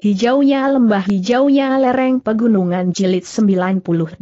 Hijaunya lembah hijaunya lereng pegunungan jilid 98.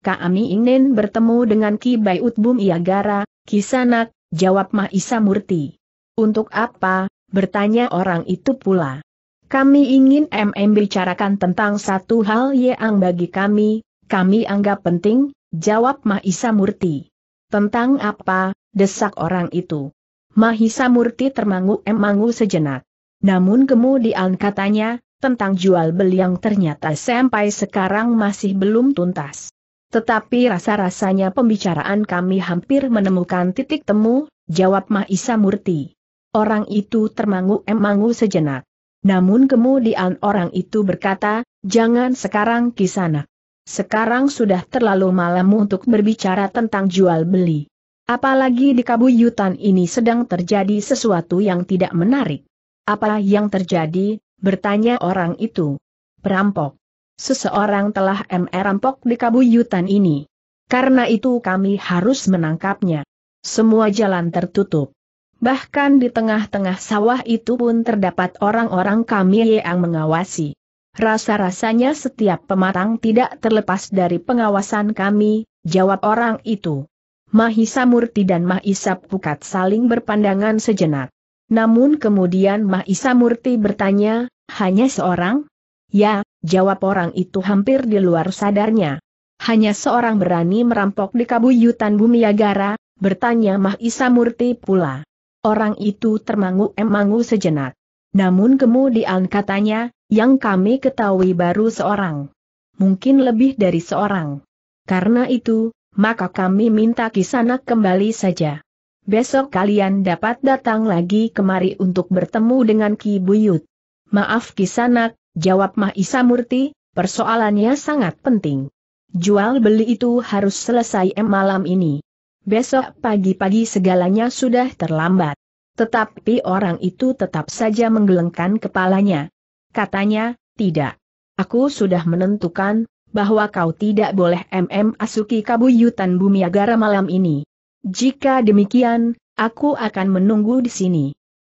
Kami ingin bertemu dengan Ki Bai Utbum Iagara, Kisanak, jawab Mahisa Murti. Untuk apa, bertanya orang itu pula. Kami ingin MM bicarakan tentang satu hal yang bagi kami, kami anggap penting, jawab Mahisa Murti. Tentang apa, desak orang itu. Mahisa Murti termangu-emangu sejenak. Namun kemudian katanya, tentang jual beli yang ternyata sampai sekarang masih belum tuntas. Tetapi rasa-rasanya pembicaraan kami hampir menemukan titik temu, jawab Maisa Murti. Orang itu termangu-emangu sejenak. Namun kemudian orang itu berkata, jangan sekarang kisana. Sekarang sudah terlalu malam untuk berbicara tentang jual beli. Apalagi di kabuyutan ini sedang terjadi sesuatu yang tidak menarik. Apa yang terjadi? Bertanya orang itu. Perampok. Seseorang telah merampok di kabuyutan ini. Karena itu kami harus menangkapnya. Semua jalan tertutup. Bahkan di tengah-tengah sawah itu pun terdapat orang-orang kami yang mengawasi. Rasa-rasanya setiap pematang tidak terlepas dari pengawasan kami, jawab orang itu. Mahisa Murti dan Mahisa Pukat saling berpandangan sejenak. Namun kemudian Mahisa Murti bertanya, hanya seorang? Ya, jawab orang itu hampir di luar sadarnya. Hanya seorang berani merampok di kabuyutan Bumiagara, bertanya Mahisa Murti pula. Orang itu termangu-emangu sejenak. Namun kemudian katanya, yang kami ketahui baru seorang. Mungkin lebih dari seorang. Karena itu, maka kami minta kisanak kembali saja. Besok kalian dapat datang lagi kemari untuk bertemu dengan Ki Buyut. Maaf Kisanak, jawab Mahisa Murti, persoalannya sangat penting. Jual beli itu harus selesai malam ini. Besok pagi-pagi segalanya sudah terlambat. Tetapi orang itu tetap saja menggelengkan kepalanya. Katanya, tidak. Aku sudah menentukan, bahwa kau tidak boleh MM Asuki Kabuyutan Bumi agar malam ini. Jika demikian, aku akan menunggu di sini.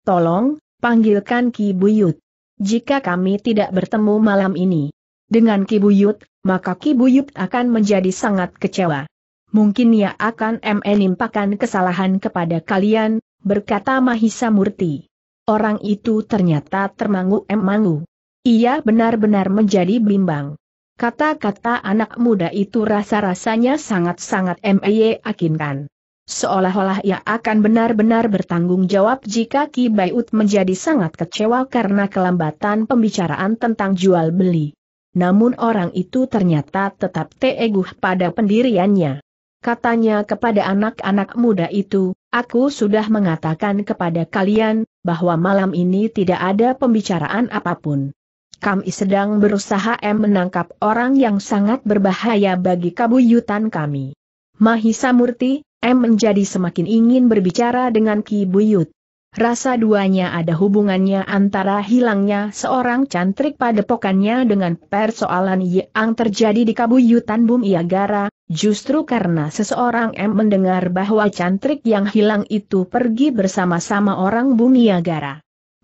Tolong, panggilkan Ki Buyut. Jika kami tidak bertemu malam ini dengan Ki Buyut, maka Ki Buyut akan menjadi sangat kecewa. Mungkin ia akan menimpakan kesalahan kepada kalian, berkata Mahisa Murti. Orang itu ternyata termangu-emangu. Ia benar-benar menjadi bimbang. Kata-kata anak muda itu rasa-rasanya sangat-sangat meyakinkan. Seolah-olah ia akan benar-benar bertanggung jawab jika Ki Baiut menjadi sangat kecewa karena kelambatan pembicaraan tentang jual beli. Namun orang itu ternyata tetap teguh pada pendiriannya. Katanya kepada anak-anak muda itu, aku sudah mengatakan kepada kalian, bahwa malam ini tidak ada pembicaraan apapun. Kami sedang berusaha M menangkap orang yang sangat berbahaya bagi kabuyutan kami. Mahisa Murti, M menjadi semakin ingin berbicara dengan Ki Buyut. Rasa duanya ada hubungannya antara hilangnya seorang cantrik padepokannya dengan persoalan yang terjadi di kabuyutan Bumi Agara, justru karena seseorang M mendengar bahwa cantrik yang hilang itu pergi bersama-sama orang Bumi Agara.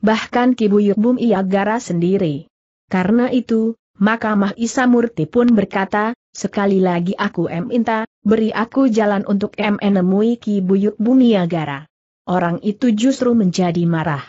Bahkan Kibuyut Bumi Agara sendiri. Karena itu, maka Mahisa Murti pun berkata, Sekali lagi aku minta, beri aku jalan untuk menemui Ki Buyut Buniagara. Orang itu justru menjadi marah.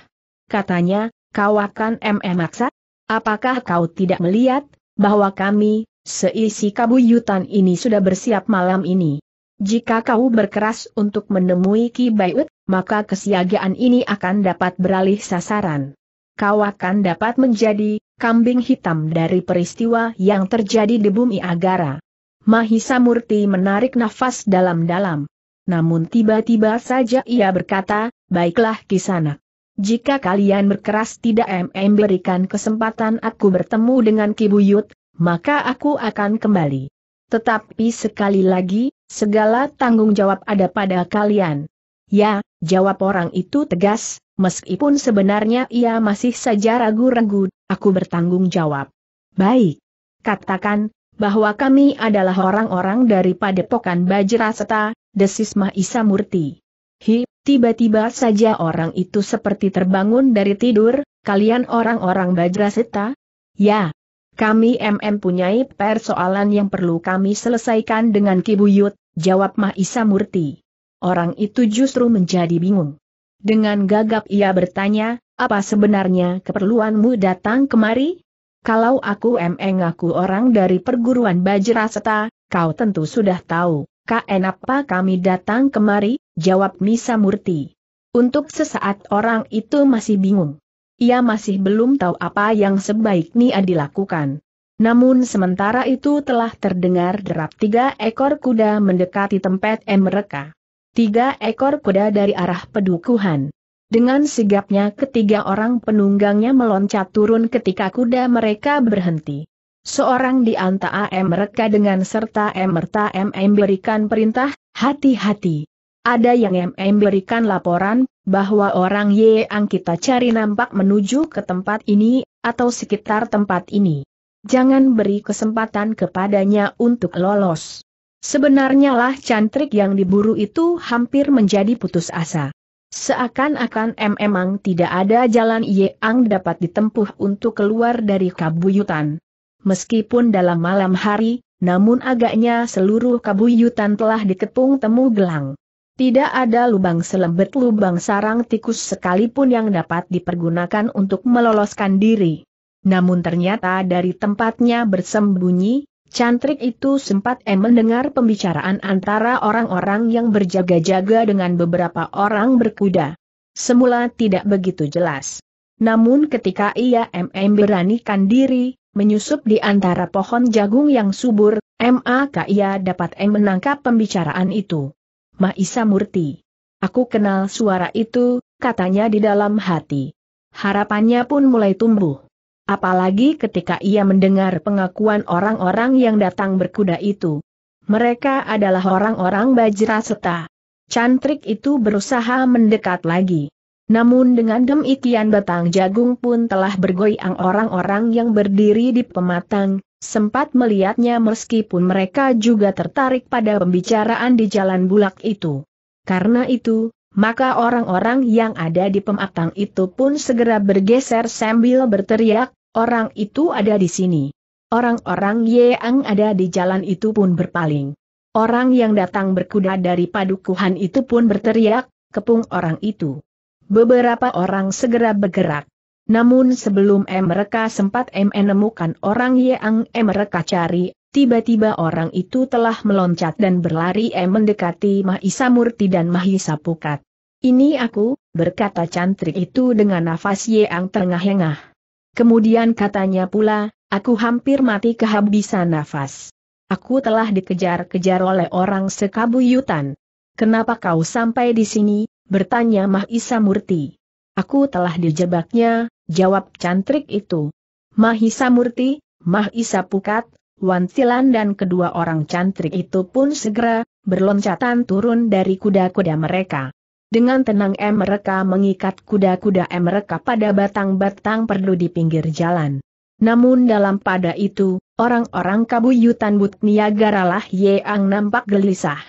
Katanya, kau akan MM maksa? Apakah kau tidak melihat, bahwa kami, seisi kabuyutan ini sudah bersiap malam ini? Jika kau berkeras untuk menemui Ki Buyut, maka kesiagaan ini akan dapat beralih sasaran. Kau akan dapat menjadi kambing hitam dari peristiwa yang terjadi di bumi Agara. Mahisa Murti menarik nafas dalam-dalam. Namun tiba-tiba saja ia berkata, baiklah kisana. Jika kalian berkeras tidak MM berikan kesempatan aku bertemu dengan Kibuyut, maka aku akan kembali. Tetapi sekali lagi, segala tanggung jawab ada pada kalian. Ya, jawab orang itu tegas, meskipun sebenarnya ia masih saja ragu-ragu, Aku bertanggung jawab. Baik. Katakan, bahwa kami adalah orang-orang dari Padepokan Bajraseta, desis Mahisa Murti. Hi, tiba-tiba saja orang itu seperti terbangun dari tidur, kalian orang-orang Bajraseta? Ya. Kami MM punyai persoalan yang perlu kami selesaikan dengan Kibuyut, jawab Mahisa Murti. Orang itu justru menjadi bingung. Dengan gagap ia bertanya, apa sebenarnya keperluanmu datang kemari? Kalau aku emeng aku orang dari perguruan Bajraseta, kau tentu sudah tahu, KN apa kami datang kemari, jawab Nisa Murti. Untuk sesaat orang itu masih bingung. Ia masih belum tahu apa yang sebaiknya dilakukan. Namun sementara itu telah terdengar derap tiga ekor kuda mendekati tempat mereka. Tiga ekor kuda dari arah pedukuhan. Dengan sigapnya ketiga orang penunggangnya meloncat turun ketika kuda mereka berhenti. Seorang di antara mereka dengan serta merta MM berikan perintah, hati-hati. Ada yang MM berikan laporan, bahwa orang Y yang kita cari nampak menuju ke tempat ini, atau sekitar tempat ini. Jangan beri kesempatan kepadanya untuk lolos. Sebenarnya lah cantrik yang diburu itu hampir menjadi putus asa. Seakan-akan memang tidak ada jalan yang dapat ditempuh untuk keluar dari kabuyutan. Meskipun dalam malam hari, namun agaknya seluruh kabuyutan telah dikepung temu gelang. Tidak ada lubang selembet lubang sarang tikus sekalipun yang dapat dipergunakan untuk meloloskan diri. Namun ternyata dari tempatnya bersembunyi, Cantrik itu sempat M mendengar pembicaraan antara orang-orang yang berjaga-jaga dengan beberapa orang berkuda. Semula tidak begitu jelas. Namun ketika ia MM beranikan diri, menyusup di antara pohon jagung yang subur, MAK ia dapat M menangkap pembicaraan itu. Maisa Murti. Aku kenal suara itu, katanya di dalam hati. Harapannya pun mulai tumbuh. Apalagi ketika ia mendengar pengakuan orang-orang yang datang berkuda itu. Mereka adalah orang-orang Bajra Seta. Cantrik itu berusaha mendekat lagi. Namun dengan demikian batang jagung pun telah bergoyang orang-orang yang berdiri di pematang, sempat melihatnya meskipun mereka juga tertarik pada pembicaraan di jalan bulak itu. Karena itu, maka orang-orang yang ada di pematang itu pun segera bergeser sambil berteriak, Orang itu ada di sini. Orang-orang yang ada di jalan itu pun berpaling. Orang yang datang berkuda dari padukuhan itu pun berteriak, kepung orang itu. Beberapa orang segera bergerak. Namun sebelum mereka sempat menemukan orang yang mereka cari, tiba-tiba orang itu telah meloncat dan berlari mendekati Mahisa Murti dan Mahisa Pukat. Ini aku, berkata cantrik itu dengan nafas yang terengah-engah. Kemudian katanya pula, aku hampir mati kehabisan nafas. Aku telah dikejar-kejar oleh orang sekabuyutan. Kenapa kau sampai di sini? bertanya Mahisa Murti. Aku telah dijebaknya, jawab cantrik itu. Mahisa Murti, Mahisa Pukat, Wan Wantilan dan kedua orang cantrik itu pun segera, berloncatan turun dari kuda-kuda mereka. Dengan tenang mereka mengikat kuda-kuda mereka pada batang-batang perlu di pinggir jalan. Namun dalam pada itu, orang-orang kabuyutan Butniagaralah yang nampak gelisah.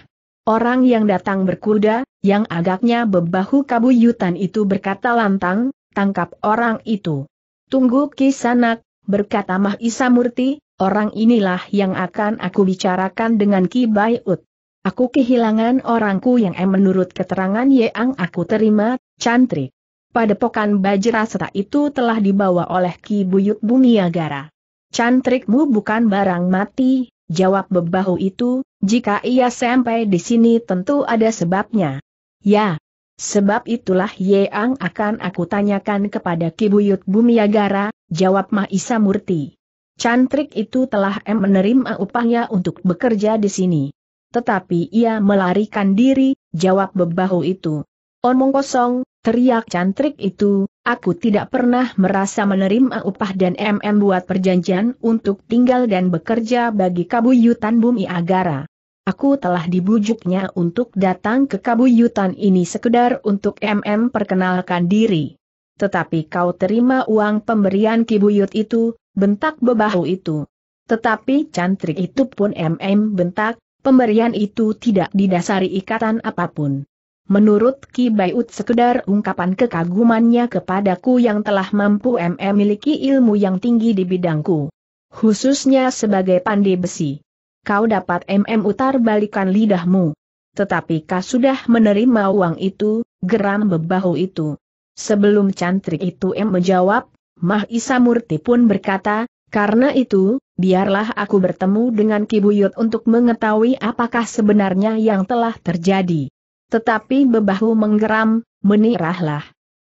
Orang yang datang berkuda, yang agaknya bebahu kabuyutan itu berkata lantang, tangkap orang itu. Tunggu kisanak, berkata Mahisa Murti, orang inilah yang akan aku bicarakan dengan Ki Bayut. Aku kehilangan orangku yang em menurut keterangan Yeang aku terima, Pada cantrik. Padepokan Bajraseta itu telah dibawa oleh Ki Buyut Bumiagara. Cantrikmu bukan barang mati, jawab bebahu itu, jika ia sampai di sini tentu ada sebabnya. Ya, sebab itulah Yeang akan aku tanyakan kepada Ki Buyut Bumiagara, jawab Mahisa Murti. Cantrik itu telah em menerima upahnya untuk bekerja di sini. Tetapi ia melarikan diri, jawab bebahu itu. Omong kosong, teriak cantrik itu, aku tidak pernah merasa menerima upah dan MM buat perjanjian untuk tinggal dan bekerja bagi kabuyutan bumi agara. Aku telah dibujuknya untuk datang ke kabuyutan ini sekedar untuk MM perkenalkan diri. Tetapi kau terima uang pemberian kibuyut itu, bentak bebahu itu. Tetapi cantrik itu pun MM bentak, Pemberian itu tidak didasari ikatan apapun. Menurut Ki Baiut sekedar ungkapan kekagumannya kepadaku yang telah mampu memiliki ilmu yang tinggi di bidangku. Khususnya sebagai pandai besi. Kau dapat MM utar balikan lidahmu. Tetapi kau sudah menerima uang itu, geram bebahu itu. Sebelum cantrik itu M menjawab, Mah Isa Murti pun berkata, karena itu, biarlah aku bertemu dengan Kibuyut untuk mengetahui apakah sebenarnya yang telah terjadi. Tetapi bebahu menggeram, menirahlah.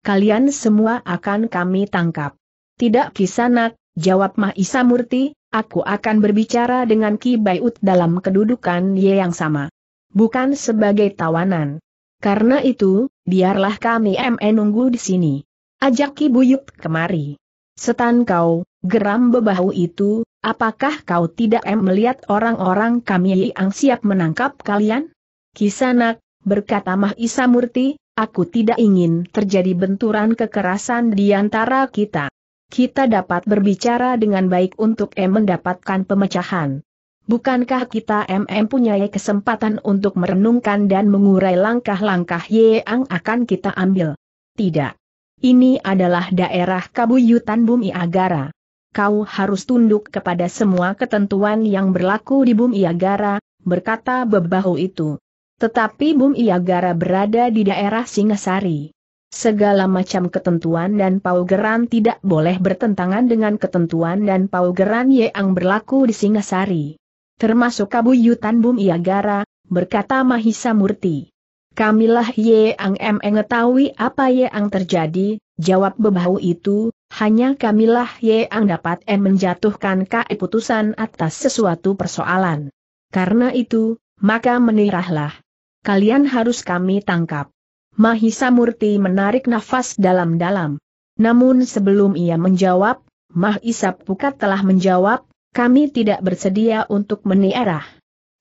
Kalian semua akan kami tangkap. Tidak kisanak, jawab Mahisa Murti, aku akan berbicara dengan Ki dalam kedudukan ye yang sama. Bukan sebagai tawanan. Karena itu, biarlah kami MN nunggu di sini. Ajak Ki Buyut kemari. Setan kau, Geram bebahu itu, apakah kau tidak em melihat orang-orang kami yang siap menangkap kalian? Kisanak, berkata Mahisa Murti, aku tidak ingin terjadi benturan kekerasan di antara kita. Kita dapat berbicara dengan baik untuk em mendapatkan pemecahan. Bukankah kita MM punyai kesempatan untuk merenungkan dan mengurai langkah-langkah yang akan kita ambil? Tidak. Ini adalah daerah kabuyutan bumi Agara kau harus tunduk kepada semua ketentuan yang berlaku di Bumi Agara, berkata bebahu itu. Tetapi Bumi Agara berada di daerah Singasari. Segala macam ketentuan dan paugeran tidak boleh bertentangan dengan ketentuan dan paugeran yang berlaku di Singasari. Termasuk kabuyutan Bumi Agara, berkata Mahisa Murti. Kamilah Yang Mengetahui apa yang terjadi, jawab bebahu itu, hanya kamilah yang dapat menjatuhkan keputusan atas sesuatu persoalan. Karena itu, maka menirahlah. Kalian harus kami tangkap. Mahisa Murti menarik nafas dalam-dalam. Namun sebelum ia menjawab, Mahisa Pukat telah menjawab, kami tidak bersedia untuk menirah.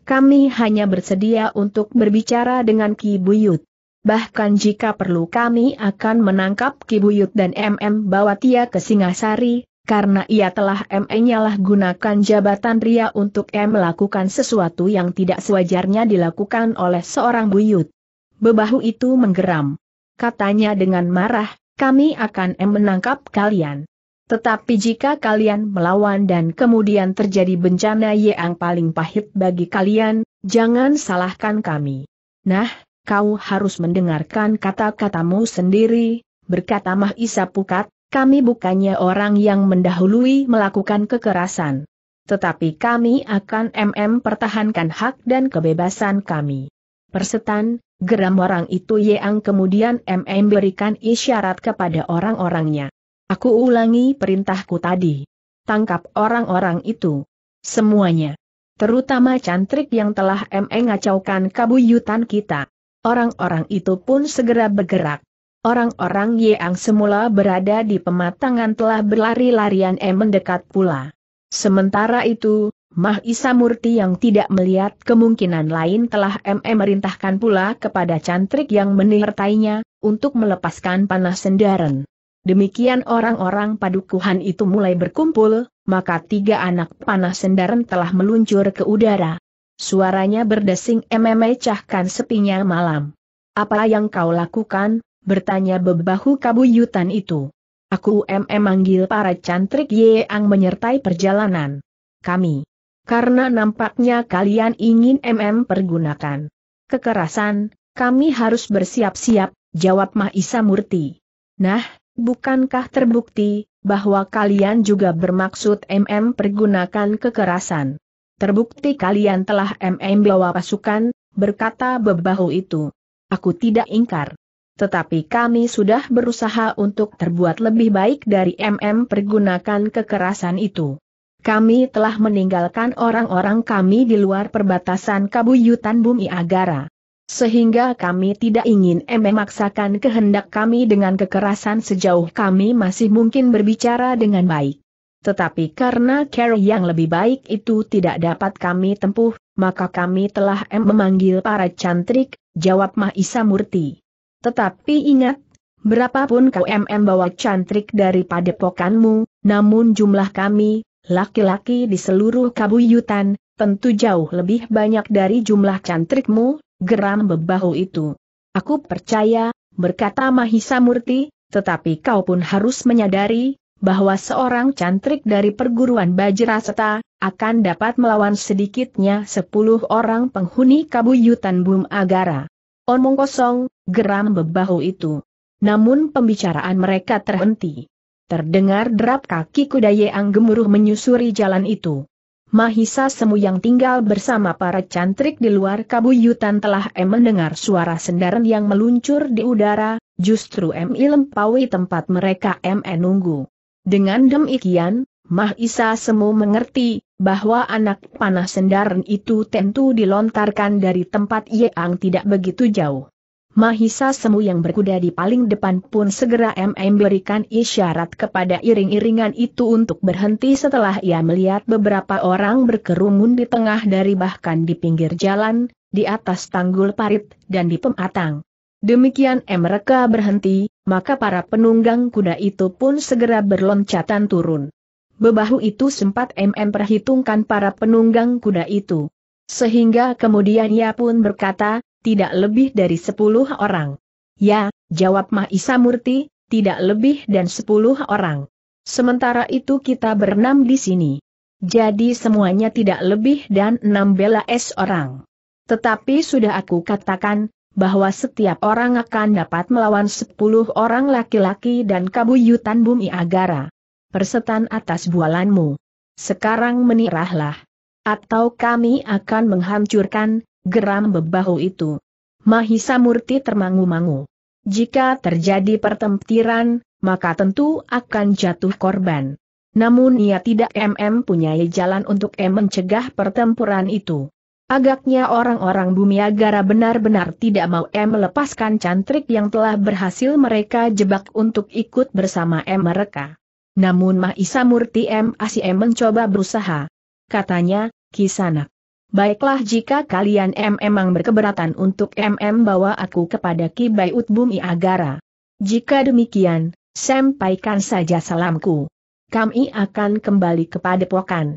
Kami hanya bersedia untuk berbicara dengan Ki Buyut. Bahkan jika perlu kami akan menangkap Kibuyut dan MM Bawatia ke Singasari, karena ia telah MN-nyalah e gunakan jabatan Ria untuk M melakukan sesuatu yang tidak sewajarnya dilakukan oleh seorang buyut. Bebahu itu menggeram. Katanya dengan marah, kami akan M menangkap kalian. Tetapi jika kalian melawan dan kemudian terjadi bencana yang paling pahit bagi kalian, jangan salahkan kami. Nah, kau harus mendengarkan kata-katamu sendiri, berkata Mahisa Pukat, kami bukannya orang yang mendahului melakukan kekerasan. Tetapi kami akan MM pertahankan hak dan kebebasan kami. Persetan, geram orang itu yang kemudian MM berikan isyarat kepada orang-orangnya. Aku ulangi perintahku tadi. Tangkap orang-orang itu. Semuanya. Terutama cantrik yang telah MM ngacaukan kabuyutan kita orang-orang itu pun segera bergerak. Orang-orang yang semula berada di pematangan telah berlari-larian e mendekat pula. Sementara itu, Mah Murti yang tidak melihat kemungkinan lain telah MM merintahkan pula kepada cantrik yang menyertainya, untuk melepaskan panah sendaren. Demikian orang-orang padukuhan itu mulai berkumpul, maka tiga anak panah sendaren telah meluncur ke udara. Suaranya berdesing cahkan sepinya malam. Apa yang kau lakukan? Bertanya bebahu kabuyutan itu. Aku mm manggil para cantrik Yeang menyertai perjalanan. Kami. Karena nampaknya kalian ingin mm pergunakan. Kekerasan, kami harus bersiap-siap, jawab Mahisa Murti. Nah, bukankah terbukti, bahwa kalian juga bermaksud mm pergunakan kekerasan? Terbukti kalian telah MM bawa pasukan, berkata bebahu itu. Aku tidak ingkar. Tetapi kami sudah berusaha untuk terbuat lebih baik dari MM pergunakan kekerasan itu. Kami telah meninggalkan orang-orang kami di luar perbatasan kabuyutan bumi Agara. Sehingga kami tidak ingin memaksakan kehendak kami dengan kekerasan sejauh kami masih mungkin berbicara dengan baik. Tetapi karena cara yang lebih baik itu tidak dapat kami tempuh, maka kami telah memanggil para cantrik, jawab Mahisa Murti. Tetapi ingat, berapapun kau mm bawa cantrik dari padepokanmu, namun jumlah kami, laki-laki di seluruh kabuyutan, tentu jauh lebih banyak dari jumlah cantrikmu, geram bebahu itu. Aku percaya, berkata Mahisa Murti, tetapi kau pun harus menyadari, bahwa seorang cantrik dari perguruan Bajiraseta, akan dapat melawan sedikitnya sepuluh orang penghuni kabuyutan Bum Agara. Omong kosong, geram bebahu itu. Namun pembicaraan mereka terhenti. Terdengar derap kaki kuda yang gemuruh menyusuri jalan itu. Mahisa Semu yang tinggal bersama para cantrik di luar kabuyutan telah em mendengar suara sendaran yang meluncur di udara, justru em pawi tempat mereka em nunggu. Dengan demikian, Mahisa Semu mengerti, bahwa anak panah sendaran itu tentu dilontarkan dari tempat yang tidak begitu jauh. Mahisa Semu yang berkuda di paling depan pun segera memberikan isyarat kepada iring-iringan itu untuk berhenti setelah ia melihat beberapa orang berkerumun di tengah dari bahkan di pinggir jalan, di atas tanggul parit, dan di pematang. Demikian mereka berhenti, maka para penunggang kuda itu pun segera berloncatan turun. Bebahu itu sempat MM perhitungkan para penunggang kuda itu. Sehingga kemudian ia pun berkata, tidak lebih dari sepuluh orang. Ya, jawab Mahisa Murti, tidak lebih dan sepuluh orang. Sementara itu kita berenam di sini. Jadi semuanya tidak lebih dan enam belas orang. Tetapi sudah aku katakan, bahwa setiap orang akan dapat melawan sepuluh orang laki-laki dan kabuyutan bumi agara. Persetan atas bualanmu. Sekarang menirahlah. Atau kami akan menghancurkan, geram bebahu itu. Mahisa Murti termangu-mangu. Jika terjadi pertempuran, maka tentu akan jatuh korban. Namun ia tidak mm punya jalan untuk mencegah pertempuran itu. Agaknya orang-orang bumi agara benar-benar tidak mau M melepaskan cantrik yang telah berhasil mereka jebak untuk ikut bersama M mereka. Namun Mahisa Murti M Asi M mencoba berusaha. Katanya, Kisanak. Baiklah jika kalian M emang berkeberatan untuk MM bawa aku kepada Ki Bayut Bumi Agara. Jika demikian, sampaikan saja salamku. Kami akan kembali kepada pokan.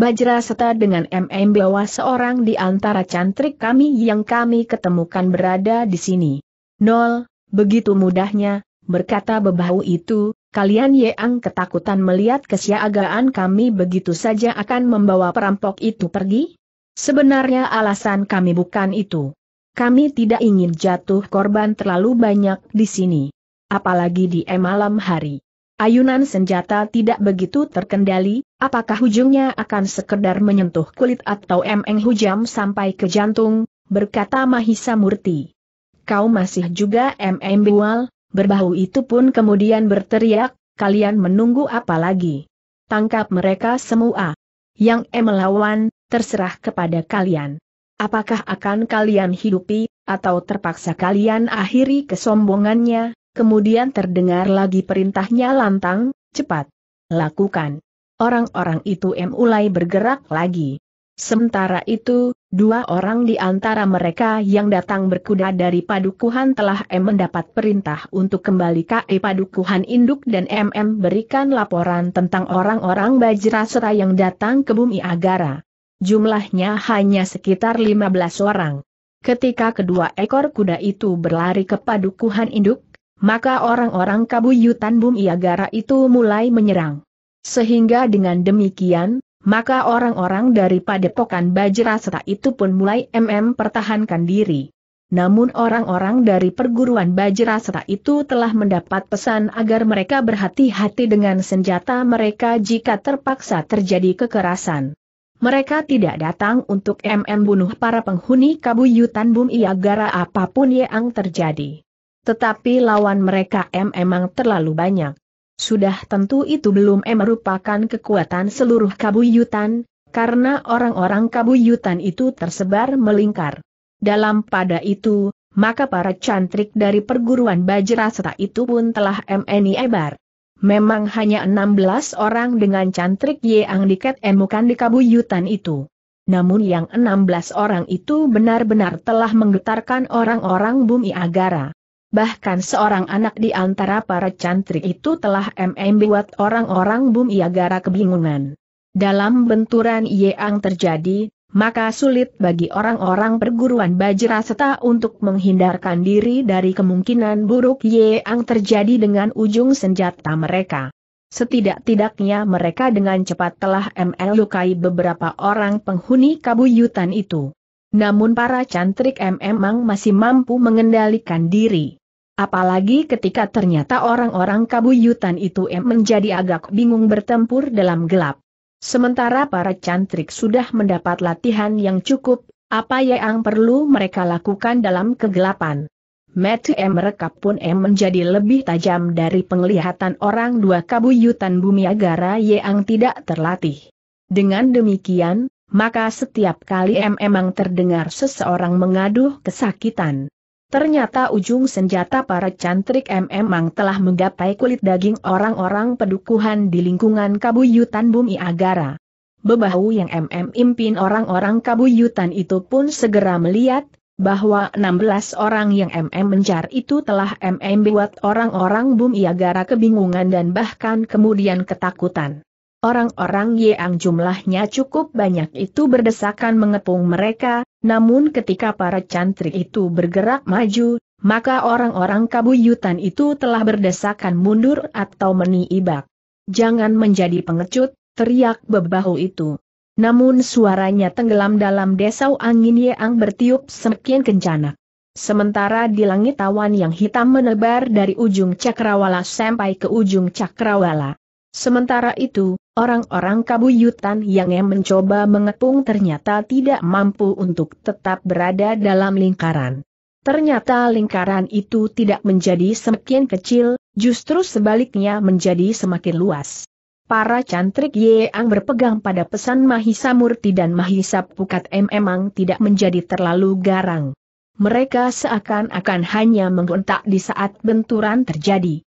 Bajra serta dengan MM bahwa seorang di antara cantrik kami yang kami ketemukan berada di sini. Nol, begitu mudahnya, berkata bebahu itu, kalian yang ketakutan melihat kesiagaan kami begitu saja akan membawa perampok itu pergi? Sebenarnya alasan kami bukan itu. Kami tidak ingin jatuh korban terlalu banyak di sini. Apalagi di malam hari. Ayunan senjata tidak begitu terkendali, Apakah ujungnya akan sekedar menyentuh kulit atau emeng hujam sampai ke jantung, berkata Mahisa Murti. Kau masih juga emeng bual, berbau itu pun kemudian berteriak, kalian menunggu apa lagi? Tangkap mereka semua. Yang e melawan, terserah kepada kalian. Apakah akan kalian hidupi, atau terpaksa kalian akhiri kesombongannya, kemudian terdengar lagi perintahnya lantang, cepat. Lakukan orang-orang itu mulai bergerak lagi. Sementara itu, dua orang di antara mereka yang datang berkuda dari Padukuhan telah M mendapat perintah untuk kembali KE Padukuhan Induk dan MM berikan laporan tentang orang-orang Bajrasra yang datang ke bumi Agara. Jumlahnya hanya sekitar 15 orang. Ketika kedua ekor kuda itu berlari ke Padukuhan Induk, maka orang-orang kabuyutan bumi Agara itu mulai menyerang. Sehingga dengan demikian, maka orang-orang dari padepokan serta itu pun mulai MM pertahankan diri. Namun orang-orang dari perguruan serta itu telah mendapat pesan agar mereka berhati-hati dengan senjata mereka jika terpaksa terjadi kekerasan. Mereka tidak datang untuk MM bunuh para penghuni kabuyutan bumi agar apapun yang terjadi. Tetapi lawan mereka mm memang terlalu banyak. Sudah tentu itu belum em merupakan kekuatan seluruh kabuyutan, karena orang-orang kabuyutan itu tersebar melingkar. Dalam pada itu, maka para cantrik dari perguruan Bajrasata itu pun telah MNI ebar. Memang hanya 16 orang dengan cantrik yang diket emukan di kabuyutan itu. Namun yang 16 orang itu benar-benar telah menggetarkan orang-orang bumi agara. Bahkan seorang anak di antara para cantrik itu telah mm buat orang-orang Bumiagara kebingungan. Dalam benturan yang terjadi, maka sulit bagi orang-orang perguruan Bajra serta untuk menghindarkan diri dari kemungkinan buruk yang terjadi dengan ujung senjata mereka. Setidak-tidaknya mereka dengan cepat telah ml lukai beberapa orang penghuni kabuyutan itu. Namun para cantrik memang masih mampu mengendalikan diri. Apalagi ketika ternyata orang-orang kabuyutan itu menjadi agak bingung bertempur dalam gelap. Sementara para cantrik sudah mendapat latihan yang cukup, apa yang perlu mereka lakukan dalam kegelapan? Mata M pun M menjadi lebih tajam dari penglihatan orang dua kabuyutan bumi agara yang tidak terlatih. Dengan demikian, maka setiap kali M memang terdengar seseorang mengaduh kesakitan Ternyata ujung senjata para cantrik memang telah menggapai kulit daging orang-orang pedukuhan di lingkungan Kabuyutan Bumi Agara. Bebahu yang MM impin orang-orang Kabuyutan itu pun segera melihat, bahwa 16 orang yang MM mencar itu telah MM buat orang-orang Bumi Agara kebingungan dan bahkan kemudian ketakutan. Orang-orang Yeang jumlahnya cukup banyak itu berdesakan mengepung mereka, namun ketika para cantrik itu bergerak maju, maka orang-orang kabuyutan itu telah berdesakan mundur atau meniibak. Jangan menjadi pengecut, teriak bebahu itu. Namun suaranya tenggelam dalam desau angin yang bertiup semakin kencana. Sementara di langit awan yang hitam menebar dari ujung cakrawala sampai ke ujung cakrawala. Sementara itu, Orang-orang kabuyutan yang mencoba mengepung ternyata tidak mampu untuk tetap berada dalam lingkaran. Ternyata lingkaran itu tidak menjadi semakin kecil, justru sebaliknya menjadi semakin luas. Para cantrik Ang berpegang pada pesan Mahisa Murti dan Mahisa Pukat M memang tidak menjadi terlalu garang. Mereka seakan-akan hanya menggontak di saat benturan terjadi.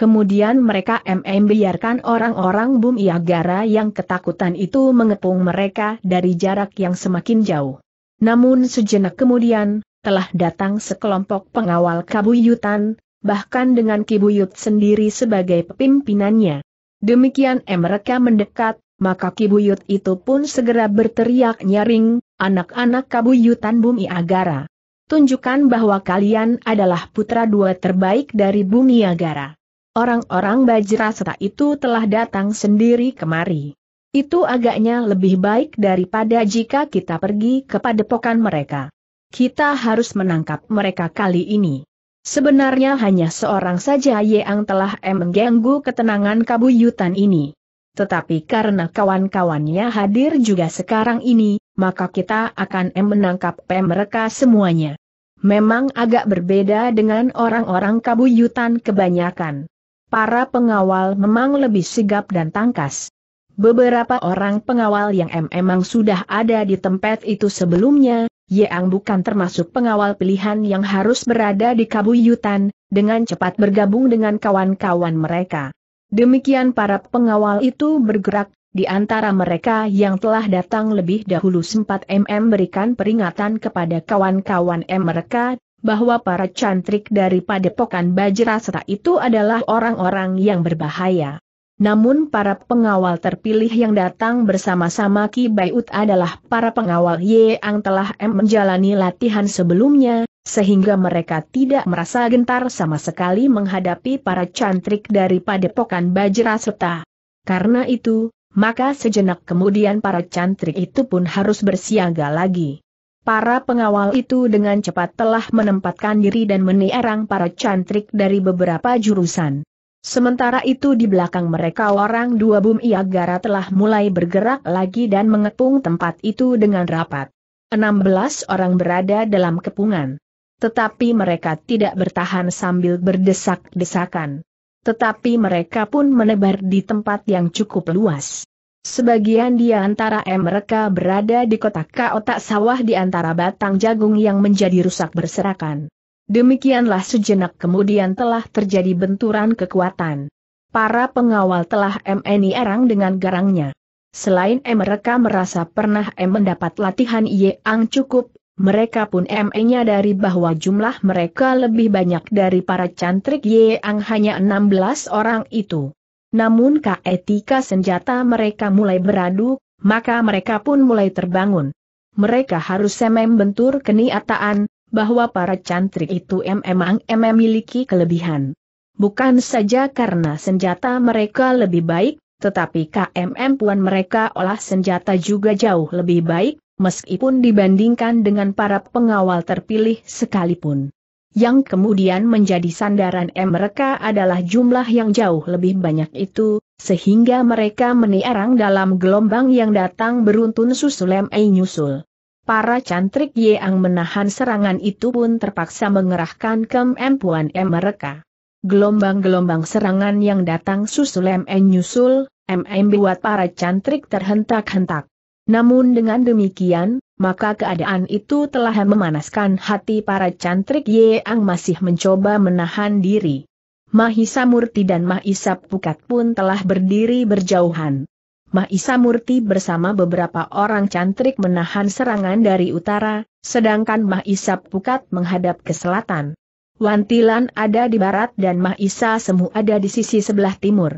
Kemudian mereka MM biarkan orang-orang Bum Iagara yang ketakutan itu mengepung mereka dari jarak yang semakin jauh. Namun sejenak kemudian, telah datang sekelompok pengawal kabuyutan, bahkan dengan kibuyut sendiri sebagai pimpinannya. Demikian mereka mendekat, maka kibuyut itu pun segera berteriak nyaring, anak-anak kabuyutan Bumi Agara. Tunjukkan bahwa kalian adalah putra dua terbaik dari Bumi Agara. Orang-orang Bajrasta itu telah datang sendiri kemari. Itu agaknya lebih baik daripada jika kita pergi ke padepokan mereka. Kita harus menangkap mereka kali ini. Sebenarnya hanya seorang saja yang telah mengganggu ketenangan kabuyutan ini. Tetapi karena kawan-kawannya hadir juga sekarang ini, maka kita akan menangkap mereka semuanya. Memang agak berbeda dengan orang-orang kabuyutan kebanyakan para pengawal memang lebih sigap dan tangkas. Beberapa orang pengawal yang memang sudah ada di tempat itu sebelumnya, Yang bukan termasuk pengawal pilihan yang harus berada di kabuyutan, dengan cepat bergabung dengan kawan-kawan mereka. Demikian para pengawal itu bergerak, di antara mereka yang telah datang lebih dahulu sempat MM berikan peringatan kepada kawan-kawan M mereka, bahwa para cantrik dari padepokan Bajrasra itu adalah orang-orang yang berbahaya. Namun para pengawal terpilih yang datang bersama-sama Ki Bayut adalah para pengawal yang telah M menjalani latihan sebelumnya, sehingga mereka tidak merasa gentar sama sekali menghadapi para cantrik dari padepokan Bajrasra. Karena itu, maka sejenak kemudian para cantrik itu pun harus bersiaga lagi. Para pengawal itu dengan cepat telah menempatkan diri dan menierang para cantrik dari beberapa jurusan. Sementara itu di belakang mereka orang dua bum Iagara telah mulai bergerak lagi dan mengepung tempat itu dengan rapat. 16 orang berada dalam kepungan. Tetapi mereka tidak bertahan sambil berdesak-desakan. Tetapi mereka pun menebar di tempat yang cukup luas. Sebagian di antara mereka berada di kotak-kotak sawah di antara batang jagung yang menjadi rusak berserakan. Demikianlah sejenak kemudian telah terjadi benturan kekuatan. Para pengawal telah MNI erang dengan garangnya. Selain mereka merasa pernah M mendapat latihan yang cukup, mereka pun ME-nya dari bahwa jumlah mereka lebih banyak dari para cantrik yang hanya 16 orang itu. Namun ketika senjata mereka mulai beradu, maka mereka pun mulai terbangun. Mereka harus semem bentur kenyataan bahwa para cantrik itu memang memiliki kelebihan. Bukan saja karena senjata mereka lebih baik, tetapi KMM puan mereka olah senjata juga jauh lebih baik, meskipun dibandingkan dengan para pengawal terpilih sekalipun yang kemudian menjadi sandaran M mereka adalah jumlah yang jauh lebih banyak itu, sehingga mereka meniarang dalam gelombang yang datang beruntun susul E nyusul. Para cantrik yang menahan serangan itu pun terpaksa mengerahkan kemampuan M mereka. Gelombang-gelombang serangan yang datang susul E nyusul, M buat para cantrik terhentak-hentak. Namun dengan demikian, maka keadaan itu telah memanaskan hati para cantrik Yeang masih mencoba menahan diri. Mahisa Murti dan Mahisa Pukat pun telah berdiri berjauhan. Mahisa Murti bersama beberapa orang cantrik menahan serangan dari utara, sedangkan Mahisa Pukat menghadap ke selatan. Wantilan ada di barat dan Mahisa Semu ada di sisi sebelah timur.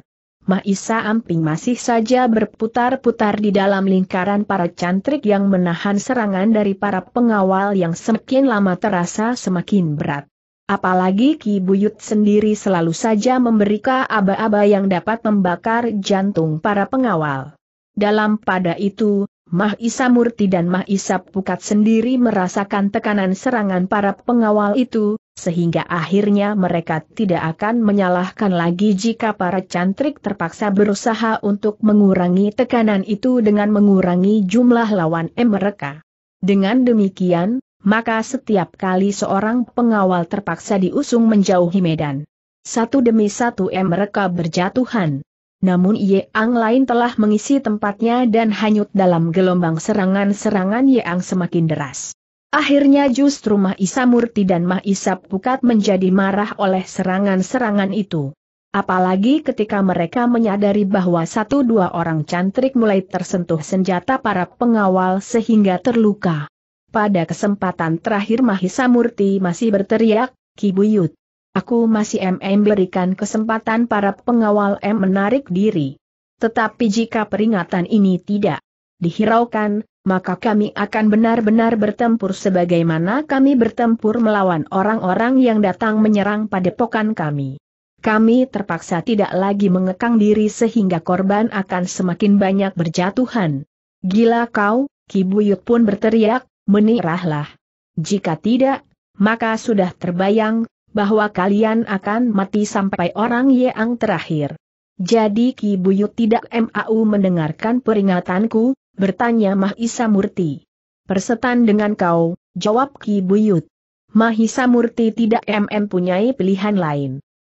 Maisa Amping masih saja berputar-putar di dalam lingkaran para cantrik yang menahan serangan dari para pengawal yang semakin lama terasa semakin berat. Apalagi Ki Buyut sendiri selalu saja memberikan aba-aba yang dapat membakar jantung para pengawal. Dalam pada itu, Mah Isa Murti dan Mah Isa Pukat sendiri merasakan tekanan serangan para pengawal itu, sehingga akhirnya mereka tidak akan menyalahkan lagi jika para cantrik terpaksa berusaha untuk mengurangi tekanan itu dengan mengurangi jumlah lawan M mereka. Dengan demikian, maka setiap kali seorang pengawal terpaksa diusung menjauhi medan. Satu demi satu M mereka berjatuhan namun Ang lain telah mengisi tempatnya dan hanyut dalam gelombang serangan-serangan Ang semakin deras. Akhirnya justru Mahisa Murti dan Mahisa Pukat menjadi marah oleh serangan-serangan itu. Apalagi ketika mereka menyadari bahwa satu dua orang cantrik mulai tersentuh senjata para pengawal sehingga terluka. Pada kesempatan terakhir Mahisa Murti masih berteriak, Kibuyut. Aku masih MM berikan kesempatan para pengawal M menarik diri. Tetapi jika peringatan ini tidak dihiraukan, maka kami akan benar-benar bertempur sebagaimana kami bertempur melawan orang-orang yang datang menyerang padepokan kami. Kami terpaksa tidak lagi mengekang diri sehingga korban akan semakin banyak berjatuhan. Gila kau, Kibuyut pun berteriak, menirahlah. Jika tidak, maka sudah terbayang, bahwa kalian akan mati sampai orang yang terakhir. Jadi Ki Buyut tidak mau mendengarkan peringatanku, bertanya Mahisa Murti. Persetan dengan kau, jawab Ki Buyut. Mahisa Murti tidak mm mempunyai pilihan lain.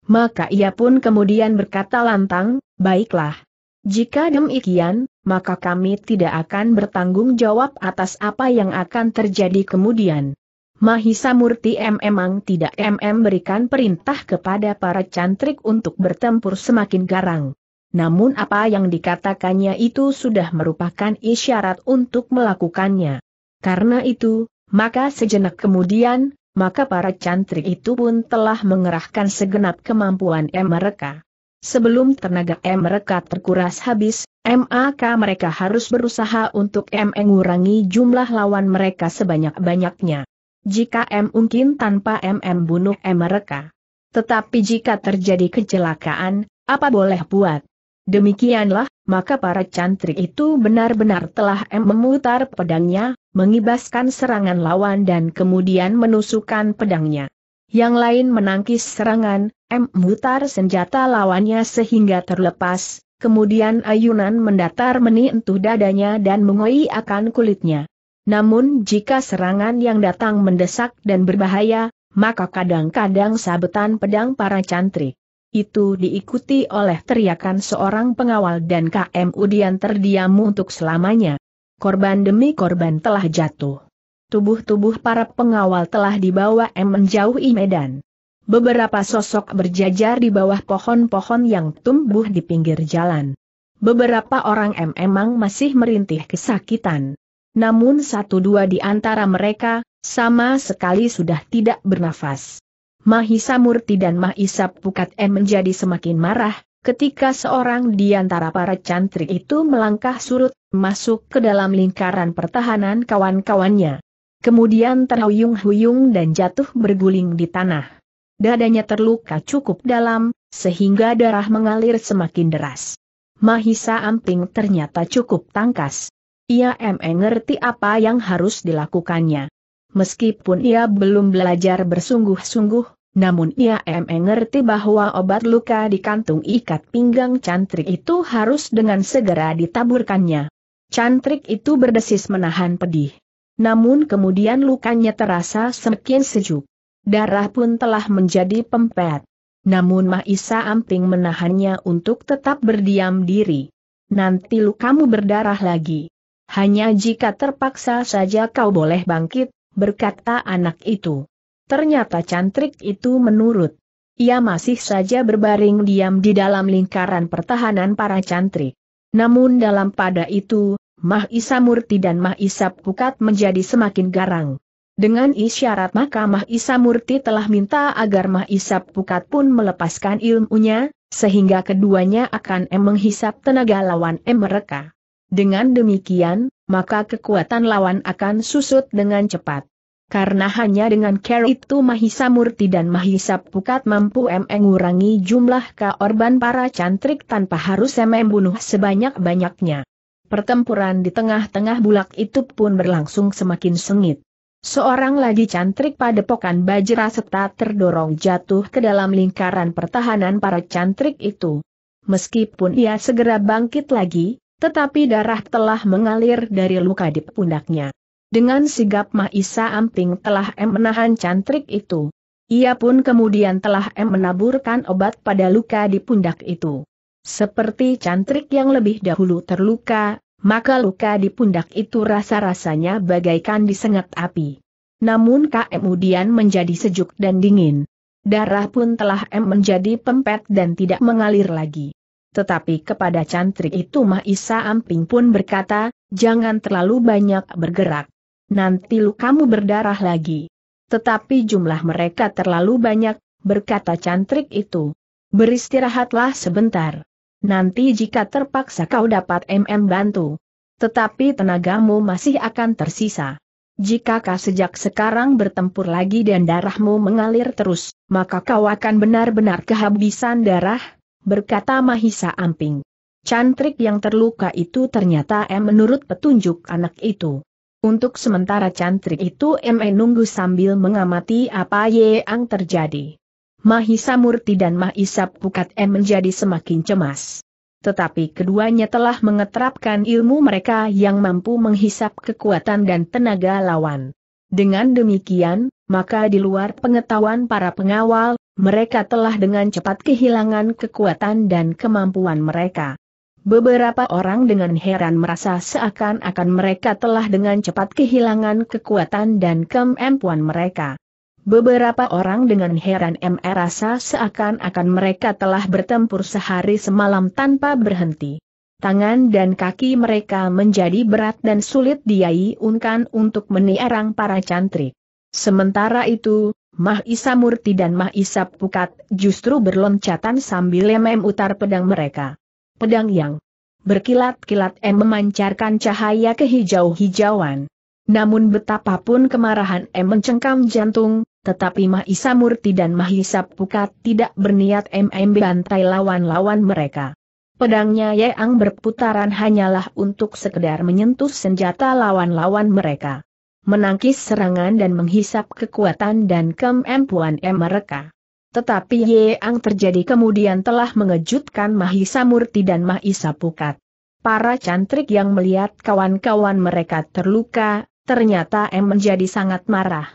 Maka ia pun kemudian berkata lantang, baiklah. Jika demikian, maka kami tidak akan bertanggung jawab atas apa yang akan terjadi kemudian. Mahisa Murti M memang tidak MM berikan perintah kepada para cantrik untuk bertempur semakin garang. Namun apa yang dikatakannya itu sudah merupakan isyarat untuk melakukannya. Karena itu, maka sejenak kemudian, maka para cantrik itu pun telah mengerahkan segenap kemampuan M mereka. Sebelum tenaga M mereka terkuras habis, MAK mereka harus berusaha untuk M mengurangi jumlah lawan mereka sebanyak-banyaknya jika M mungkin tanpa MM bunuh M mereka. Tetapi jika terjadi kecelakaan, apa boleh buat? Demikianlah, maka para cantrik itu benar-benar telah M memutar pedangnya, mengibaskan serangan lawan dan kemudian menusukkan pedangnya. Yang lain menangkis serangan, M memutar senjata lawannya sehingga terlepas, kemudian ayunan mendatar menientuh dadanya dan mengoyakkan akan kulitnya. Namun jika serangan yang datang mendesak dan berbahaya, maka kadang-kadang sabetan pedang para cantrik. Itu diikuti oleh teriakan seorang pengawal dan KM Udian terdiam untuk selamanya. Korban demi korban telah jatuh. Tubuh-tubuh para pengawal telah dibawa M menjauhi medan. Beberapa sosok berjajar di bawah pohon-pohon yang tumbuh di pinggir jalan. Beberapa orang M emang masih merintih kesakitan. Namun satu dua di antara mereka, sama sekali sudah tidak bernafas. Mahisa Murti dan Mahisa Pukat M menjadi semakin marah, ketika seorang di antara para cantrik itu melangkah surut, masuk ke dalam lingkaran pertahanan kawan-kawannya. Kemudian terhuyung-huyung dan jatuh berguling di tanah. Dadanya terluka cukup dalam, sehingga darah mengalir semakin deras. Mahisa Amping ternyata cukup tangkas, ia mengerti apa yang harus dilakukannya. Meskipun ia belum belajar bersungguh-sungguh, namun ia mengerti bahwa obat luka di kantung ikat pinggang cantrik itu harus dengan segera ditaburkannya. Cantrik itu berdesis menahan pedih. Namun kemudian lukanya terasa semakin sejuk. Darah pun telah menjadi pempet. Namun Mahisa Amping menahannya untuk tetap berdiam diri. Nanti lukamu berdarah lagi. Hanya jika terpaksa saja kau boleh bangkit, berkata anak itu. Ternyata cantrik itu menurut. Ia masih saja berbaring diam di dalam lingkaran pertahanan para cantrik. Namun dalam pada itu, Mah Isa Murti dan Mah Isa Pukat menjadi semakin garang. Dengan isyarat maka Mah Isa Murti telah minta agar Mah Isa Pukat pun melepaskan ilmunya, sehingga keduanya akan menghisap tenaga lawan em mereka. Dengan demikian, maka kekuatan lawan akan susut dengan cepat. Karena hanya dengan care itu Mahisa Murti dan Mahisa Pukat mampu mengurangi jumlah keorban para cantrik tanpa harus membunuh sebanyak-banyaknya. Pertempuran di tengah-tengah bulak itu pun berlangsung semakin sengit. Seorang lagi cantrik pada pokan Bajra serta terdorong jatuh ke dalam lingkaran pertahanan para cantrik itu. Meskipun ia segera bangkit lagi, tetapi darah telah mengalir dari luka di pundaknya. Dengan sigap Mahisa Amping telah em menahan cantrik itu. Ia pun kemudian telah em menaburkan obat pada luka di pundak itu. Seperti cantrik yang lebih dahulu terluka, maka luka di pundak itu rasa-rasanya bagaikan disengat api. Namun kemudian menjadi sejuk dan dingin. Darah pun telah em menjadi pempet dan tidak mengalir lagi. Tetapi kepada cantrik itu Mahisa Amping pun berkata, jangan terlalu banyak bergerak. Nanti kamu berdarah lagi. Tetapi jumlah mereka terlalu banyak, berkata cantrik itu. Beristirahatlah sebentar. Nanti jika terpaksa kau dapat MM bantu. Tetapi tenagamu masih akan tersisa. Jika kau sejak sekarang bertempur lagi dan darahmu mengalir terus, maka kau akan benar-benar kehabisan darah, berkata Mahisa Amping. Cantrik yang terluka itu ternyata M menurut petunjuk anak itu. Untuk sementara cantrik itu M nunggu sambil mengamati apa yang terjadi. Mahisa Murti dan Mahisa Pukat M menjadi semakin cemas tetapi keduanya telah mengetrapkan ilmu mereka yang mampu menghisap kekuatan dan tenaga lawan. Dengan demikian, maka di luar pengetahuan para pengawal, mereka telah dengan cepat kehilangan kekuatan dan kemampuan mereka. Beberapa orang dengan heran merasa seakan-akan mereka telah dengan cepat kehilangan kekuatan dan kemampuan mereka. Beberapa orang dengan heran merasa seakan-akan mereka telah bertempur sehari semalam tanpa berhenti. Tangan dan kaki mereka menjadi berat dan sulit diayunkan untuk meniarang para cantrik. Sementara itu, Mah Isa Murti dan Mah Isa Pukat justru berloncatan sambil mem utar pedang mereka. Pedang yang berkilat-kilat M memancarkan cahaya kehijau-hijauan. Namun betapapun kemarahan M mencengkam jantung, tetapi Mahisa Murti dan Mahisa Pukat tidak berniat MM bantai lawan-lawan mereka. Pedangnya Yeang berputaran hanyalah untuk sekedar menyentuh senjata lawan-lawan mereka menangkis serangan dan menghisap kekuatan dan kemampuan mereka. Tetapi yang terjadi kemudian telah mengejutkan Mahisa Murti dan Mahisa Pukat. Para cantrik yang melihat kawan-kawan mereka terluka, ternyata M menjadi sangat marah.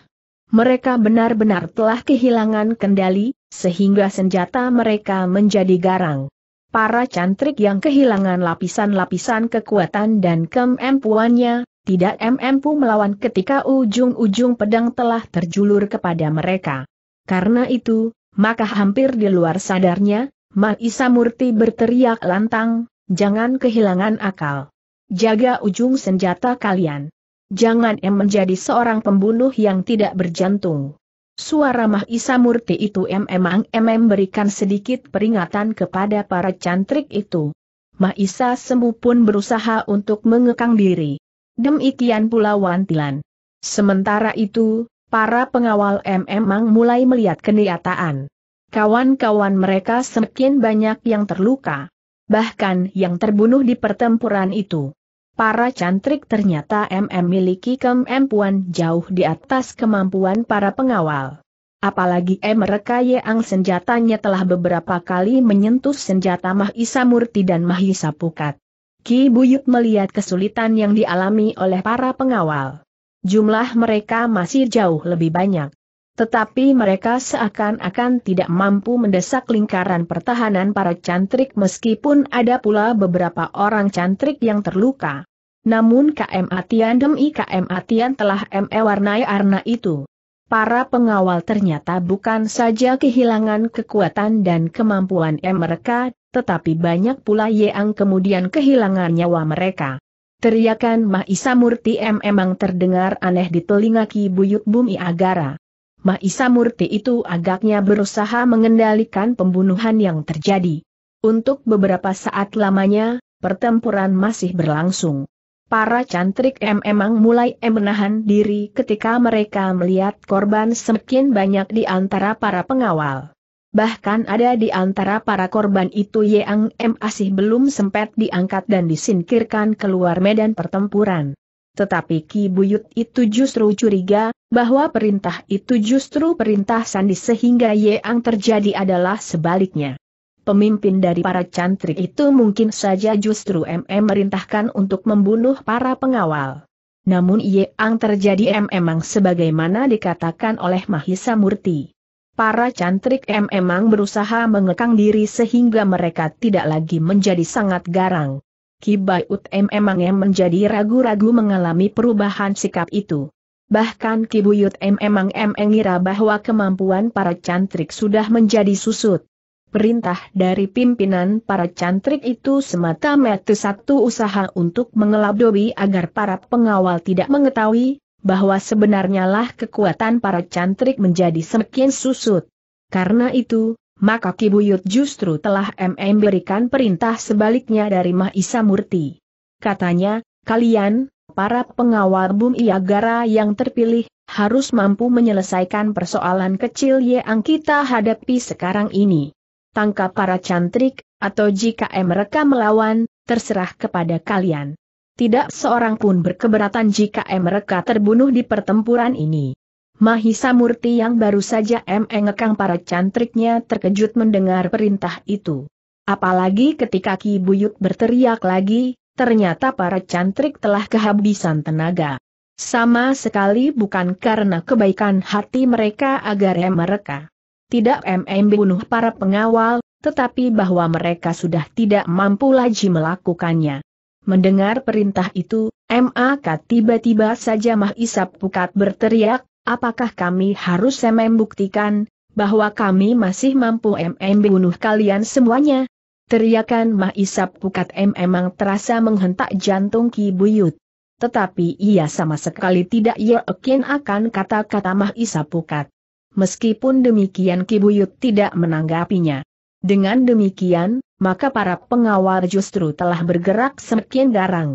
Mereka benar-benar telah kehilangan kendali, sehingga senjata mereka menjadi garang. Para cantrik yang kehilangan lapisan-lapisan kekuatan dan kemampuannya, tidak mampu melawan ketika ujung-ujung pedang telah terjulur kepada mereka. Karena itu, maka hampir di luar sadarnya, Maisa Murti berteriak lantang, jangan kehilangan akal. Jaga ujung senjata kalian. Jangan em menjadi seorang pembunuh yang tidak berjantung. Suara Mahisa Murti itu memang em memberikan sedikit peringatan kepada para cantrik itu. Mahisa Semu pun berusaha untuk mengekang diri demikian pula Wantilan. Sementara itu, para pengawal M memang mulai melihat kenyataan. Kawan-kawan mereka semakin banyak yang terluka. Bahkan yang terbunuh di pertempuran itu. Para cantrik ternyata MM memiliki kemampuan jauh di atas kemampuan para pengawal. Apalagi M mereka yang senjatanya telah beberapa kali menyentuh senjata Mahisa Murti dan Mahisa Pukat. Ki Buyut melihat kesulitan yang dialami oleh para pengawal. Jumlah mereka masih jauh lebih banyak. Tetapi mereka seakan-akan tidak mampu mendesak lingkaran pertahanan para cantrik meskipun ada pula beberapa orang cantrik yang terluka. Namun KM Atian demi KM Atian telah ME warnai arna itu. Para pengawal ternyata bukan saja kehilangan kekuatan dan kemampuan mereka, tetapi banyak pula yang kemudian kehilangan nyawa mereka. Teriakan Mahisa Murti M emang terdengar aneh di telinga Ki Buyut Bumi Agara. Mahisa Murti itu agaknya berusaha mengendalikan pembunuhan yang terjadi. Untuk beberapa saat lamanya, pertempuran masih berlangsung. Para cantrik M emang mulai menahan diri ketika mereka melihat korban semakin banyak di antara para pengawal. Bahkan ada di antara para korban itu Yang M. Asih belum sempat diangkat dan disingkirkan keluar medan pertempuran. Tetapi Ki Buyut itu justru curiga, bahwa perintah itu justru perintah Sandi sehingga Yang terjadi adalah sebaliknya. Pemimpin dari para cantrik itu mungkin saja justru MM merintahkan untuk membunuh para pengawal. Namun Yang terjadi MM memang sebagaimana dikatakan oleh Mahisa Murti para cantrik M Emang berusaha mengekang diri sehingga mereka tidak lagi menjadi sangat garang. Kibaiut M Emang yang menjadi ragu-ragu mengalami perubahan sikap itu. Bahkan Kibuyut M Emang M mengira bahwa kemampuan para cantrik sudah menjadi susut. Perintah dari pimpinan para cantrik itu semata-mata satu usaha untuk mengelabui agar para pengawal tidak mengetahui, bahwa sebenarnya lah kekuatan para cantrik menjadi semakin susut. Karena itu, maka Kibuyut justru telah MM berikan perintah sebaliknya dari Mahisa Murti. Katanya, kalian, para pengawal Bumi Iagara yang terpilih, harus mampu menyelesaikan persoalan kecil yang kita hadapi sekarang ini. Tangkap para cantrik, atau jika mereka melawan, terserah kepada kalian tidak seorang pun berkeberatan jika mereka terbunuh di pertempuran ini. Mahisa Murti yang baru saja mengekang para cantriknya terkejut mendengar perintah itu. Apalagi ketika Ki Buyut berteriak lagi, ternyata para cantrik telah kehabisan tenaga. Sama sekali bukan karena kebaikan hati mereka agar mereka tidak MM bunuh para pengawal, tetapi bahwa mereka sudah tidak mampu lagi melakukannya. Mendengar perintah itu, MAK tiba-tiba saja Mah Pukat berteriak, apakah kami harus membuktikan bahwa kami masih mampu MM bunuh kalian semuanya? Teriakan Mah Pukat M memang terasa menghentak jantung Ki Buyut. Tetapi ia sama sekali tidak yakin akan kata-kata Mah Pukat. Meskipun demikian Ki Buyut tidak menanggapinya. Dengan demikian, maka para pengawal justru telah bergerak semakin garang.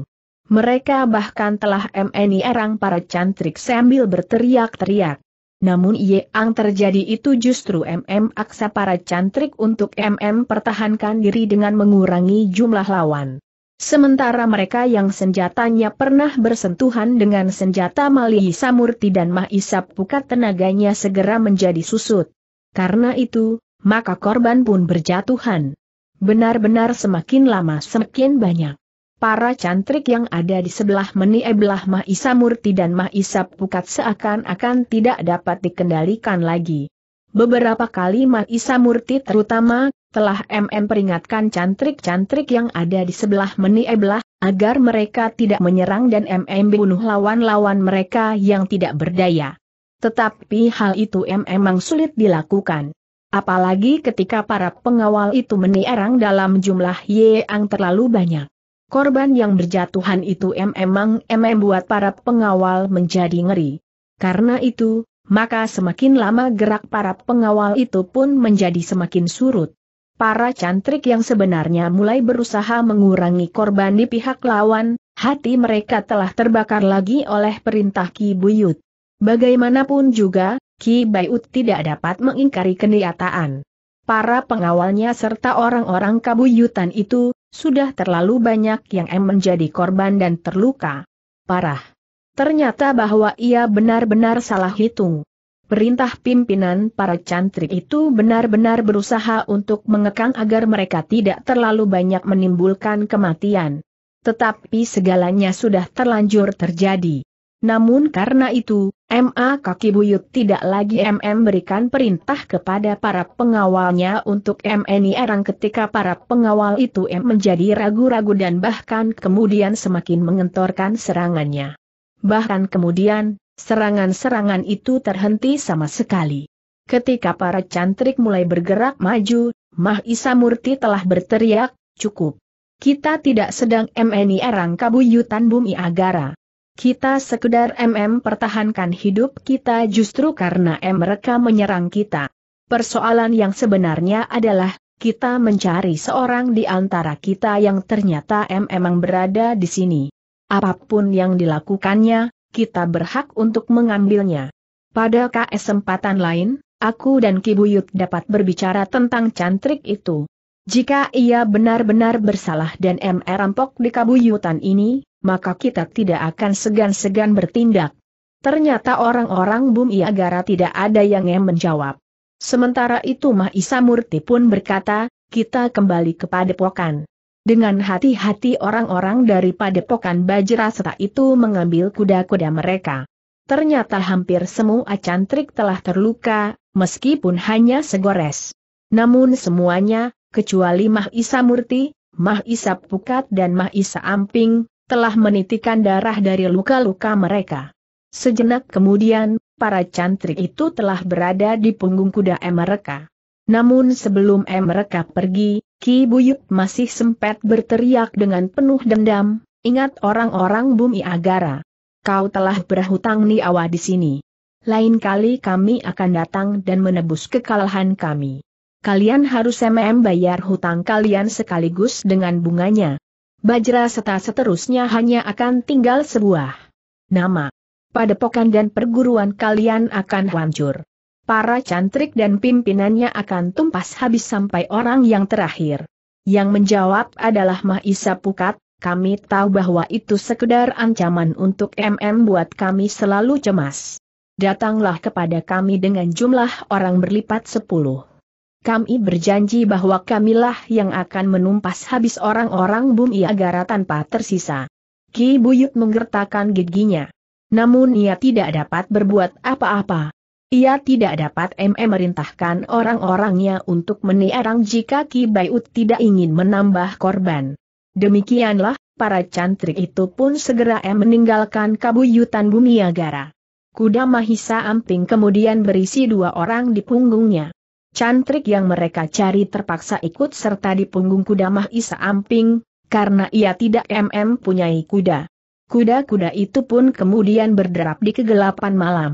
Mereka bahkan telah MNI erang para cantrik sambil berteriak-teriak. Namun yang terjadi itu justru MM aksa para cantrik untuk MM pertahankan diri dengan mengurangi jumlah lawan. Sementara mereka yang senjatanya pernah bersentuhan dengan senjata Malihi Samurti dan mahisap Pukat tenaganya segera menjadi susut. Karena itu, maka korban pun berjatuhan benar-benar semakin lama semakin banyak. Para cantrik yang ada di sebelah Meni eblah Mahisa Murti dan Mahisa Pukat seakan-akan tidak dapat dikendalikan lagi. Beberapa kali Mahisa Murti terutama, telah MM peringatkan cantrik-cantrik yang ada di sebelah Meni eblah agar mereka tidak menyerang dan MM bunuh lawan-lawan mereka yang tidak berdaya. Tetapi hal itu MM memang sulit dilakukan. Apalagi ketika para pengawal itu menierang dalam jumlah yang terlalu banyak. Korban yang berjatuhan itu memang mm buat para pengawal menjadi ngeri. Karena itu, maka semakin lama gerak para pengawal itu pun menjadi semakin surut. Para cantrik yang sebenarnya mulai berusaha mengurangi korban di pihak lawan, hati mereka telah terbakar lagi oleh perintah Ki Buyut. Bagaimanapun juga, Ki Baiut tidak dapat mengingkari kenyataan. Para pengawalnya serta orang-orang kabuyutan itu, sudah terlalu banyak yang em menjadi korban dan terluka. Parah. Ternyata bahwa ia benar-benar salah hitung. Perintah pimpinan para cantrik itu benar-benar berusaha untuk mengekang agar mereka tidak terlalu banyak menimbulkan kematian. Tetapi segalanya sudah terlanjur terjadi. Namun karena itu, MA Kaki Buyut tidak lagi MM berikan perintah kepada para pengawalnya untuk MNI Erang ketika para pengawal itu M menjadi ragu-ragu dan bahkan kemudian semakin mengentorkan serangannya. Bahkan kemudian, serangan-serangan itu terhenti sama sekali. Ketika para cantrik mulai bergerak maju, Mah Isa Murti telah berteriak, cukup. Kita tidak sedang MNI Erang Kabuyutan Bumi Agara. Kita sekedar MM pertahankan hidup kita justru karena M mereka menyerang kita. Persoalan yang sebenarnya adalah, kita mencari seorang di antara kita yang ternyata M emang berada di sini. Apapun yang dilakukannya, kita berhak untuk mengambilnya. Pada kesempatan lain, aku dan Kibuyut dapat berbicara tentang cantrik itu. Jika ia benar-benar bersalah dan M e rampok di kabuyutan ini, maka kita tidak akan segan-segan bertindak. Ternyata orang-orang Bumi Agara tidak ada yang menjawab. Sementara itu Mahisa Murti pun berkata, kita kembali ke padepokan. Dengan hati-hati orang-orang dari padepokan Bajrasta itu mengambil kuda-kuda mereka. Ternyata hampir semua cantrik telah terluka, meskipun hanya segores. Namun semuanya, kecuali Mahisa Murti, Mahisa Pukat dan Mahisa Amping, telah menitikan darah dari luka-luka mereka. Sejenak kemudian, para cantrik itu telah berada di punggung kuda mereka. Namun sebelum mereka pergi, Ki Buyut masih sempat berteriak dengan penuh dendam, ingat orang-orang bumi agara. Kau telah berhutang niawa di sini. Lain kali kami akan datang dan menebus kekalahan kami. Kalian harus MM bayar hutang kalian sekaligus dengan bunganya. Bajra serta seterusnya hanya akan tinggal sebuah nama. Padepokan dan perguruan kalian akan hancur. Para cantrik dan pimpinannya akan tumpas habis sampai orang yang terakhir. Yang menjawab adalah Mahisa Pukat, kami tahu bahwa itu sekedar ancaman untuk MM buat kami selalu cemas. Datanglah kepada kami dengan jumlah orang berlipat sepuluh kami berjanji bahwa kamilah yang akan menumpas habis orang-orang Bumi Agara tanpa tersisa. Ki Buyut menggertakkan giginya. Namun ia tidak dapat berbuat apa-apa. Ia tidak dapat MM merintahkan orang-orangnya untuk meniarang jika Ki Bayut tidak ingin menambah korban. Demikianlah, para cantrik itu pun segera M meninggalkan kabuyutan Bumi Agara. Kuda Mahisa Amping kemudian berisi dua orang di punggungnya cantrik yang mereka cari terpaksa ikut serta di punggung kuda Mahisa Amping, karena ia tidak MM punyai kuda. Kuda-kuda itu pun kemudian berderap di kegelapan malam.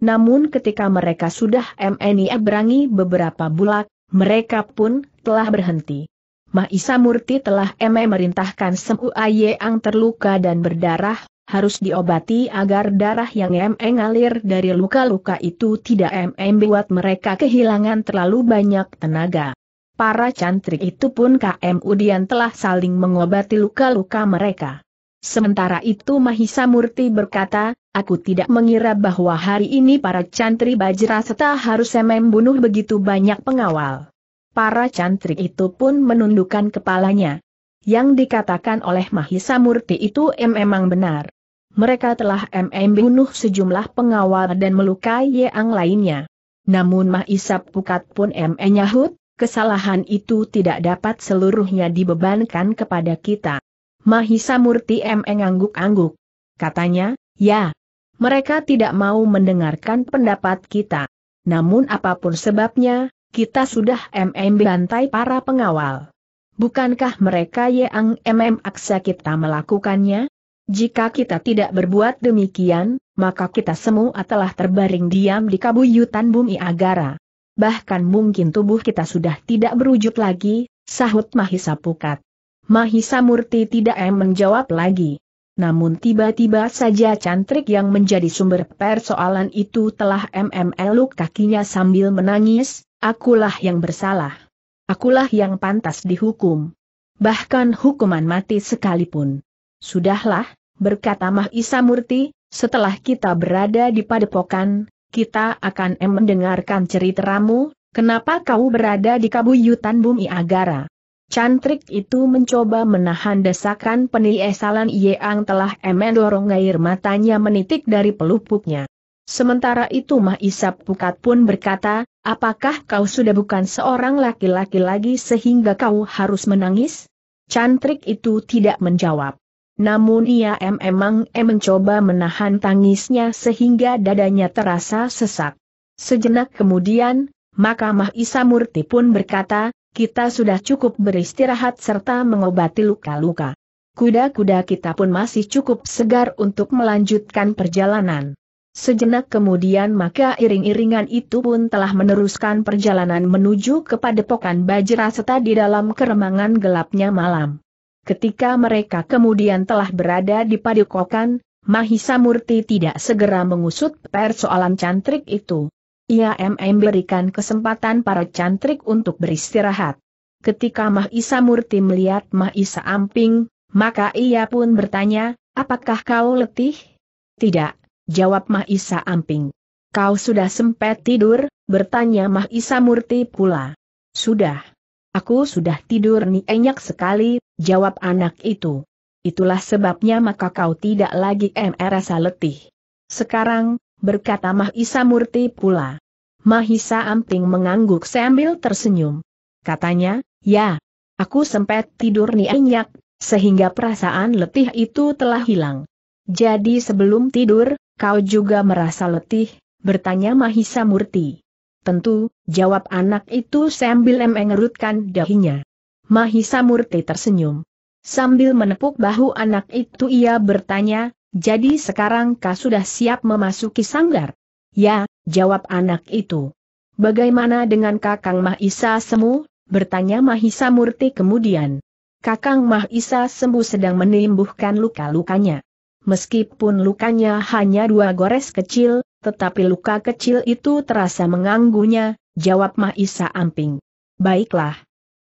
Namun ketika mereka sudah MNI mm berangi beberapa bulak, mereka pun telah berhenti. Mahisa Murti telah MM merintahkan Semu Ayang terluka dan berdarah harus diobati agar darah yang mengalir ngalir dari luka-luka itu tidak e membuat buat mereka kehilangan terlalu banyak tenaga. Para cantrik itu pun KM Udian telah saling mengobati luka-luka mereka. Sementara itu Mahisa Murti berkata, aku tidak mengira bahwa hari ini para cantri Bajra serta harus e emeng bunuh begitu banyak pengawal. Para cantrik itu pun menundukkan kepalanya. Yang dikatakan oleh Mahisa Murti itu e memang benar mereka telah MM bunuh sejumlah pengawal dan melukai yang lainnya. Namun Mah Isap Pukat pun MM nyahut, kesalahan itu tidak dapat seluruhnya dibebankan kepada kita. Mahisa Murti MM ngangguk-angguk. Katanya, ya, mereka tidak mau mendengarkan pendapat kita. Namun apapun sebabnya, kita sudah MM bantai para pengawal. Bukankah mereka yang MM aksa kita melakukannya? Jika kita tidak berbuat demikian, maka kita semua telah terbaring diam di kabuyutan bumi agara. Bahkan mungkin tubuh kita sudah tidak berwujud lagi, sahut Mahisa Pukat. Mahisa Murti tidak em menjawab lagi. Namun tiba-tiba saja cantrik yang menjadi sumber persoalan itu telah mmluk kakinya sambil menangis, akulah yang bersalah. Akulah yang pantas dihukum. Bahkan hukuman mati sekalipun. Sudahlah, berkata Mahisa Murti, setelah kita berada di padepokan, kita akan mendengarkan ceritamu, kenapa kau berada di kabuyutan bumi Agara. Cantrik itu mencoba menahan desakan penyesalan Yang telah mendorong air matanya menitik dari pelupuknya. Sementara itu Isap Pukat pun berkata, apakah kau sudah bukan seorang laki-laki lagi sehingga kau harus menangis? Cantrik itu tidak menjawab. Namun ia memang mencoba menahan tangisnya sehingga dadanya terasa sesak. Sejenak kemudian, maka Isamurti pun berkata, kita sudah cukup beristirahat serta mengobati luka-luka. Kuda-kuda kita pun masih cukup segar untuk melanjutkan perjalanan. Sejenak kemudian maka iring-iringan itu pun telah meneruskan perjalanan menuju kepada padepokan Bajra serta di dalam keremangan gelapnya malam. Ketika mereka kemudian telah berada di padukokan, Mahisa Murti tidak segera mengusut persoalan cantrik itu. Ia memberikan kesempatan para cantrik untuk beristirahat. Ketika Mahisa Murti melihat Mahisa Amping, maka ia pun bertanya, apakah kau letih? Tidak, jawab Mahisa Amping. Kau sudah sempat tidur, bertanya Mahisa Murti pula. Sudah. Aku sudah tidur nienyak sekali, jawab anak itu. Itulah sebabnya maka kau tidak lagi merasa eh, letih. Sekarang, berkata Mahisa Murti pula. Mahisa Amping mengangguk sambil tersenyum. Katanya, ya, aku sempat tidur nienyak, sehingga perasaan letih itu telah hilang. Jadi sebelum tidur, kau juga merasa letih, bertanya Mahisa Murti. Tentu, jawab anak itu sambil mengerutkan dahinya. Mahisa Murti tersenyum. Sambil menepuk bahu anak itu ia bertanya, jadi sekarang kau sudah siap memasuki sanggar? Ya, jawab anak itu. Bagaimana dengan kakang Mahisa Semu? Bertanya Mahisa Murti kemudian. Kakang Mahisa Semu sedang menimbuhkan luka-lukanya. Meskipun lukanya hanya dua gores kecil, tetapi luka kecil itu terasa mengganggunya, jawab Mahisa Amping. Baiklah.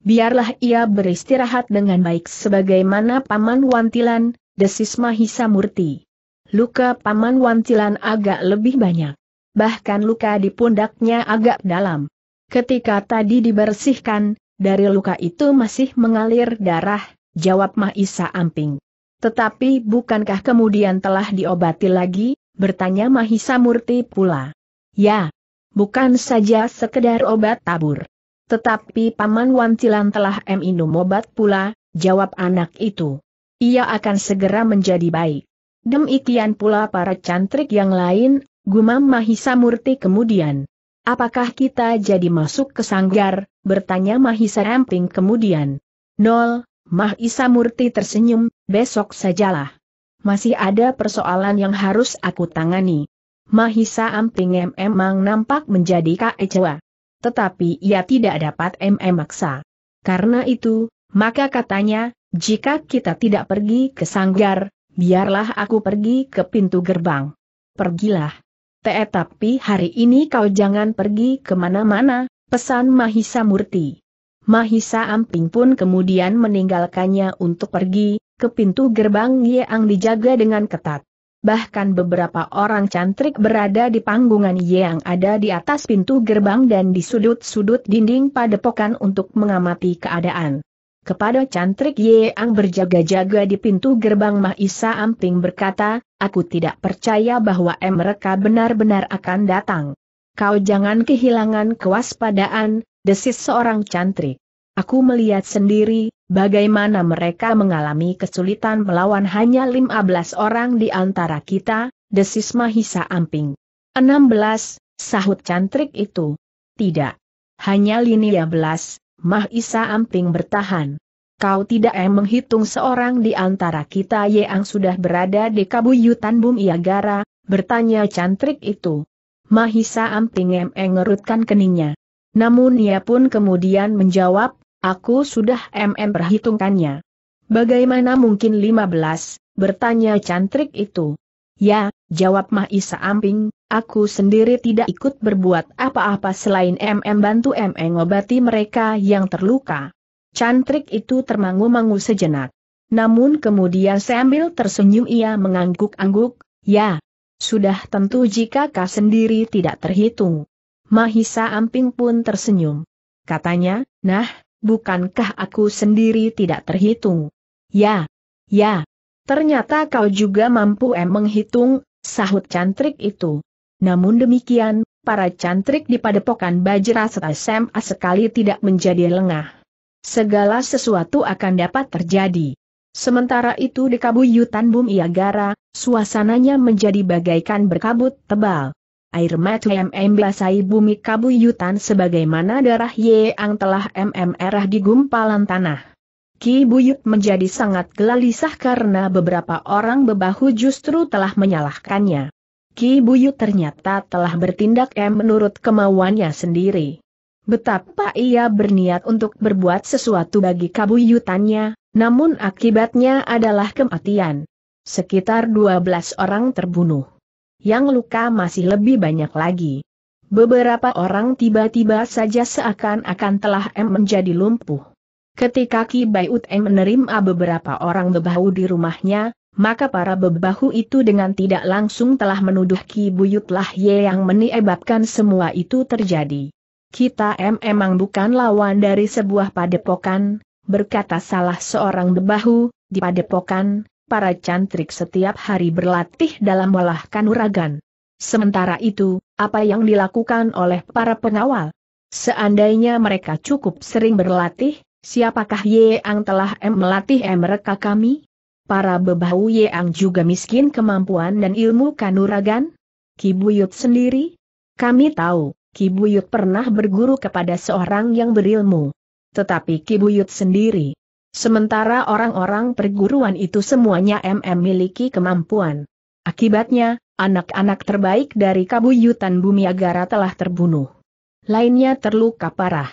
Biarlah ia beristirahat dengan baik sebagaimana Paman Wantilan, desis Mahisa Murti. Luka Paman Wantilan agak lebih banyak. Bahkan luka di pundaknya agak dalam. Ketika tadi dibersihkan, dari luka itu masih mengalir darah, jawab Mahisa Amping. Tetapi bukankah kemudian telah diobati lagi? Bertanya Mahisa Murti pula. Ya, bukan saja sekedar obat tabur. Tetapi Paman Wantilan telah minum obat pula, jawab anak itu. Ia akan segera menjadi baik. Demikian pula para cantrik yang lain, gumam Mahisa Murti kemudian. Apakah kita jadi masuk ke sanggar, bertanya Mahisa Ramping kemudian. Nol, Mahisa Murti tersenyum, besok sajalah masih ada persoalan yang harus aku tangani. Mahisa Amping memang nampak menjadi kecewa. Tetapi ia tidak dapat MM maksa. Karena itu, maka katanya, jika kita tidak pergi ke sanggar, biarlah aku pergi ke pintu gerbang. Pergilah. Tetapi hari ini kau jangan pergi kemana-mana, pesan Mahisa Murti. Mahisa Amping pun kemudian meninggalkannya untuk pergi, ke pintu gerbang Yeang dijaga dengan ketat. Bahkan beberapa orang cantrik berada di panggungan Yeang ada di atas pintu gerbang dan di sudut-sudut dinding padepokan untuk mengamati keadaan. Kepada cantrik Yeang berjaga-jaga di pintu gerbang Mahisa Amping berkata, aku tidak percaya bahwa mereka benar-benar akan datang. Kau jangan kehilangan kewaspadaan, desis seorang cantrik. Aku melihat sendiri, Bagaimana mereka mengalami kesulitan melawan hanya 15 orang di antara kita, desis Mahisa Amping. 16, sahut cantrik itu. Tidak. Hanya lini belas, Mahisa Amping bertahan. Kau tidak em eh menghitung seorang di antara kita yang sudah berada di kabuyutan Bumiagara, bertanya cantrik itu. Mahisa Amping em mengerutkan keningnya. Namun ia pun kemudian menjawab, Aku sudah MM perhitungkannya. Bagaimana mungkin 15, bertanya cantrik itu. Ya, jawab Mahisa Amping, aku sendiri tidak ikut berbuat apa-apa selain MM bantu MM ngobati mereka yang terluka. Cantrik itu termangu-mangu sejenak. Namun kemudian sambil tersenyum ia mengangguk-angguk, ya, sudah tentu jika kau sendiri tidak terhitung. Mahisa Amping pun tersenyum. Katanya, nah, bukankah aku sendiri tidak terhitung? Ya, ya, ternyata kau juga mampu em menghitung, sahut cantrik itu. Namun demikian, para cantrik di padepokan Bajra SMA sekali tidak menjadi lengah. Segala sesuatu akan dapat terjadi. Sementara itu di kabuyutan Bumiagara, suasananya menjadi bagaikan berkabut tebal air mata MM basahi bumi kabuyutan sebagaimana darah Yeang telah MM erah di gumpalan tanah. Ki Buyut menjadi sangat gelisah karena beberapa orang bebahu justru telah menyalahkannya. Ki Buyut ternyata telah bertindak M menurut kemauannya sendiri. Betapa ia berniat untuk berbuat sesuatu bagi kabuyutannya, namun akibatnya adalah kematian. Sekitar 12 orang terbunuh yang luka masih lebih banyak lagi. Beberapa orang tiba-tiba saja seakan-akan telah M menjadi lumpuh. Ketika Ki Baiut M menerima beberapa orang bebahu di rumahnya, maka para bebahu itu dengan tidak langsung telah menuduh Ki Buyutlah Ye yang menyebabkan semua itu terjadi. Kita M emang bukan lawan dari sebuah padepokan, berkata salah seorang bebahu, di padepokan, para cantrik setiap hari berlatih dalam olah kanuragan. Sementara itu, apa yang dilakukan oleh para pengawal? Seandainya mereka cukup sering berlatih, siapakah Yeang telah em melatih mereka kami? Para bebahu Yeang juga miskin kemampuan dan ilmu kanuragan? Kibuyut sendiri? Kami tahu, Kibuyut pernah berguru kepada seorang yang berilmu. Tetapi Kibuyut sendiri, Sementara orang-orang perguruan itu semuanya MM miliki kemampuan. Akibatnya, anak-anak terbaik dari Kabuyutan Bumi Agara telah terbunuh. Lainnya terluka parah.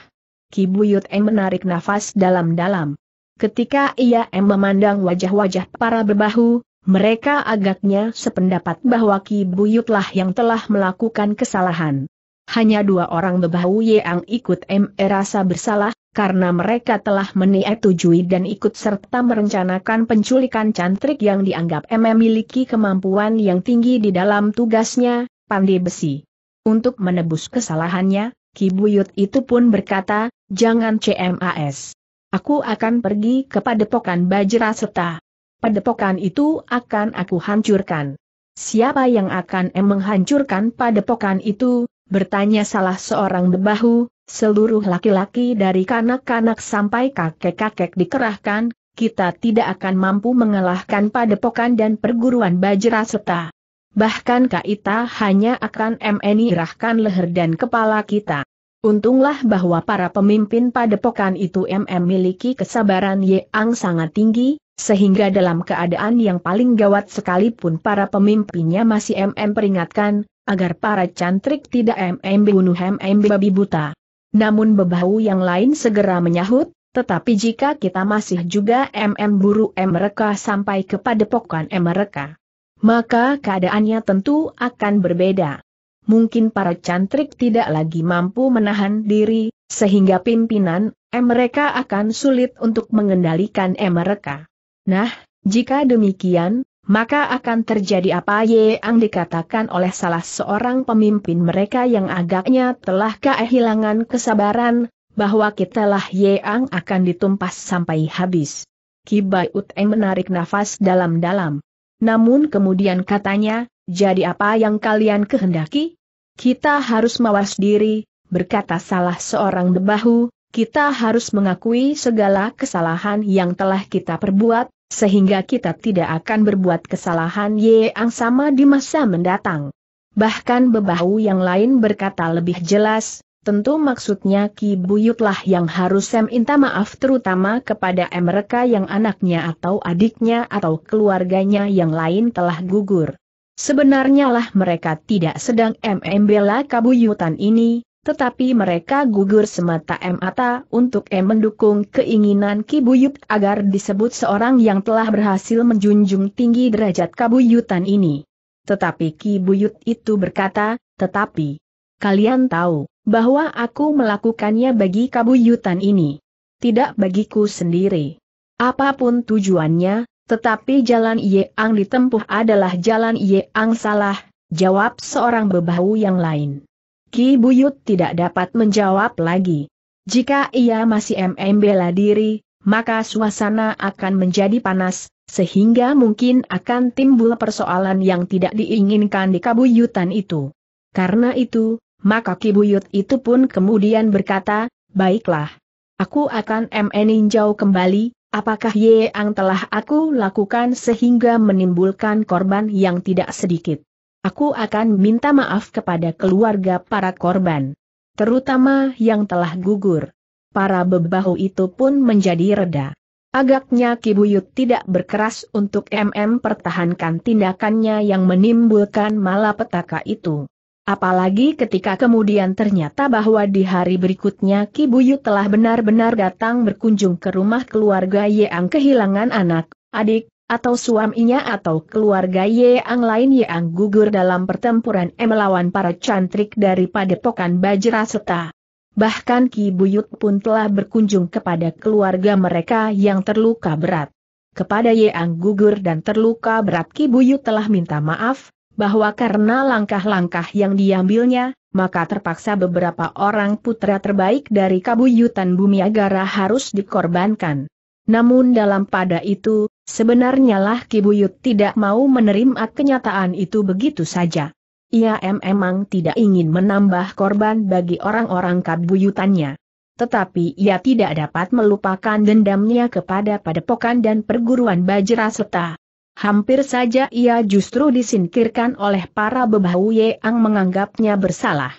Kibuyut M menarik nafas dalam-dalam. Ketika ia M memandang wajah-wajah para berbahu, mereka agaknya sependapat bahwa Kibuyutlah yang telah melakukan kesalahan. Hanya dua orang bebahu yang ikut M eh, rasa bersalah, karena mereka telah menyetujui dan ikut serta merencanakan penculikan cantrik yang dianggap memiliki kemampuan yang tinggi di dalam tugasnya, pandai besi. Untuk menebus kesalahannya, Kibuyut itu pun berkata, jangan CMAS. Aku akan pergi ke padepokan Seta. Padepokan itu akan aku hancurkan. Siapa yang akan menghancurkan padepokan itu, bertanya salah seorang bebahu, seluruh laki-laki dari kanak-kanak sampai kakek-kakek dikerahkan, kita tidak akan mampu mengalahkan padepokan dan perguruan Bajra serta. Bahkan Kaita hanya akan menirahkan leher dan kepala kita. Untunglah bahwa para pemimpin padepokan itu MM miliki kesabaran yang sangat tinggi, sehingga dalam keadaan yang paling gawat sekalipun para pemimpinnya masih MM peringatkan, agar para cantrik tidak MMB bunuh MMB babi buta. Namun bebahu yang lain segera menyahut, tetapi jika kita masih juga mm buru mereka sampai kepada padepokan mereka, maka keadaannya tentu akan berbeda. Mungkin para cantrik tidak lagi mampu menahan diri, sehingga pimpinan mereka akan sulit untuk mengendalikan mereka. Nah, jika demikian, maka akan terjadi apa yang dikatakan oleh salah seorang pemimpin mereka yang agaknya telah kehilangan kesabaran, bahwa kitalah yang akan ditumpas sampai habis. Kibai Uteng menarik nafas dalam-dalam. Namun kemudian katanya, jadi apa yang kalian kehendaki? Kita harus mawas diri, berkata salah seorang debahu, kita harus mengakui segala kesalahan yang telah kita perbuat, sehingga kita tidak akan berbuat kesalahan yang sama di masa mendatang. Bahkan bebahu yang lain berkata lebih jelas, tentu maksudnya Ki Buyutlah yang harus Sam minta maaf terutama kepada mereka yang anaknya atau adiknya atau keluarganya yang lain telah gugur. Sebenarnya lah mereka tidak sedang membela kabuyutan ini, tetapi mereka gugur semata-mata untuk em eh, mendukung keinginan Kibuyut agar disebut seorang yang telah berhasil menjunjung tinggi derajat kabuyutan ini. Tetapi Kibuyut itu berkata, tetapi, kalian tahu, bahwa aku melakukannya bagi kabuyutan ini. Tidak bagiku sendiri. Apapun tujuannya, tetapi jalan Ang ditempuh adalah jalan Ang salah, jawab seorang bebahu yang lain. Ki Buyut tidak dapat menjawab lagi. Jika ia masih MM bela diri, maka suasana akan menjadi panas, sehingga mungkin akan timbul persoalan yang tidak diinginkan di kabuyutan itu. Karena itu, maka Ki Buyut itu pun kemudian berkata, baiklah. Aku akan MN jauh kembali, apakah Yeang telah aku lakukan sehingga menimbulkan korban yang tidak sedikit. Aku akan minta maaf kepada keluarga para korban. Terutama yang telah gugur. Para bebahu itu pun menjadi reda. Agaknya Kibuyut tidak berkeras untuk MM pertahankan tindakannya yang menimbulkan malapetaka itu. Apalagi ketika kemudian ternyata bahwa di hari berikutnya Kibuyut telah benar-benar datang berkunjung ke rumah keluarga Yeang kehilangan anak, adik, atau suaminya atau keluarga Ye Yang lain Yang gugur dalam pertempuran M melawan para cantrik dari padepokan Bajra Seta. Bahkan Ki Buyut pun telah berkunjung kepada keluarga mereka yang terluka berat. Kepada Yang gugur dan terluka berat Ki Buyut telah minta maaf, bahwa karena langkah-langkah yang diambilnya, maka terpaksa beberapa orang putra terbaik dari kabuyutan Bumiagara harus dikorbankan. Namun dalam pada itu, Sebenarnya lah Kibuyut tidak mau menerima kenyataan itu begitu saja. Ia memang tidak ingin menambah korban bagi orang-orang kabuyutannya. Tetapi ia tidak dapat melupakan dendamnya kepada padepokan dan perguruan Bajra Seta. Hampir saja ia justru disingkirkan oleh para bebahu yang menganggapnya bersalah.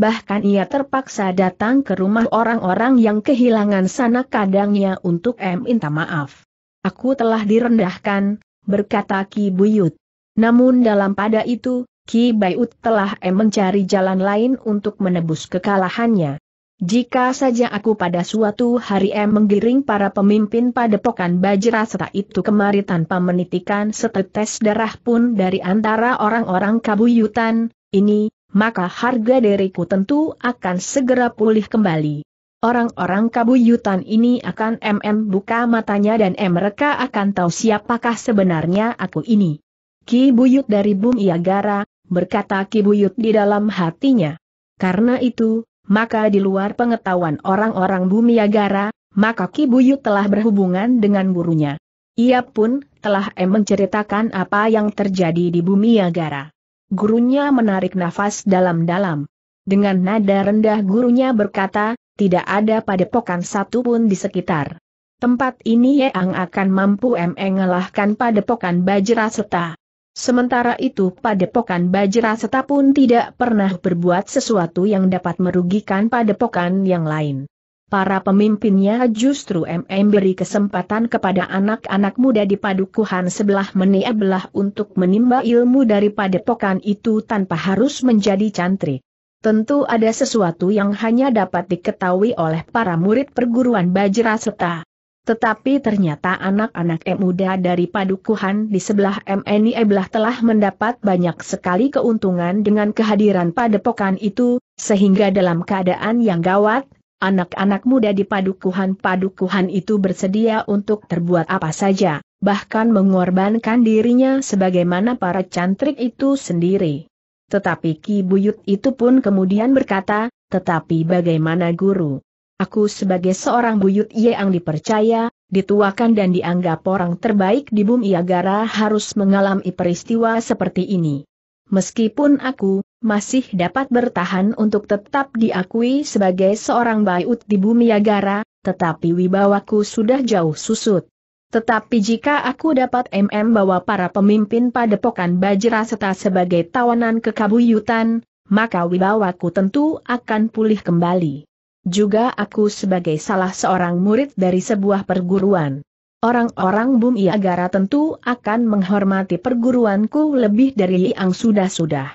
Bahkan ia terpaksa datang ke rumah orang-orang yang kehilangan sanak kadangnya untuk minta maaf aku telah direndahkan, berkata Ki Buyut. Namun dalam pada itu, Ki Bayut telah em mencari jalan lain untuk menebus kekalahannya. Jika saja aku pada suatu hari em menggiring para pemimpin padepokan Bajra serta itu kemari tanpa menitikan setetes darah pun dari antara orang-orang kabuyutan, ini, maka harga diriku tentu akan segera pulih kembali. Orang-orang kabuyutan ini akan MM buka matanya dan mereka akan tahu siapakah sebenarnya aku ini. Ki Buyut dari Bumi Iagara, berkata Ki Buyut di dalam hatinya. Karena itu, maka di luar pengetahuan orang-orang Bumi Agara, maka Ki Buyut telah berhubungan dengan gurunya. Ia pun telah M menceritakan apa yang terjadi di Bumi Agara. Gurunya menarik nafas dalam-dalam. Dengan nada rendah gurunya berkata, tidak ada padepokan satu pun di sekitar. Tempat ini yang akan mampu mengalahkan padepokan Bajra Seta. Sementara itu padepokan Bajra Seta pun tidak pernah berbuat sesuatu yang dapat merugikan padepokan yang lain. Para pemimpinnya justru MM beri kesempatan kepada anak-anak muda di padukuhan sebelah belah untuk menimba ilmu dari padepokan itu tanpa harus menjadi cantrik. Tentu ada sesuatu yang hanya dapat diketahui oleh para murid perguruan Bajra Seta. Tetapi ternyata anak-anak M muda dari Padukuhan di sebelah MNI Eblah telah mendapat banyak sekali keuntungan dengan kehadiran padepokan itu, sehingga dalam keadaan yang gawat, anak-anak muda di Padukuhan-Padukuhan itu bersedia untuk terbuat apa saja, bahkan mengorbankan dirinya sebagaimana para cantrik itu sendiri. Tetapi Ki Buyut itu pun kemudian berkata, tetapi bagaimana guru? Aku sebagai seorang buyut yang dipercaya, dituakan dan dianggap orang terbaik di bumi Agara harus mengalami peristiwa seperti ini. Meskipun aku, masih dapat bertahan untuk tetap diakui sebagai seorang bayut di bumi Agara, tetapi wibawaku sudah jauh susut. Tetapi jika aku dapat MM bawa para pemimpin padepokan Bajra serta sebagai tawanan kekabuyutan, maka wibawaku tentu akan pulih kembali. Juga aku sebagai salah seorang murid dari sebuah perguruan. Orang-orang Bumi Agara tentu akan menghormati perguruanku lebih dari yang sudah-sudah.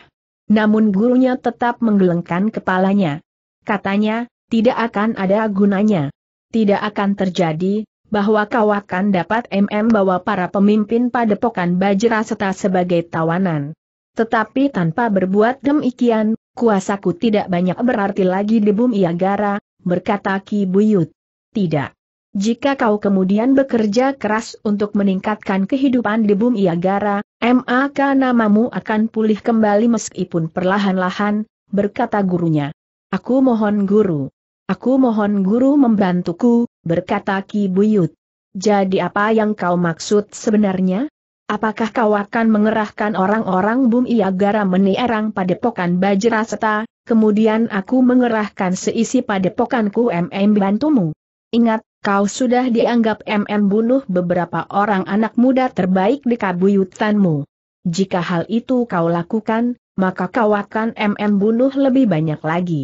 Namun gurunya tetap menggelengkan kepalanya. Katanya, tidak akan ada gunanya. Tidak akan terjadi, bahwa kau akan dapat MM bawa para pemimpin padepokan Bajra serta sebagai tawanan. Tetapi tanpa berbuat demikian, kuasaku tidak banyak berarti lagi di bumi Agara, berkata Ki Buyut. Tidak. Jika kau kemudian bekerja keras untuk meningkatkan kehidupan di bumi Agara, maka namamu akan pulih kembali meskipun perlahan-lahan, berkata gurunya. Aku mohon guru. Aku mohon guru membantuku, berkata Ki Buyut. Jadi apa yang kau maksud sebenarnya? Apakah kau akan mengerahkan orang-orang Bumi Agara menierang padepokan Bajraseta, kemudian aku mengerahkan seisi padepokanku MM bantumu? Ingat, kau sudah dianggap MM bunuh beberapa orang anak muda terbaik di kabuyutanmu. Jika hal itu kau lakukan, maka kau akan MM bunuh lebih banyak lagi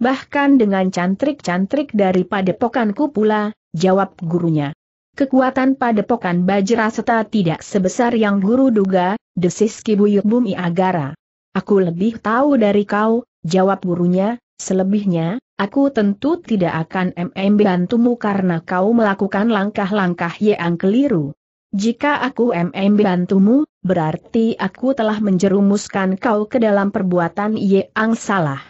bahkan dengan cantrik-cantrik dari padepokanku pula, jawab gurunya. Kekuatan padepokan Bajraseta tidak sebesar yang guru duga, desis kibuyuk Bumi Agara. Aku lebih tahu dari kau, jawab gurunya, selebihnya, aku tentu tidak akan MM bantumu karena kau melakukan langkah-langkah yang keliru. Jika aku MM bantumu, berarti aku telah menjerumuskan kau ke dalam perbuatan yang salah.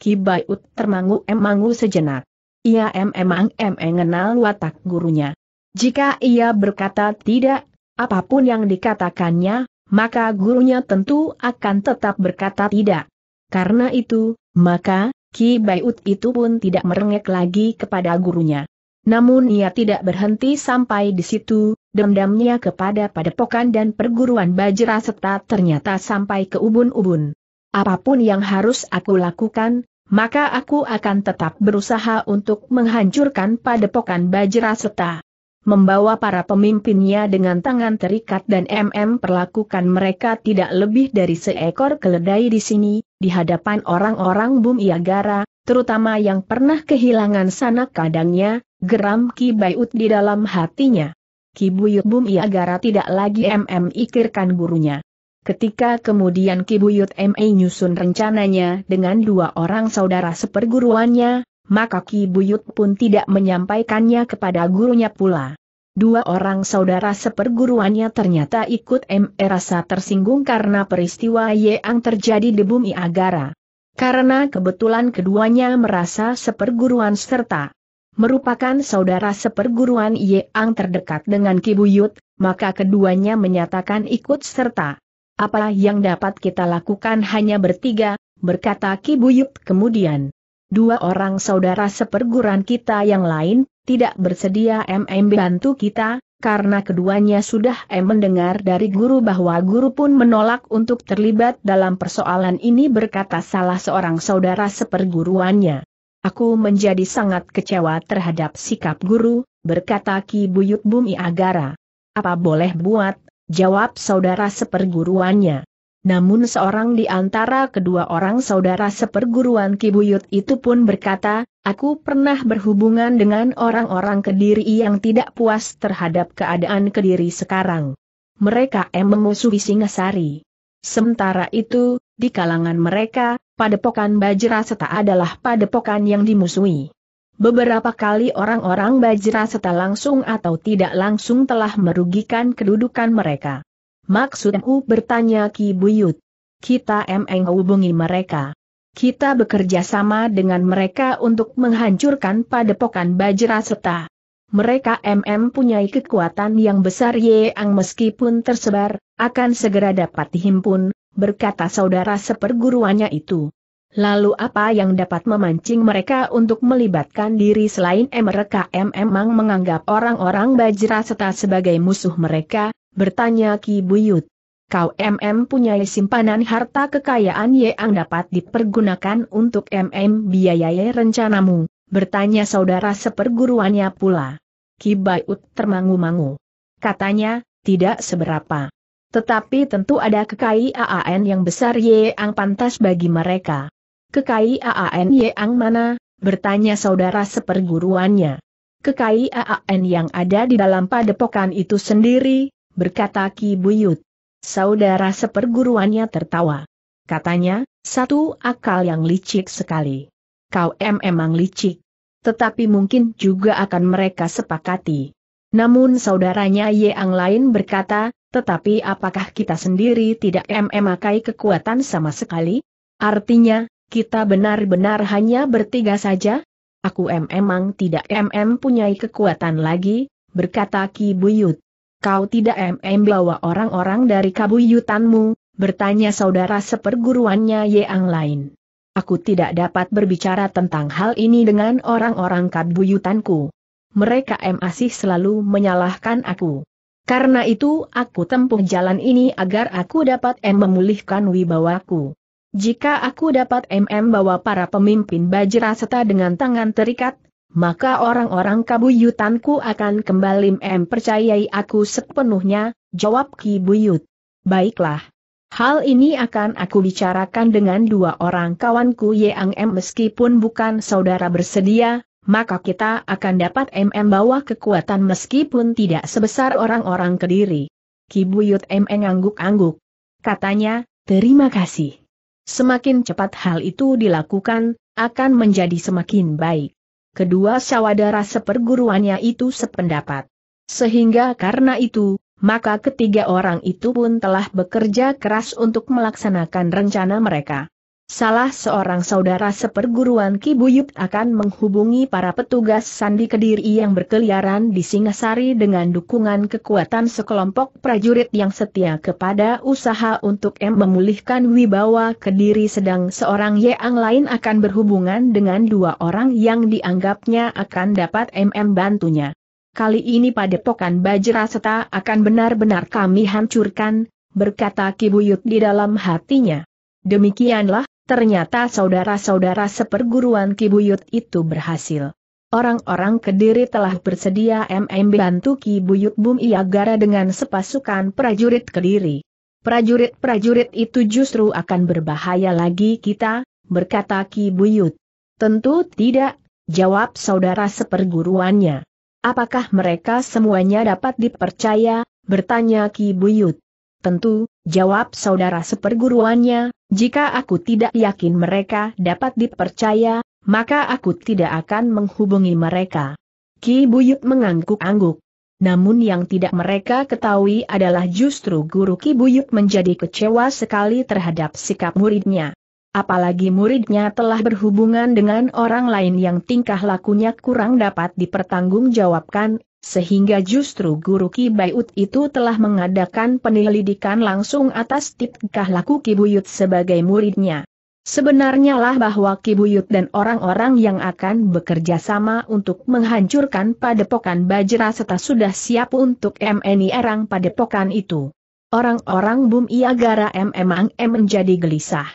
Kibaiut termangu-emangu sejenak. Ia emang mengenal watak gurunya. Jika ia berkata tidak, apapun yang dikatakannya, maka gurunya tentu akan tetap berkata tidak. Karena itu, maka, Ki Baiut itu pun tidak merengek lagi kepada gurunya. Namun ia tidak berhenti sampai di situ, dendamnya kepada padepokan dan perguruan Bajra serta ternyata sampai ke ubun-ubun. Apapun yang harus aku lakukan, maka aku akan tetap berusaha untuk menghancurkan padepokan Bajra Seta. Membawa para pemimpinnya dengan tangan terikat dan MM perlakukan mereka tidak lebih dari seekor keledai di sini, di hadapan orang-orang Iagara, terutama yang pernah kehilangan sanak kadangnya, geram Ki Bayut di dalam hatinya. Ki Buyut Iagara tidak lagi MM ikirkan gurunya. Ketika kemudian Kibuyut M.A. nyusun rencananya dengan dua orang saudara seperguruannya, maka Kibuyut pun tidak menyampaikannya kepada gurunya pula. Dua orang saudara seperguruannya ternyata ikut M.A. rasa tersinggung karena peristiwa yang terjadi di bumi Agara. Karena kebetulan keduanya merasa seperguruan serta merupakan saudara seperguruan yang terdekat dengan Kibuyut, maka keduanya menyatakan ikut serta. Apa yang dapat kita lakukan hanya bertiga, berkata Ki Buyut kemudian. Dua orang saudara seperguruan kita yang lain, tidak bersedia MM bantu kita, karena keduanya sudah M mendengar dari guru bahwa guru pun menolak untuk terlibat dalam persoalan ini berkata salah seorang saudara seperguruannya. Aku menjadi sangat kecewa terhadap sikap guru, berkata Ki Buyut Bumi Agara. Apa boleh buat, jawab saudara seperguruannya. Namun seorang di antara kedua orang saudara seperguruan Kibuyut itu pun berkata, aku pernah berhubungan dengan orang-orang Kediri yang tidak puas terhadap keadaan Kediri sekarang. Mereka em memusuhi Singasari. Sementara itu, di kalangan mereka, padepokan Bajra serta adalah padepokan yang dimusuhi. Beberapa kali orang-orang Bajra serta langsung atau tidak langsung telah merugikan kedudukan mereka. Maksudku bertanya Ki Buyut. Kita emeng hubungi mereka. Kita bekerja sama dengan mereka untuk menghancurkan padepokan Bajra serta. Mereka MM punya kekuatan yang besar ang meskipun tersebar, akan segera dapat dihimpun, berkata saudara seperguruannya itu. Lalu apa yang dapat memancing mereka untuk melibatkan diri selain mereka memang menganggap orang-orang Bajra Bajraseta sebagai musuh mereka, bertanya Ki Buyut. Kau MM punya simpanan harta kekayaan yang dapat dipergunakan untuk MM biayai rencanamu, bertanya saudara seperguruannya pula. Ki Buyut termangu-mangu. Katanya, tidak seberapa. Tetapi tentu ada kekayaan yang besar yang pantas bagi mereka. Kekai AAN Yang mana? bertanya saudara seperguruannya. Kekai AAN yang ada di dalam padepokan itu sendiri, berkata Ki Buyut. Saudara seperguruannya tertawa. Katanya, satu akal yang licik sekali. Kau em emang licik. Tetapi mungkin juga akan mereka sepakati. Namun saudaranya Yeang lain berkata, tetapi apakah kita sendiri tidak memakai kekuatan sama sekali? Artinya, kita benar-benar hanya bertiga saja? Aku memang tidak MM punyai kekuatan lagi, berkata Ki Buyut. Kau tidak MM bawa orang-orang dari kabuyutanmu, bertanya saudara seperguruannya yang lain. Aku tidak dapat berbicara tentang hal ini dengan orang-orang kabuyutanku. Mereka masih selalu menyalahkan aku. Karena itu aku tempuh jalan ini agar aku dapat memulihkan wibawaku. Jika aku dapat MM bawa para pemimpin Bajraseta dengan tangan terikat, maka orang-orang kabuyutanku akan kembali mm percayai aku sepenuhnya, jawab Ki Buyut. Baiklah. Hal ini akan aku bicarakan dengan dua orang kawanku Yang M meskipun bukan saudara bersedia, maka kita akan dapat MM bawa kekuatan meskipun tidak sebesar orang-orang kediri. Ki Buyut mm mengangguk-angguk. Katanya, terima kasih. Semakin cepat hal itu dilakukan, akan menjadi semakin baik. Kedua sawadara seperguruannya itu sependapat. Sehingga karena itu, maka ketiga orang itu pun telah bekerja keras untuk melaksanakan rencana mereka salah seorang saudara seperguruan Kibuyut akan menghubungi para petugas Sandi Kediri yang berkeliaran di Singasari dengan dukungan kekuatan sekelompok prajurit yang setia kepada usaha untuk M memulihkan wibawa Kediri sedang seorang yang lain akan berhubungan dengan dua orang yang dianggapnya akan dapat MM bantunya. Kali ini padepokan Bajra seta akan benar-benar kami hancurkan, berkata Kibuyut di dalam hatinya. Demikianlah, Ternyata saudara-saudara seperguruan Kibuyut itu berhasil. Orang-orang Kediri telah bersedia MM bantu Kibuyut Bumi Agara dengan sepasukan prajurit Kediri. Prajurit-prajurit itu justru akan berbahaya lagi kita, berkata Kibuyut. Tentu tidak, jawab saudara seperguruannya. Apakah mereka semuanya dapat dipercaya? bertanya Ki Buyut. Tentu, jawab saudara seperguruannya, jika aku tidak yakin mereka dapat dipercaya, maka aku tidak akan menghubungi mereka. Ki Buyut mengangguk-angguk. Namun yang tidak mereka ketahui adalah justru guru Ki Buyut menjadi kecewa sekali terhadap sikap muridnya. Apalagi muridnya telah berhubungan dengan orang lain yang tingkah lakunya kurang dapat dipertanggungjawabkan, sehingga justru guru kibayut itu telah mengadakan penyelidikan langsung atas tipkah laku Kibuyut sebagai muridnya. Sebenarnya lah bahwa Kibuyut dan orang-orang yang akan bekerja sama untuk menghancurkan padepokan Bajra serta sudah siap untuk MNI erang padepokan itu. Orang-orang Bum Iagara memang menjadi gelisah.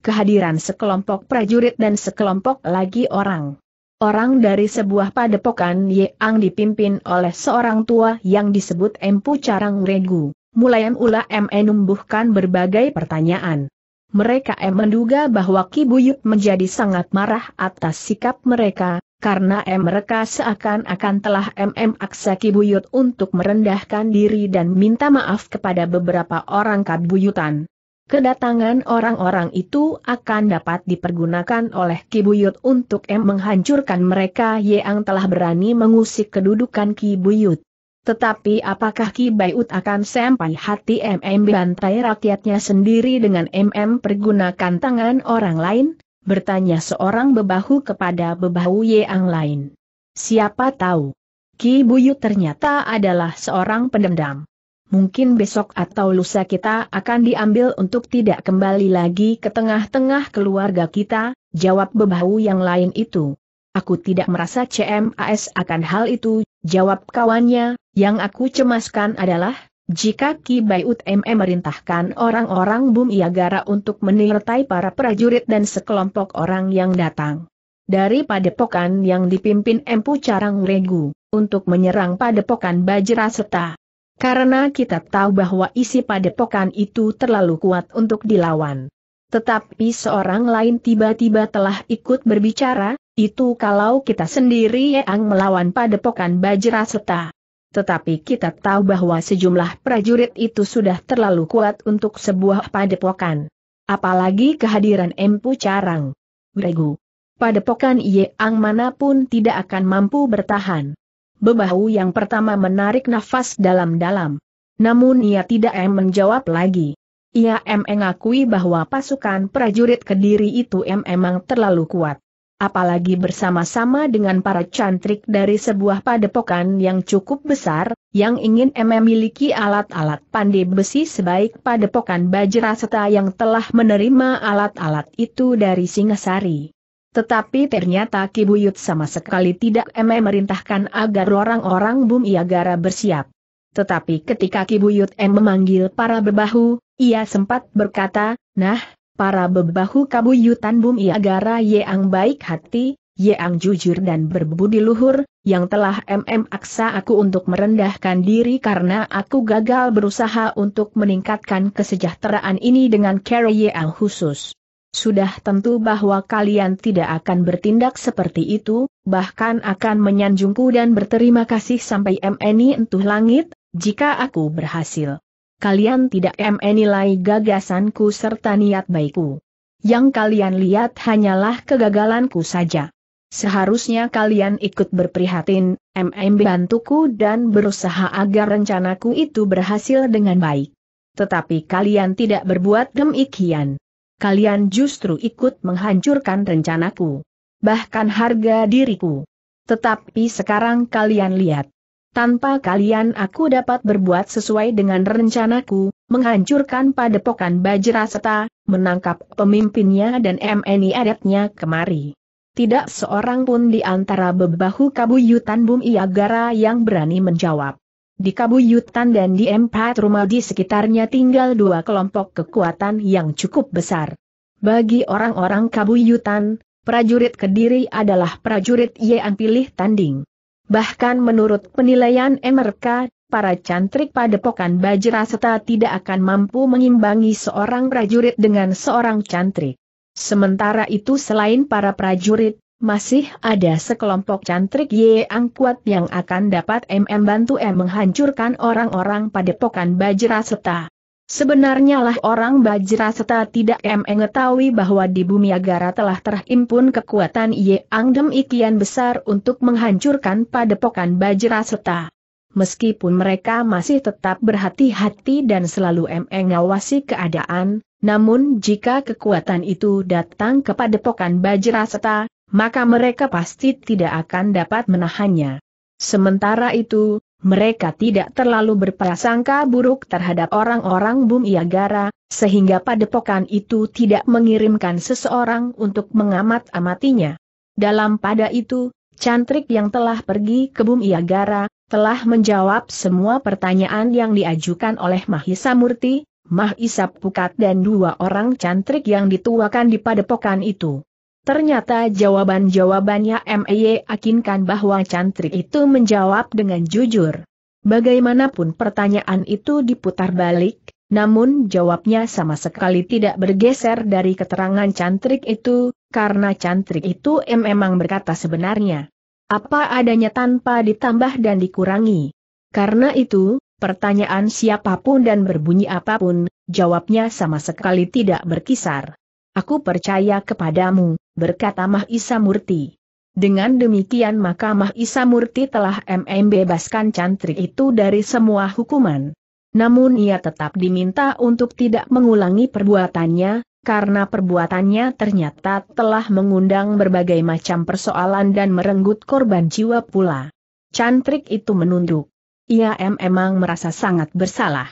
Kehadiran sekelompok prajurit dan sekelompok lagi orang orang dari sebuah padepokan yang dipimpin oleh seorang tua yang disebut Empu Carang Regu. Mulai Mula e menumbuhkan berbagai pertanyaan. Mereka M e menduga bahwa Ki Buyut menjadi sangat marah atas sikap mereka, karena M e mereka seakan-akan telah MM aksa Ki Buyut untuk merendahkan diri dan minta maaf kepada beberapa orang kabuyutan. Kedatangan orang-orang itu akan dapat dipergunakan oleh Kibuyut untuk M menghancurkan mereka yang telah berani mengusik kedudukan Kibuyut. Tetapi apakah Kibuyut akan sampai hati MM bantai rakyatnya sendiri dengan MM pergunakan tangan orang lain? Bertanya seorang bebahu kepada bebahu yang lain. Siapa tahu? Kibuyut ternyata adalah seorang pendendam mungkin besok atau lusa kita akan diambil untuk tidak kembali lagi ke tengah-tengah keluarga kita, jawab bebahu yang lain itu. Aku tidak merasa CMAS akan hal itu, jawab kawannya, yang aku cemaskan adalah, jika Ki Bayut MM merintahkan orang-orang Bumi Agara untuk menilai para prajurit dan sekelompok orang yang datang dari padepokan yang dipimpin Empu Carang Regu, untuk menyerang padepokan Bajra serta karena kita tahu bahwa isi padepokan itu terlalu kuat untuk dilawan. Tetapi seorang lain tiba-tiba telah ikut berbicara, itu kalau kita sendiri yang melawan padepokan Bajraseta. Tetapi kita tahu bahwa sejumlah prajurit itu sudah terlalu kuat untuk sebuah padepokan. Apalagi kehadiran Empu Carang. Gregu. Padepokan Yeang manapun tidak akan mampu bertahan. Bebahu yang pertama menarik nafas dalam-dalam. Namun ia tidak em menjawab lagi. Ia em mengakui bahwa pasukan prajurit kediri itu em emang terlalu kuat. Apalagi bersama-sama dengan para cantrik dari sebuah padepokan yang cukup besar, yang ingin em memiliki alat-alat pandai besi sebaik padepokan Bajra serta yang telah menerima alat-alat itu dari Singasari. Tetapi ternyata Kibuyut sama sekali tidak memerintahkan agar orang-orang Bumi Agara bersiap. Tetapi ketika Kibuyut M memanggil para bebahu, ia sempat berkata, Nah, para bebahu Kabuyutan Agara yang baik hati, yang jujur dan berbudi luhur, yang telah MM aksa aku untuk merendahkan diri karena aku gagal berusaha untuk meningkatkan kesejahteraan ini dengan cara yang khusus. Sudah tentu bahwa kalian tidak akan bertindak seperti itu, bahkan akan menyanjungku dan berterima kasih sampai MNI entuh langit, jika aku berhasil. Kalian tidak MNI gagasanku serta niat baikku. Yang kalian lihat hanyalah kegagalanku saja. Seharusnya kalian ikut berprihatin, MM bantuku dan berusaha agar rencanaku itu berhasil dengan baik. Tetapi kalian tidak berbuat demikian kalian justru ikut menghancurkan rencanaku. Bahkan harga diriku. Tetapi sekarang kalian lihat. Tanpa kalian aku dapat berbuat sesuai dengan rencanaku, menghancurkan padepokan Bajraseta, menangkap pemimpinnya dan MNI adatnya kemari. Tidak seorang pun di antara bebahu kabuyutan Bumi Agara yang berani menjawab. Di Kabuyutan dan di Empat Rumah di sekitarnya tinggal dua kelompok kekuatan yang cukup besar. Bagi orang-orang Kabuyutan, prajurit Kediri adalah prajurit yang pilih tanding. Bahkan menurut penilaian MRK, para cantrik padepokan Bajra serta tidak akan mampu mengimbangi seorang prajurit dengan seorang cantrik. Sementara itu selain para prajurit, masih ada sekelompok cantrik Yeang kuat yang akan dapat MM bantu M menghancurkan orang-orang padepokan Bajraseta. Sebenarnya lah orang Bajraseta tidak M mengetahui bahwa di bumi Agara telah terhimpun kekuatan Yeang demikian besar untuk menghancurkan padepokan Bajraseta. Meskipun mereka masih tetap berhati-hati dan selalu M mengawasi keadaan, namun jika kekuatan itu datang kepada pokan Bajraseta, maka mereka pasti tidak akan dapat menahannya. Sementara itu, mereka tidak terlalu berprasangka buruk terhadap orang-orang Agara, sehingga padepokan itu tidak mengirimkan seseorang untuk mengamat-amatinya. Dalam pada itu, cantrik yang telah pergi ke Agara, telah menjawab semua pertanyaan yang diajukan oleh Mahisa Murti, Mahisa Pukat dan dua orang cantrik yang dituakan di padepokan itu. Ternyata jawaban-jawabannya M.E.Y. akinkan bahwa cantrik itu menjawab dengan jujur. Bagaimanapun pertanyaan itu diputar balik, namun jawabnya sama sekali tidak bergeser dari keterangan cantrik itu, karena cantrik itu memang berkata sebenarnya. Apa adanya tanpa ditambah dan dikurangi. Karena itu, pertanyaan siapapun dan berbunyi apapun, jawabnya sama sekali tidak berkisar. Aku percaya kepadamu, berkata Isa Murti. Dengan demikian maka Isa Murti telah MM bebaskan cantrik itu dari semua hukuman. Namun ia tetap diminta untuk tidak mengulangi perbuatannya, karena perbuatannya ternyata telah mengundang berbagai macam persoalan dan merenggut korban jiwa pula. Cantrik itu menunduk. Ia memang merasa sangat bersalah.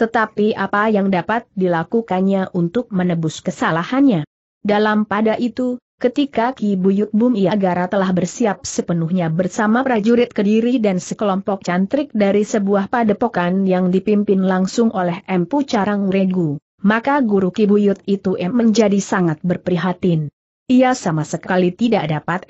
Tetapi apa yang dapat dilakukannya untuk menebus kesalahannya? Dalam pada itu, Ketika Ki Buyut Bumi Agara telah bersiap sepenuhnya bersama prajurit Kediri dan sekelompok cantrik dari sebuah padepokan yang dipimpin langsung oleh Empu Carang Regu, maka guru Ki Buyut itu M menjadi sangat berprihatin. Ia sama sekali tidak dapat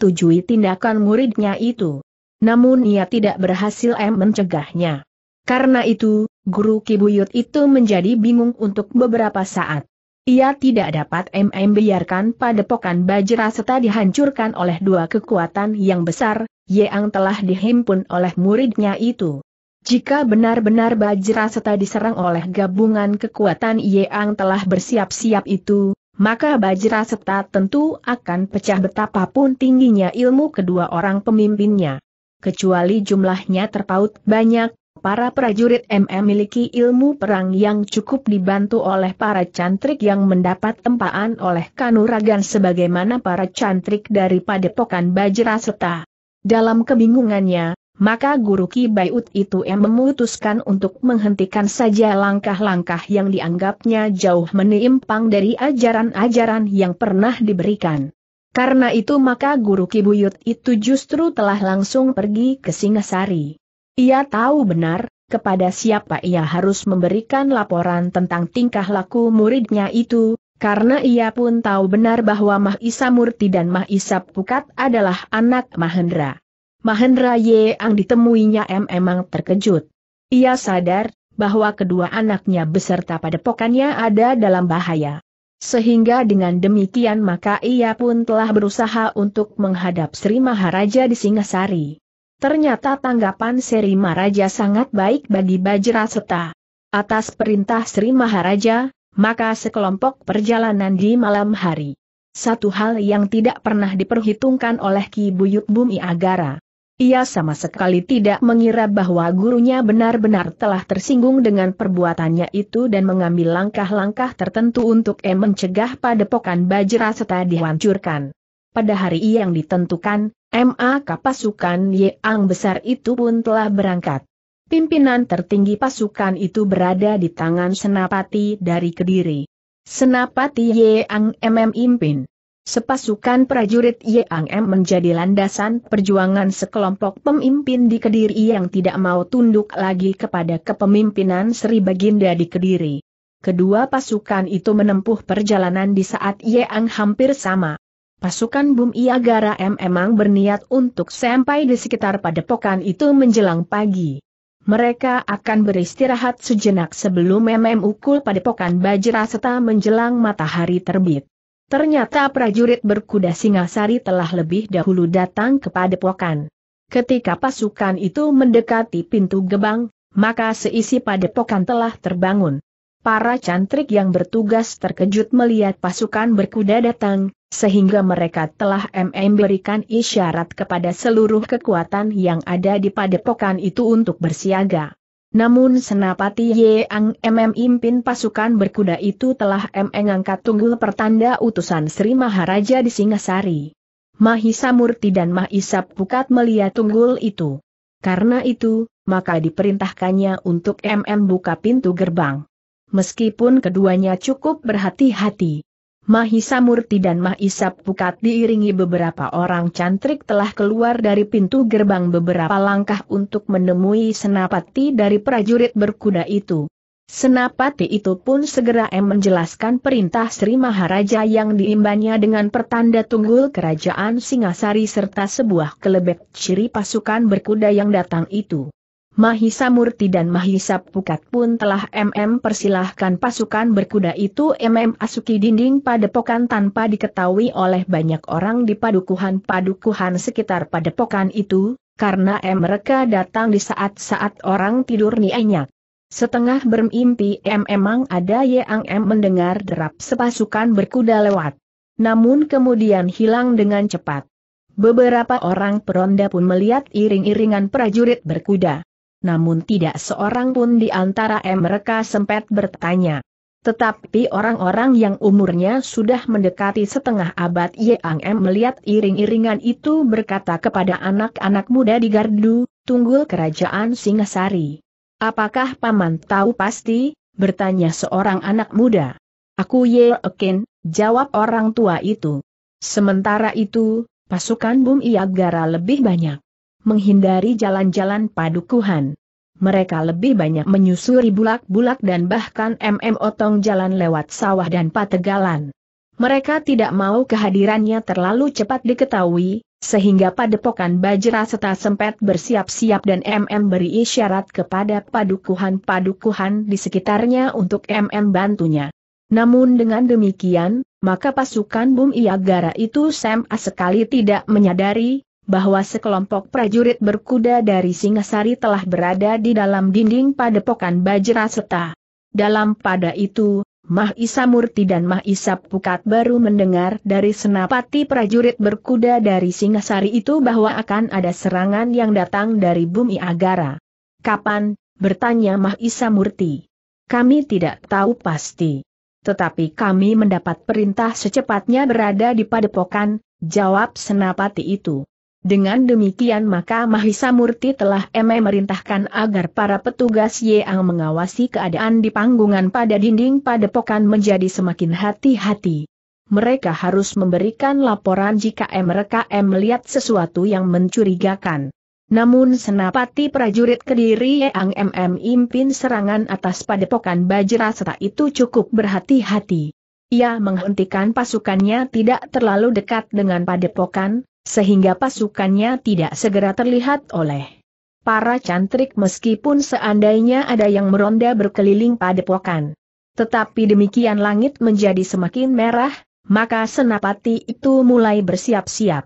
tujui tindakan muridnya itu. Namun ia tidak berhasil M mencegahnya. Karena itu, guru Ki Buyut itu menjadi bingung untuk beberapa saat. Ia tidak dapat MM biarkan padepokan Bajra serta dihancurkan oleh dua kekuatan yang besar, yang telah dihimpun oleh muridnya itu. Jika benar-benar Bajra serta diserang oleh gabungan kekuatan yang telah bersiap-siap itu, maka Bajra serta tentu akan pecah betapapun tingginya ilmu kedua orang pemimpinnya. Kecuali jumlahnya terpaut banyak, Para prajurit MM memiliki ilmu perang yang cukup dibantu oleh para cantrik yang mendapat tempaan oleh kanuragan sebagaimana para cantrik dari padepokan Bajraseta. Dalam kebingungannya, maka guru Ki Baiut itu M memutuskan untuk menghentikan saja langkah-langkah yang dianggapnya jauh menyimpang dari ajaran-ajaran yang pernah diberikan. Karena itu maka guru Ki Buyut itu justru telah langsung pergi ke Singasari. Ia tahu benar, kepada siapa ia harus memberikan laporan tentang tingkah laku muridnya itu, karena ia pun tahu benar bahwa Mahisa Murti dan Mahisa Pukat adalah anak Mahendra. Mahendra Yang ditemuinya M emang terkejut. Ia sadar, bahwa kedua anaknya beserta padepokannya ada dalam bahaya. Sehingga dengan demikian maka ia pun telah berusaha untuk menghadap Sri Maharaja di Singasari. Ternyata tanggapan Sri Maharaja sangat baik bagi Bajraseta. Atas perintah Sri Maharaja, maka sekelompok perjalanan di malam hari. Satu hal yang tidak pernah diperhitungkan oleh Ki Buyut Bumi Agara. Ia sama sekali tidak mengira bahwa gurunya benar-benar telah tersinggung dengan perbuatannya itu dan mengambil langkah-langkah tertentu untuk em mencegah padepokan Bajraseta dihancurkan pada hari yang ditentukan, MAK pasukan Yang besar itu pun telah berangkat. Pimpinan tertinggi pasukan itu berada di tangan Senapati dari Kediri. Senapati Yang MM Impin. Sepasukan prajurit Yang M menjadi landasan perjuangan sekelompok pemimpin di Kediri yang tidak mau tunduk lagi kepada kepemimpinan Sri Baginda di Kediri. Kedua pasukan itu menempuh perjalanan di saat Yang hampir sama. Pasukan Bumi Agara M emang berniat untuk sampai di sekitar padepokan itu menjelang pagi. Mereka akan beristirahat sejenak sebelum MM ukul padepokan Bajra serta menjelang matahari terbit. Ternyata prajurit berkuda Singasari telah lebih dahulu datang ke padepokan. Ketika pasukan itu mendekati pintu gebang, maka seisi padepokan telah terbangun para cantrik yang bertugas terkejut melihat pasukan berkuda datang, sehingga mereka telah memberikan isyarat kepada seluruh kekuatan yang ada di padepokan itu untuk bersiaga. Namun Senapati Yeang MM impin pasukan berkuda itu telah mengangkat tunggul pertanda utusan Sri Maharaja di Singasari. Mahisa Murti dan Mahisa Pukat melihat tunggul itu. Karena itu, maka diperintahkannya untuk MM buka pintu gerbang meskipun keduanya cukup berhati-hati. Mahisa Murti dan Mahisa Pukat diiringi beberapa orang cantrik telah keluar dari pintu gerbang beberapa langkah untuk menemui senapati dari prajurit berkuda itu. Senapati itu pun segera em menjelaskan perintah Sri Maharaja yang diimbannya dengan pertanda tunggul kerajaan Singasari serta sebuah kelebek ciri pasukan berkuda yang datang itu. Mahisa Murti dan Mahisa Pukat pun telah MM persilahkan pasukan berkuda itu MM asuki dinding padepokan tanpa diketahui oleh banyak orang di padukuhan-padukuhan sekitar padepokan itu, karena M mereka datang di saat-saat orang tidur nyenyak, Setengah bermimpi M emang ada yang M mendengar derap sepasukan berkuda lewat. Namun kemudian hilang dengan cepat. Beberapa orang peronda pun melihat iring-iringan prajurit berkuda namun tidak seorang pun di antara mereka sempat bertanya. Tetapi orang-orang yang umurnya sudah mendekati setengah abad Yang M melihat iring-iringan itu berkata kepada anak-anak muda di Gardu, Tunggul Kerajaan Singasari. Apakah Paman tahu pasti? bertanya seorang anak muda. Aku yakin, jawab orang tua itu. Sementara itu, pasukan Bumi Agara lebih banyak menghindari jalan-jalan padukuhan. Mereka lebih banyak menyusuri bulak-bulak dan bahkan MM Otong jalan lewat sawah dan pategalan. Mereka tidak mau kehadirannya terlalu cepat diketahui, sehingga padepokan Bajra seta sempat bersiap-siap dan MM beri isyarat kepada padukuhan-padukuhan di sekitarnya untuk MM bantunya. Namun dengan demikian, maka pasukan Bum Iagara itu sama sekali tidak menyadari bahwa sekelompok prajurit berkuda dari Singasari telah berada di dalam dinding padepokan Bajraseta. Dalam pada itu, Mah Isa Murti dan Mah Isa Pukat baru mendengar dari senapati prajurit berkuda dari Singasari itu bahwa akan ada serangan yang datang dari Bumi Agara. Kapan? bertanya Mah Isa Murti. Kami tidak tahu pasti. Tetapi kami mendapat perintah secepatnya berada di padepokan, jawab senapati itu. Dengan demikian maka Mahisa Murti telah merintahkan agar para petugas yang mengawasi keadaan di panggungan pada dinding padepokan menjadi semakin hati-hati. Mereka harus memberikan laporan jika mereka melihat sesuatu yang mencurigakan. Namun senapati prajurit kediri yang impin serangan atas padepokan serta itu cukup berhati-hati. Ia menghentikan pasukannya tidak terlalu dekat dengan padepokan, sehingga pasukannya tidak segera terlihat oleh para cantrik meskipun seandainya ada yang meronda berkeliling padepokan. Tetapi demikian langit menjadi semakin merah, maka senapati itu mulai bersiap-siap.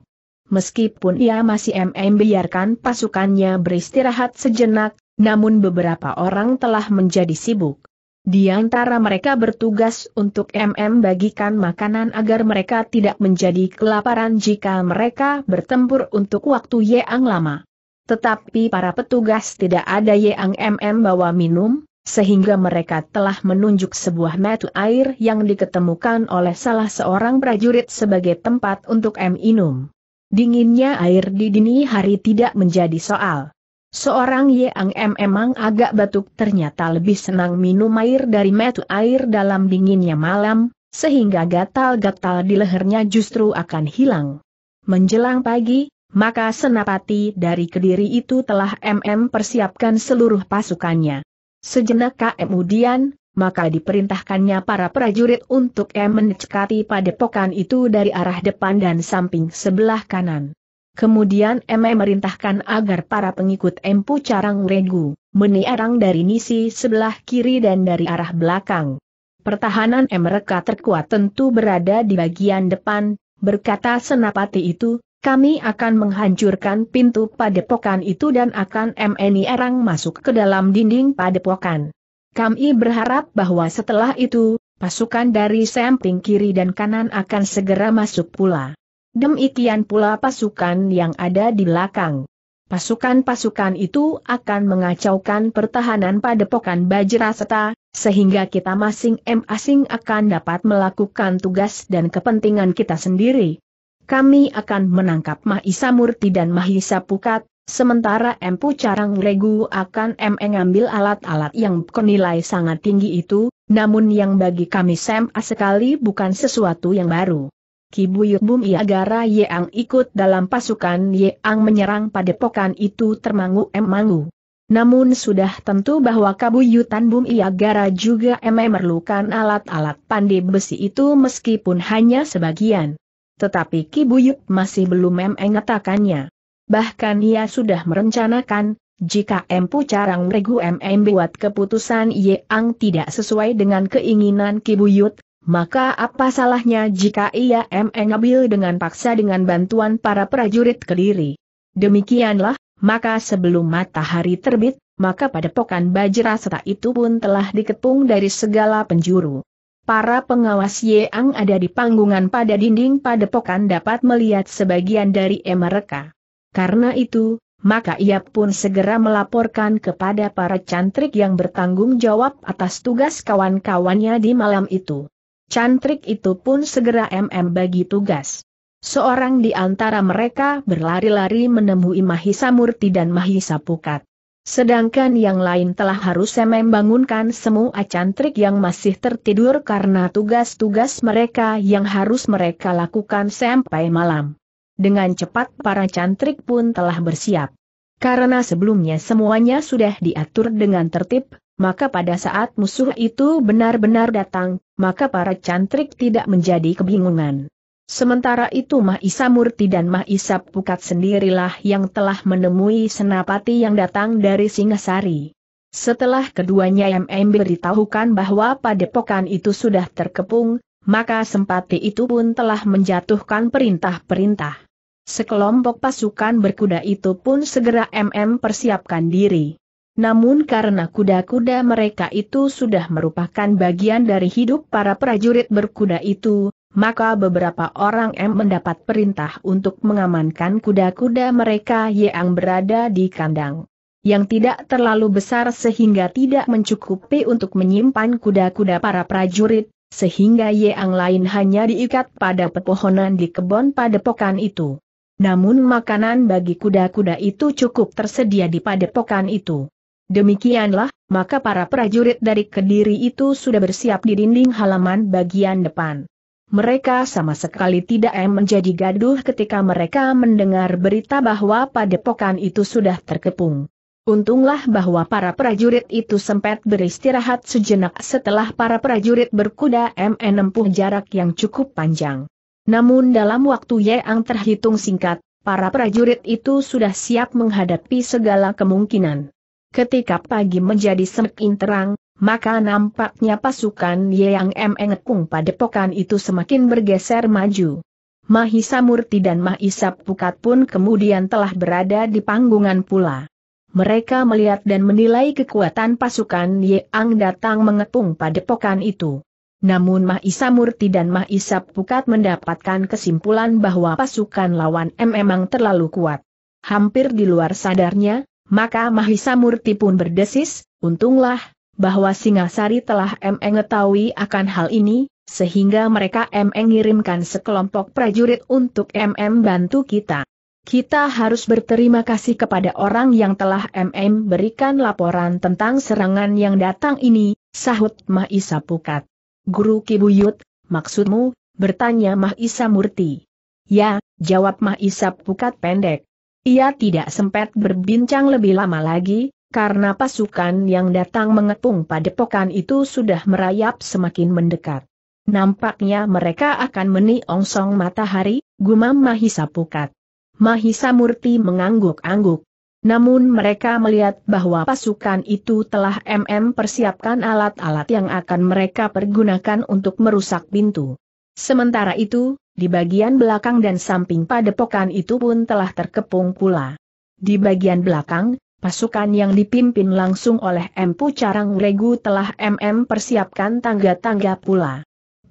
Meskipun ia masih MM biarkan pasukannya beristirahat sejenak, namun beberapa orang telah menjadi sibuk. Di antara mereka bertugas untuk MM bagikan makanan agar mereka tidak menjadi kelaparan jika mereka bertempur untuk waktu yang lama. Tetapi para petugas tidak ada yang MM bawa minum, sehingga mereka telah menunjuk sebuah metu air yang diketemukan oleh salah seorang prajurit sebagai tempat untuk M minum. Dinginnya air di dini hari tidak menjadi soal. Seorang Yang emang agak batuk ternyata lebih senang minum air dari metu air dalam dinginnya malam, sehingga gatal-gatal di lehernya justru akan hilang. Menjelang pagi, maka senapati dari kediri itu telah MM persiapkan seluruh pasukannya. Sejenak kemudian, maka diperintahkannya para prajurit untuk M mendekati padepokan itu dari arah depan dan samping sebelah kanan. Kemudian Eme merintahkan agar para pengikut Empu Carang Regu, meniarang dari nisi sebelah kiri dan dari arah belakang. Pertahanan mereka terkuat tentu berada di bagian depan, berkata Senapati itu, kami akan menghancurkan pintu padepokan itu dan akan MNI Arang masuk ke dalam dinding padepokan. Kami berharap bahwa setelah itu, pasukan dari samping kiri dan kanan akan segera masuk pula demikian pula pasukan yang ada di belakang. Pasukan-pasukan itu akan mengacaukan pertahanan padepokan Bajraseta, sehingga kita masing-masing akan dapat melakukan tugas dan kepentingan kita sendiri. Kami akan menangkap Mahisa Murti dan Mahisa Pukat, sementara Empu Carang Regu akan mengambil alat-alat yang bernilai sangat tinggi itu, namun yang bagi kami SMA sekali bukan sesuatu yang baru. Kibuyut Buyut Bum Iagara Yeang ikut dalam pasukan Yeang menyerang padepokan itu termangu-emangu. Namun sudah tentu bahwa Kabuyutan Bum Iagara juga memerlukan alat-alat pandai besi itu meskipun hanya sebagian. Tetapi Kibuyut masih belum mengatakannya. Bahkan ia sudah merencanakan, jika Empu Carang Regu MM buat keputusan Yeang tidak sesuai dengan keinginan Kibuyut. Maka apa salahnya jika ia mengambil dengan paksa dengan bantuan para prajurit Kediri? Demikianlah, maka sebelum matahari terbit, maka pada pokan bajra serta itu pun telah dikepung dari segala penjuru. Para pengawas Yeang ada di panggungan pada dinding pada pokan dapat melihat sebagian dari mereka. Karena itu, maka ia pun segera melaporkan kepada para cantrik yang bertanggung jawab atas tugas kawan-kawannya di malam itu cantrik itu pun segera MM bagi tugas. Seorang di antara mereka berlari-lari menemui Mahisa Murti dan Mahisa Pukat. Sedangkan yang lain telah harus bangunkan semua cantrik yang masih tertidur karena tugas-tugas mereka yang harus mereka lakukan sampai malam. Dengan cepat para cantrik pun telah bersiap. Karena sebelumnya semuanya sudah diatur dengan tertib, maka pada saat musuh itu benar-benar datang, maka para cantrik tidak menjadi kebingungan. Sementara itu Mahisa Murti dan Mahisa Pukat sendirilah yang telah menemui senapati yang datang dari Singasari. Setelah keduanya MM beritahukan bahwa padepokan itu sudah terkepung, maka sempati itu pun telah menjatuhkan perintah-perintah. Sekelompok pasukan berkuda itu pun segera MM persiapkan diri. Namun karena kuda-kuda mereka itu sudah merupakan bagian dari hidup para prajurit berkuda itu, maka beberapa orang M mendapat perintah untuk mengamankan kuda-kuda mereka yang berada di kandang. Yang tidak terlalu besar sehingga tidak mencukupi untuk menyimpan kuda-kuda para prajurit, sehingga yang lain hanya diikat pada pepohonan di kebun padepokan itu. Namun makanan bagi kuda-kuda itu cukup tersedia di padepokan itu. Demikianlah, maka para prajurit dari Kediri itu sudah bersiap di dinding halaman bagian depan. Mereka sama sekali tidak eh, menjadi gaduh ketika mereka mendengar berita bahwa padepokan itu sudah terkepung. Untunglah bahwa para prajurit itu sempat beristirahat sejenak setelah para prajurit berkuda menempuh jarak yang cukup panjang. Namun dalam waktu yang terhitung singkat, para prajurit itu sudah siap menghadapi segala kemungkinan. Ketika pagi menjadi semakin terang, maka nampaknya pasukan Yang Mengekung padepokan itu semakin bergeser maju. Mahisa Murti dan Mahisa Pukat pun kemudian telah berada di panggungan pula. Mereka melihat dan menilai kekuatan pasukan Yeang datang mengepung padepokan itu. Namun Mahisa Murti dan Mahisa Pukat mendapatkan kesimpulan bahwa pasukan lawan M memang terlalu kuat. Hampir di luar sadarnya, maka Mahisa Murti pun berdesis, untunglah, bahwa Singasari telah M mengetahui akan hal ini, sehingga mereka M mengirimkan sekelompok prajurit untuk MM bantu kita. Kita harus berterima kasih kepada orang yang telah MM berikan laporan tentang serangan yang datang ini, sahut Mahisa Pukat. Guru Kibuyut, maksudmu, bertanya Mahisa Murti. Ya, jawab Mahisa Pukat pendek. Ia tidak sempat berbincang lebih lama lagi, karena pasukan yang datang mengepung padepokan itu sudah merayap semakin mendekat. Nampaknya mereka akan meniongsong matahari, gumam Mahisa Pukat. Mahisa Murti mengangguk-angguk. Namun mereka melihat bahwa pasukan itu telah MM persiapkan alat-alat yang akan mereka pergunakan untuk merusak pintu. Sementara itu, di bagian belakang dan samping padepokan itu pun telah terkepung pula. Di bagian belakang, pasukan yang dipimpin langsung oleh Empu Carang Regu telah MM persiapkan tangga-tangga pula.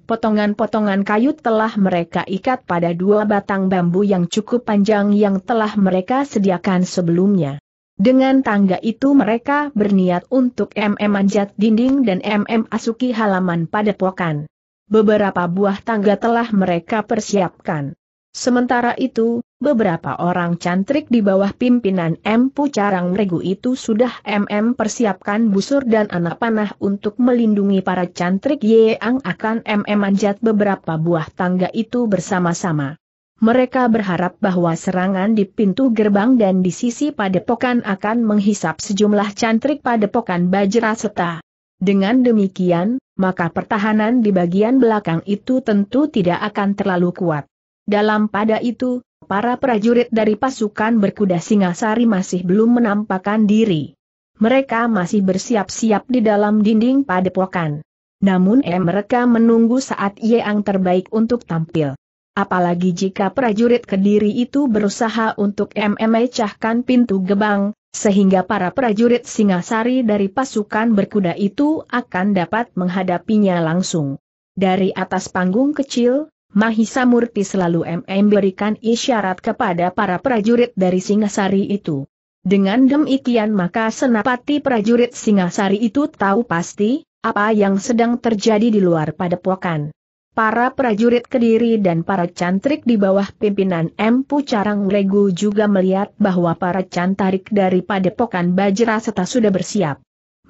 Potongan-potongan kayu telah mereka ikat pada dua batang bambu yang cukup panjang yang telah mereka sediakan sebelumnya. Dengan tangga itu mereka berniat untuk MM manjat dinding dan MM asuki halaman pada pokan. Beberapa buah tangga telah mereka persiapkan. Sementara itu, beberapa orang cantrik di bawah pimpinan M. Pucarang Regu itu sudah MM persiapkan busur dan anak panah untuk melindungi para cantrik Ang akan MM manjat beberapa buah tangga itu bersama-sama. Mereka berharap bahwa serangan di pintu gerbang dan di sisi padepokan akan menghisap sejumlah cantrik padepokan Bajra Seta. Dengan demikian, maka pertahanan di bagian belakang itu tentu tidak akan terlalu kuat. Dalam pada itu, para prajurit dari pasukan berkuda Singasari masih belum menampakkan diri. Mereka masih bersiap-siap di dalam dinding padepokan. Namun eh mereka menunggu saat yang terbaik untuk tampil. Apalagi jika prajurit kediri itu berusaha untuk memecahkan pintu gebang, sehingga para prajurit Singasari dari pasukan berkuda itu akan dapat menghadapinya langsung. Dari atas panggung kecil, Mahisa Murti selalu memberikan isyarat kepada para prajurit dari Singasari itu. Dengan demikian maka senapati prajurit Singasari itu tahu pasti, apa yang sedang terjadi di luar padepokan. Para prajurit Kediri dan para cantrik di bawah pimpinan M. Pucarang Regu juga melihat bahwa para cantrik dari padepokan Bajra Seta sudah bersiap.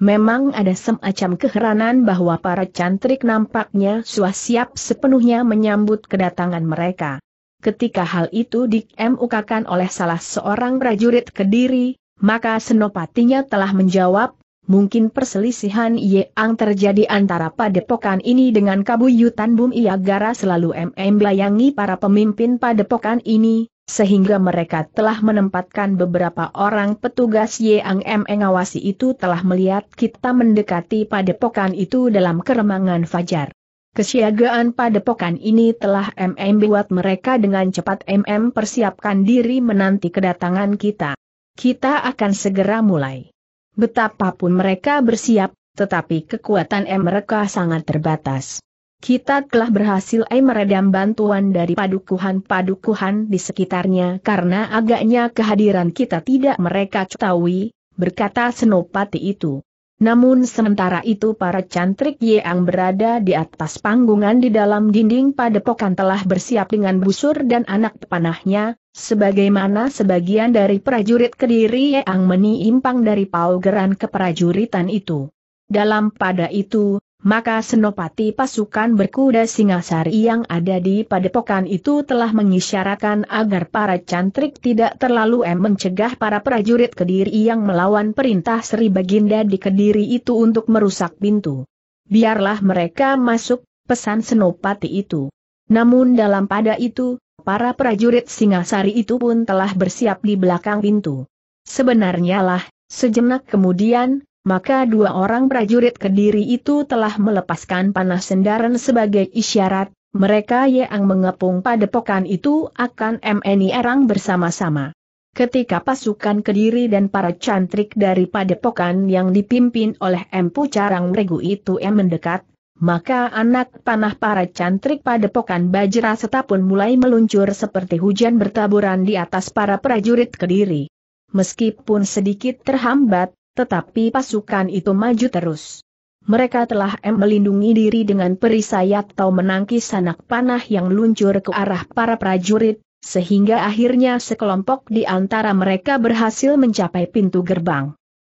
Memang ada semacam keheranan bahwa para cantrik nampaknya sudah siap sepenuhnya menyambut kedatangan mereka. Ketika hal itu dikemukakan oleh salah seorang prajurit Kediri, maka senopatinya telah menjawab, mungkin perselisihan yang terjadi antara padepokan ini dengan kabuyutan bumi Iagara selalu mm para pemimpin padepokan ini, sehingga mereka telah menempatkan beberapa orang petugas yang mengawasi itu telah melihat kita mendekati padepokan itu dalam keremangan fajar. Kesiagaan padepokan ini telah MM buat mereka dengan cepat MM persiapkan diri menanti kedatangan kita. Kita akan segera mulai. Betapapun mereka bersiap, tetapi kekuatan M mereka sangat terbatas kita telah berhasil eh, meredam bantuan dari padukuhan-padukuhan di sekitarnya karena agaknya kehadiran kita tidak mereka ketahui, berkata Senopati itu. Namun sementara itu para cantrik yang berada di atas panggungan di dalam dinding padepokan telah bersiap dengan busur dan anak panahnya, sebagaimana sebagian dari prajurit kediri yang menyimpang dari paugeran ke prajuritan itu. Dalam pada itu, maka senopati pasukan berkuda Singasari yang ada di padepokan itu telah mengisyaratkan agar para cantrik tidak terlalu em mencegah para prajurit Kediri yang melawan perintah Sri Baginda di Kediri itu untuk merusak pintu. Biarlah mereka masuk, pesan senopati itu. Namun dalam pada itu, para prajurit Singasari itu pun telah bersiap di belakang pintu. Sebenarnya lah, sejenak kemudian, maka dua orang prajurit kediri itu telah melepaskan panah sendaran sebagai isyarat, mereka yang mengepung padepokan itu akan MNI erang bersama-sama. Ketika pasukan kediri dan para cantrik dari padepokan yang dipimpin oleh Empu Carang Regu itu yang mendekat, maka anak panah para cantrik padepokan Bajra setapun pun mulai meluncur seperti hujan bertaburan di atas para prajurit kediri. Meskipun sedikit terhambat, tetapi pasukan itu maju terus. Mereka telah melindungi diri dengan perisai atau menangkis anak panah yang luncur ke arah para prajurit, sehingga akhirnya sekelompok di antara mereka berhasil mencapai pintu gerbang.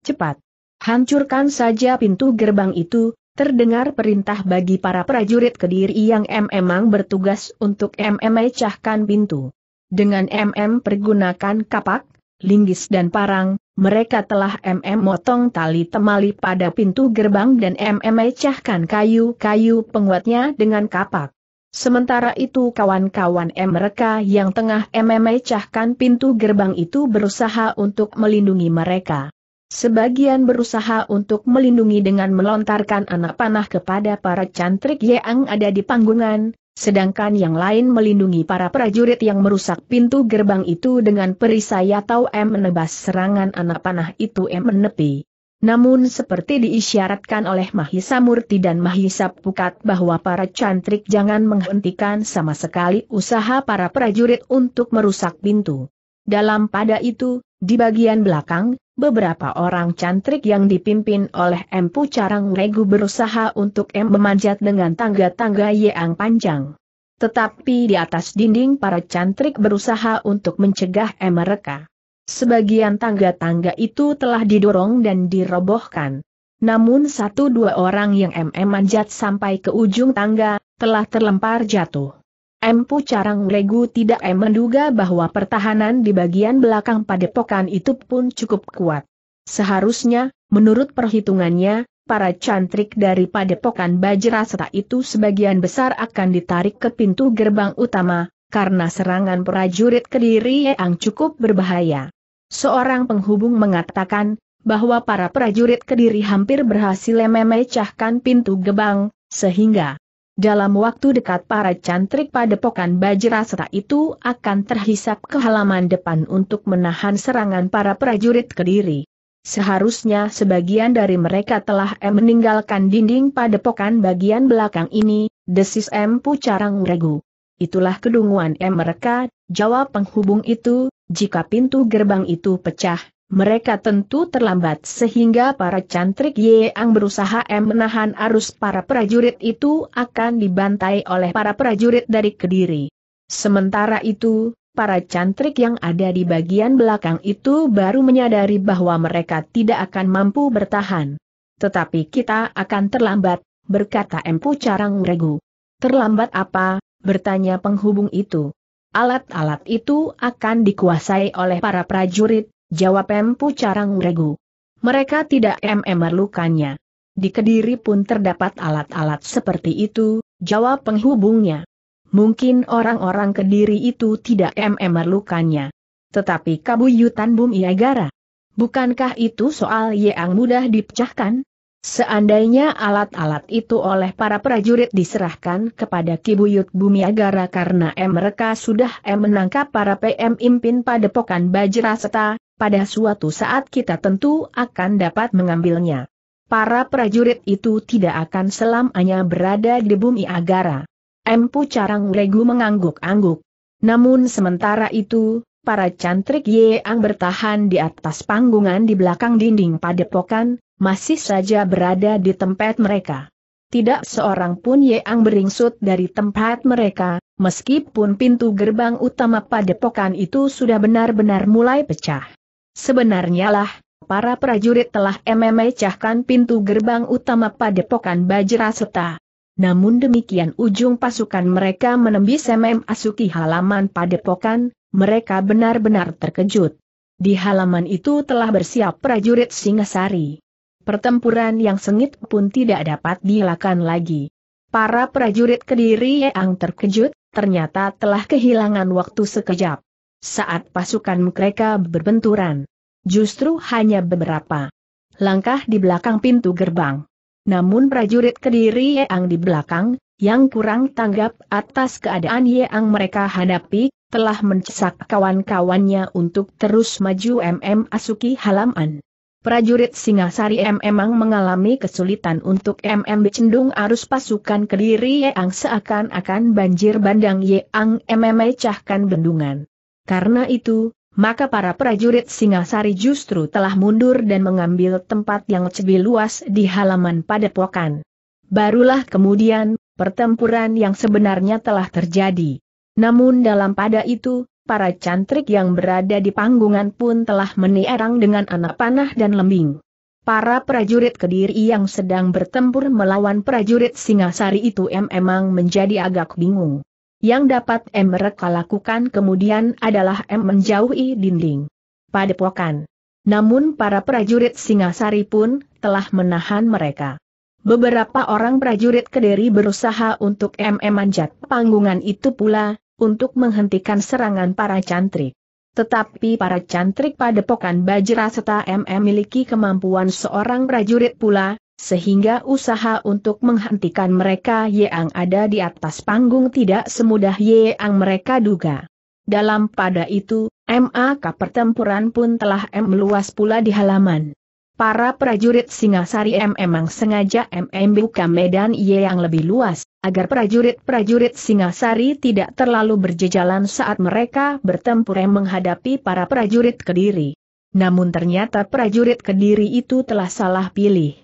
Cepat! Hancurkan saja pintu gerbang itu, terdengar perintah bagi para prajurit kediri yang emang bertugas untuk em mecahkan pintu. Dengan em-em pergunakan kapak, Linggis dan Parang, mereka telah MM motong tali temali pada pintu gerbang dan MM mecahkan kayu-kayu penguatnya dengan kapak. Sementara itu kawan-kawan M mereka yang tengah MM mecahkan pintu gerbang itu berusaha untuk melindungi mereka. Sebagian berusaha untuk melindungi dengan melontarkan anak panah kepada para cantrik yang ada di panggungan, sedangkan yang lain melindungi para prajurit yang merusak pintu gerbang itu dengan perisai atau M menebas serangan anak panah itu M menepi. Namun seperti diisyaratkan oleh Mahisa Murti dan Mahisa Pukat bahwa para cantrik jangan menghentikan sama sekali usaha para prajurit untuk merusak pintu. Dalam pada itu, di bagian belakang, Beberapa orang cantrik yang dipimpin oleh Empu Carang Regu berusaha untuk M memanjat dengan tangga-tangga yang panjang. Tetapi di atas dinding para cantrik berusaha untuk mencegah M mereka. Sebagian tangga-tangga itu telah didorong dan dirobohkan. Namun satu dua orang yang MM manjat sampai ke ujung tangga, telah terlempar jatuh. Empu Carang Legu tidak em menduga bahwa pertahanan di bagian belakang padepokan itu pun cukup kuat. Seharusnya, menurut perhitungannya, para cantrik dari padepokan Bajraseta itu sebagian besar akan ditarik ke pintu gerbang utama, karena serangan prajurit kediri yang cukup berbahaya. Seorang penghubung mengatakan, bahwa para prajurit kediri hampir berhasil memecahkan pintu gerbang, sehingga dalam waktu dekat para cantrik padepokan Bajrasata itu akan terhisap ke halaman depan untuk menahan serangan para prajurit Kediri. Seharusnya sebagian dari mereka telah M meninggalkan dinding padepokan bagian belakang ini, desis M Pucarang Regu. Itulah kedunguan M mereka, jawab penghubung itu, jika pintu gerbang itu pecah, mereka tentu terlambat sehingga para cantrik Yeang berusaha M menahan arus para prajurit itu akan dibantai oleh para prajurit dari Kediri. Sementara itu, para cantrik yang ada di bagian belakang itu baru menyadari bahwa mereka tidak akan mampu bertahan. Tetapi kita akan terlambat, berkata Empu Carang Regu. Terlambat apa, bertanya penghubung itu. Alat-alat itu akan dikuasai oleh para prajurit, Jawab Empu Carang Regu. Mereka tidak mm memerlukannya. Di Kediri pun terdapat alat-alat seperti itu, jawab penghubungnya. Mungkin orang-orang Kediri itu tidak mm memerlukannya. Tetapi kabuyutan bumi agara. Bukankah itu soal yang mudah dipecahkan? Seandainya alat-alat itu oleh para prajurit diserahkan kepada Kibuyut Bumi Agara karena M mereka sudah M menangkap para PM Impin pada Bajra Seta, pada suatu saat kita tentu akan dapat mengambilnya. Para prajurit itu tidak akan selamanya berada di bumi Agara. Empu Carang Regu mengangguk-angguk. Namun sementara itu, para cantrik Ang bertahan di atas panggungan di belakang dinding padepokan, masih saja berada di tempat mereka. Tidak seorang pun Ye Yeang beringsut dari tempat mereka, meskipun pintu gerbang utama padepokan itu sudah benar-benar mulai pecah. Sebenarnya lah, para prajurit telah mmecahkan pintu gerbang utama padepokan Bajraseta. Namun demikian ujung pasukan mereka menembus asuki halaman padepokan, mereka benar-benar terkejut. Di halaman itu telah bersiap prajurit Singasari. Pertempuran yang sengit pun tidak dapat dilakukan lagi. Para prajurit Kediri yang terkejut, ternyata telah kehilangan waktu sekejap saat pasukan mereka berbenturan. Justru hanya beberapa langkah di belakang pintu gerbang. Namun prajurit kediri Yang di belakang, yang kurang tanggap atas keadaan Yeang mereka hadapi, telah mencesak kawan-kawannya untuk terus maju MM Asuki halaman. Prajurit Singasari M memang mengalami kesulitan untuk MM Cendung arus pasukan kediri Yang seakan-akan banjir bandang Yang MM mecahkan bendungan. Karena itu, maka para prajurit Singasari justru telah mundur dan mengambil tempat yang lebih luas di halaman padepokan. Barulah kemudian, pertempuran yang sebenarnya telah terjadi. Namun dalam pada itu, para cantrik yang berada di panggungan pun telah menierang dengan anak panah dan lembing. Para prajurit Kediri yang sedang bertempur melawan prajurit Singasari itu memang menjadi agak bingung. Yang dapat M mereka lakukan kemudian adalah M menjauhi dinding padepokan. Namun para prajurit Singasari pun telah menahan mereka. Beberapa orang prajurit Kediri berusaha untuk MM manjat panggungan itu pula, untuk menghentikan serangan para cantrik. Tetapi para cantrik padepokan Bajra serta MM miliki kemampuan seorang prajurit pula, sehingga usaha untuk menghentikan mereka yang ada di atas panggung tidak semudah yang mereka duga. Dalam pada itu, MAK pertempuran pun telah M meluas pula di halaman. Para prajurit Singasari M memang sengaja MM buka medan Y yang lebih luas, agar prajurit-prajurit Singasari tidak terlalu berjejalan saat mereka bertempur M menghadapi para prajurit Kediri. Namun ternyata prajurit Kediri itu telah salah pilih.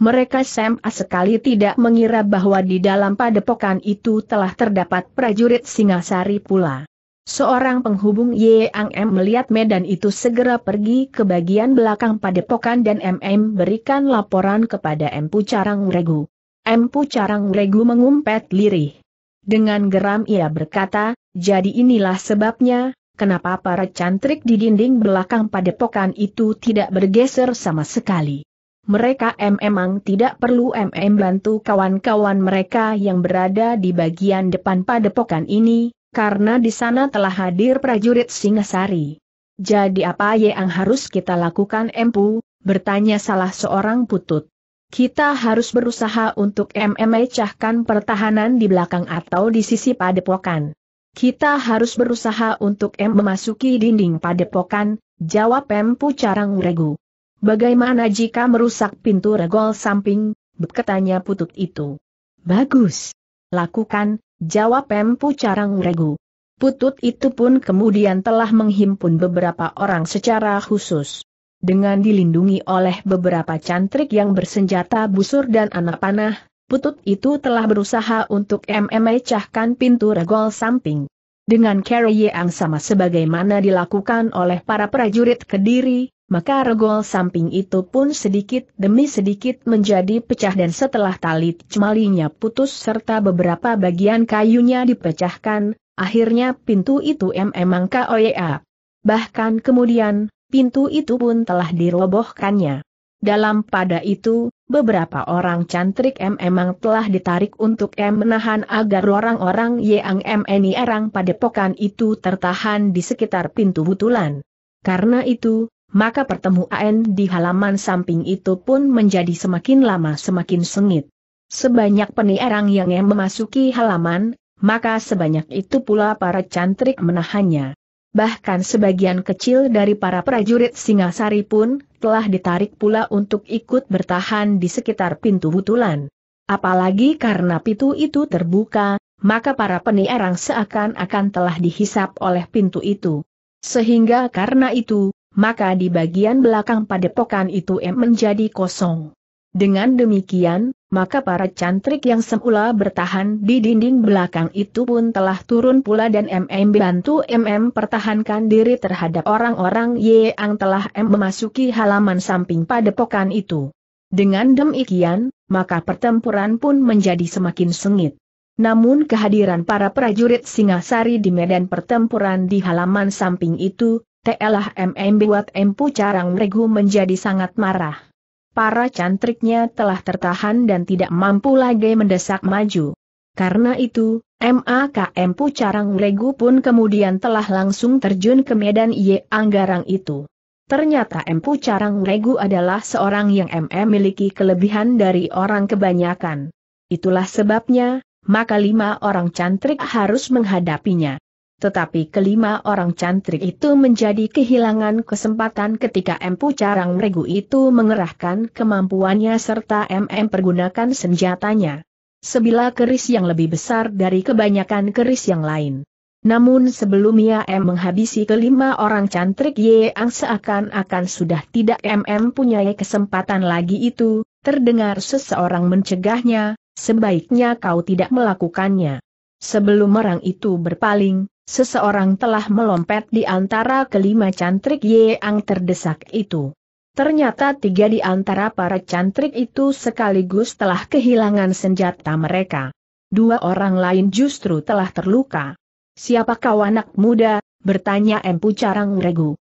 Mereka sama sekali tidak mengira bahwa di dalam padepokan itu telah terdapat prajurit Singasari pula. Seorang penghubung Yeang M melihat medan itu segera pergi ke bagian belakang padepokan dan MM berikan laporan kepada M Carang Regu. M Carang Regu mengumpet lirih. Dengan geram ia berkata, jadi inilah sebabnya, kenapa para cantrik di dinding belakang padepokan itu tidak bergeser sama sekali. Mereka memang tidak perlu MM bantu kawan-kawan mereka yang berada di bagian depan padepokan ini, karena di sana telah hadir prajurit Singasari. Jadi apa yang harus kita lakukan Empu? bertanya salah seorang putut. Kita harus berusaha untuk MM cahkan pertahanan di belakang atau di sisi padepokan. Kita harus berusaha untuk M memasuki dinding padepokan, jawab Empu Carang Regu. Bagaimana jika merusak pintu regol samping? Beketanya putut itu. Bagus. Lakukan, jawab Empu Carang Regu. Putut itu pun kemudian telah menghimpun beberapa orang secara khusus. Dengan dilindungi oleh beberapa cantrik yang bersenjata busur dan anak panah, putut itu telah berusaha untuk memecahkan pintu regol samping. Dengan carry yang sama sebagaimana dilakukan oleh para prajurit kediri, maka regol samping itu pun sedikit demi sedikit menjadi pecah dan setelah tali cemalinya putus serta beberapa bagian kayunya dipecahkan, akhirnya pintu itu memang KOYA. Bahkan kemudian, pintu itu pun telah dirobohkannya. Dalam pada itu, beberapa orang cantrik memang telah ditarik untuk M menahan agar orang-orang yang MNI erang pada padepokan itu tertahan di sekitar pintu butulan. Karena itu, maka pertemuan di halaman samping itu pun menjadi semakin lama semakin sengit. Sebanyak peniarang yang memasuki halaman, maka sebanyak itu pula para cantrik menahannya. Bahkan sebagian kecil dari para prajurit Singasari pun telah ditarik pula untuk ikut bertahan di sekitar pintu hutulan. Apalagi karena pintu itu terbuka, maka para peniarang seakan-akan telah dihisap oleh pintu itu. Sehingga karena itu, maka di bagian belakang padepokan itu M menjadi kosong. Dengan demikian, maka para cantrik yang semula bertahan di dinding belakang itu pun telah turun pula dan MM bantu MM pertahankan diri terhadap orang-orang yang telah M memasuki halaman samping padepokan itu. Dengan demikian, maka pertempuran pun menjadi semakin sengit. Namun kehadiran para prajurit Singasari di medan pertempuran di halaman samping itu, telah MM buat Empu Carang Regu menjadi sangat marah. Para cantriknya telah tertahan dan tidak mampu lagi mendesak maju. Karena itu, MAK Empu Carang Regu pun kemudian telah langsung terjun ke medan Ye Anggarang itu. Ternyata Empu Carang Regu adalah seorang yang MM miliki kelebihan dari orang kebanyakan. Itulah sebabnya, maka lima orang cantrik harus menghadapinya. Tetapi kelima orang cantrik itu menjadi kehilangan kesempatan ketika Empu Carang Regu itu mengerahkan kemampuannya serta MM pergunakan senjatanya. Sebilah keris yang lebih besar dari kebanyakan keris yang lain. Namun sebelum ia M menghabisi kelima orang cantrik Yang seakan-akan sudah tidak MM punya kesempatan lagi itu, terdengar seseorang mencegahnya, sebaiknya kau tidak melakukannya. Sebelum orang itu berpaling, seseorang telah melompat di antara kelima cantrik yang terdesak itu. Ternyata tiga di antara para cantrik itu sekaligus telah kehilangan senjata mereka. Dua orang lain justru telah terluka. Siapa kau anak muda? bertanya Empu Carang Regu.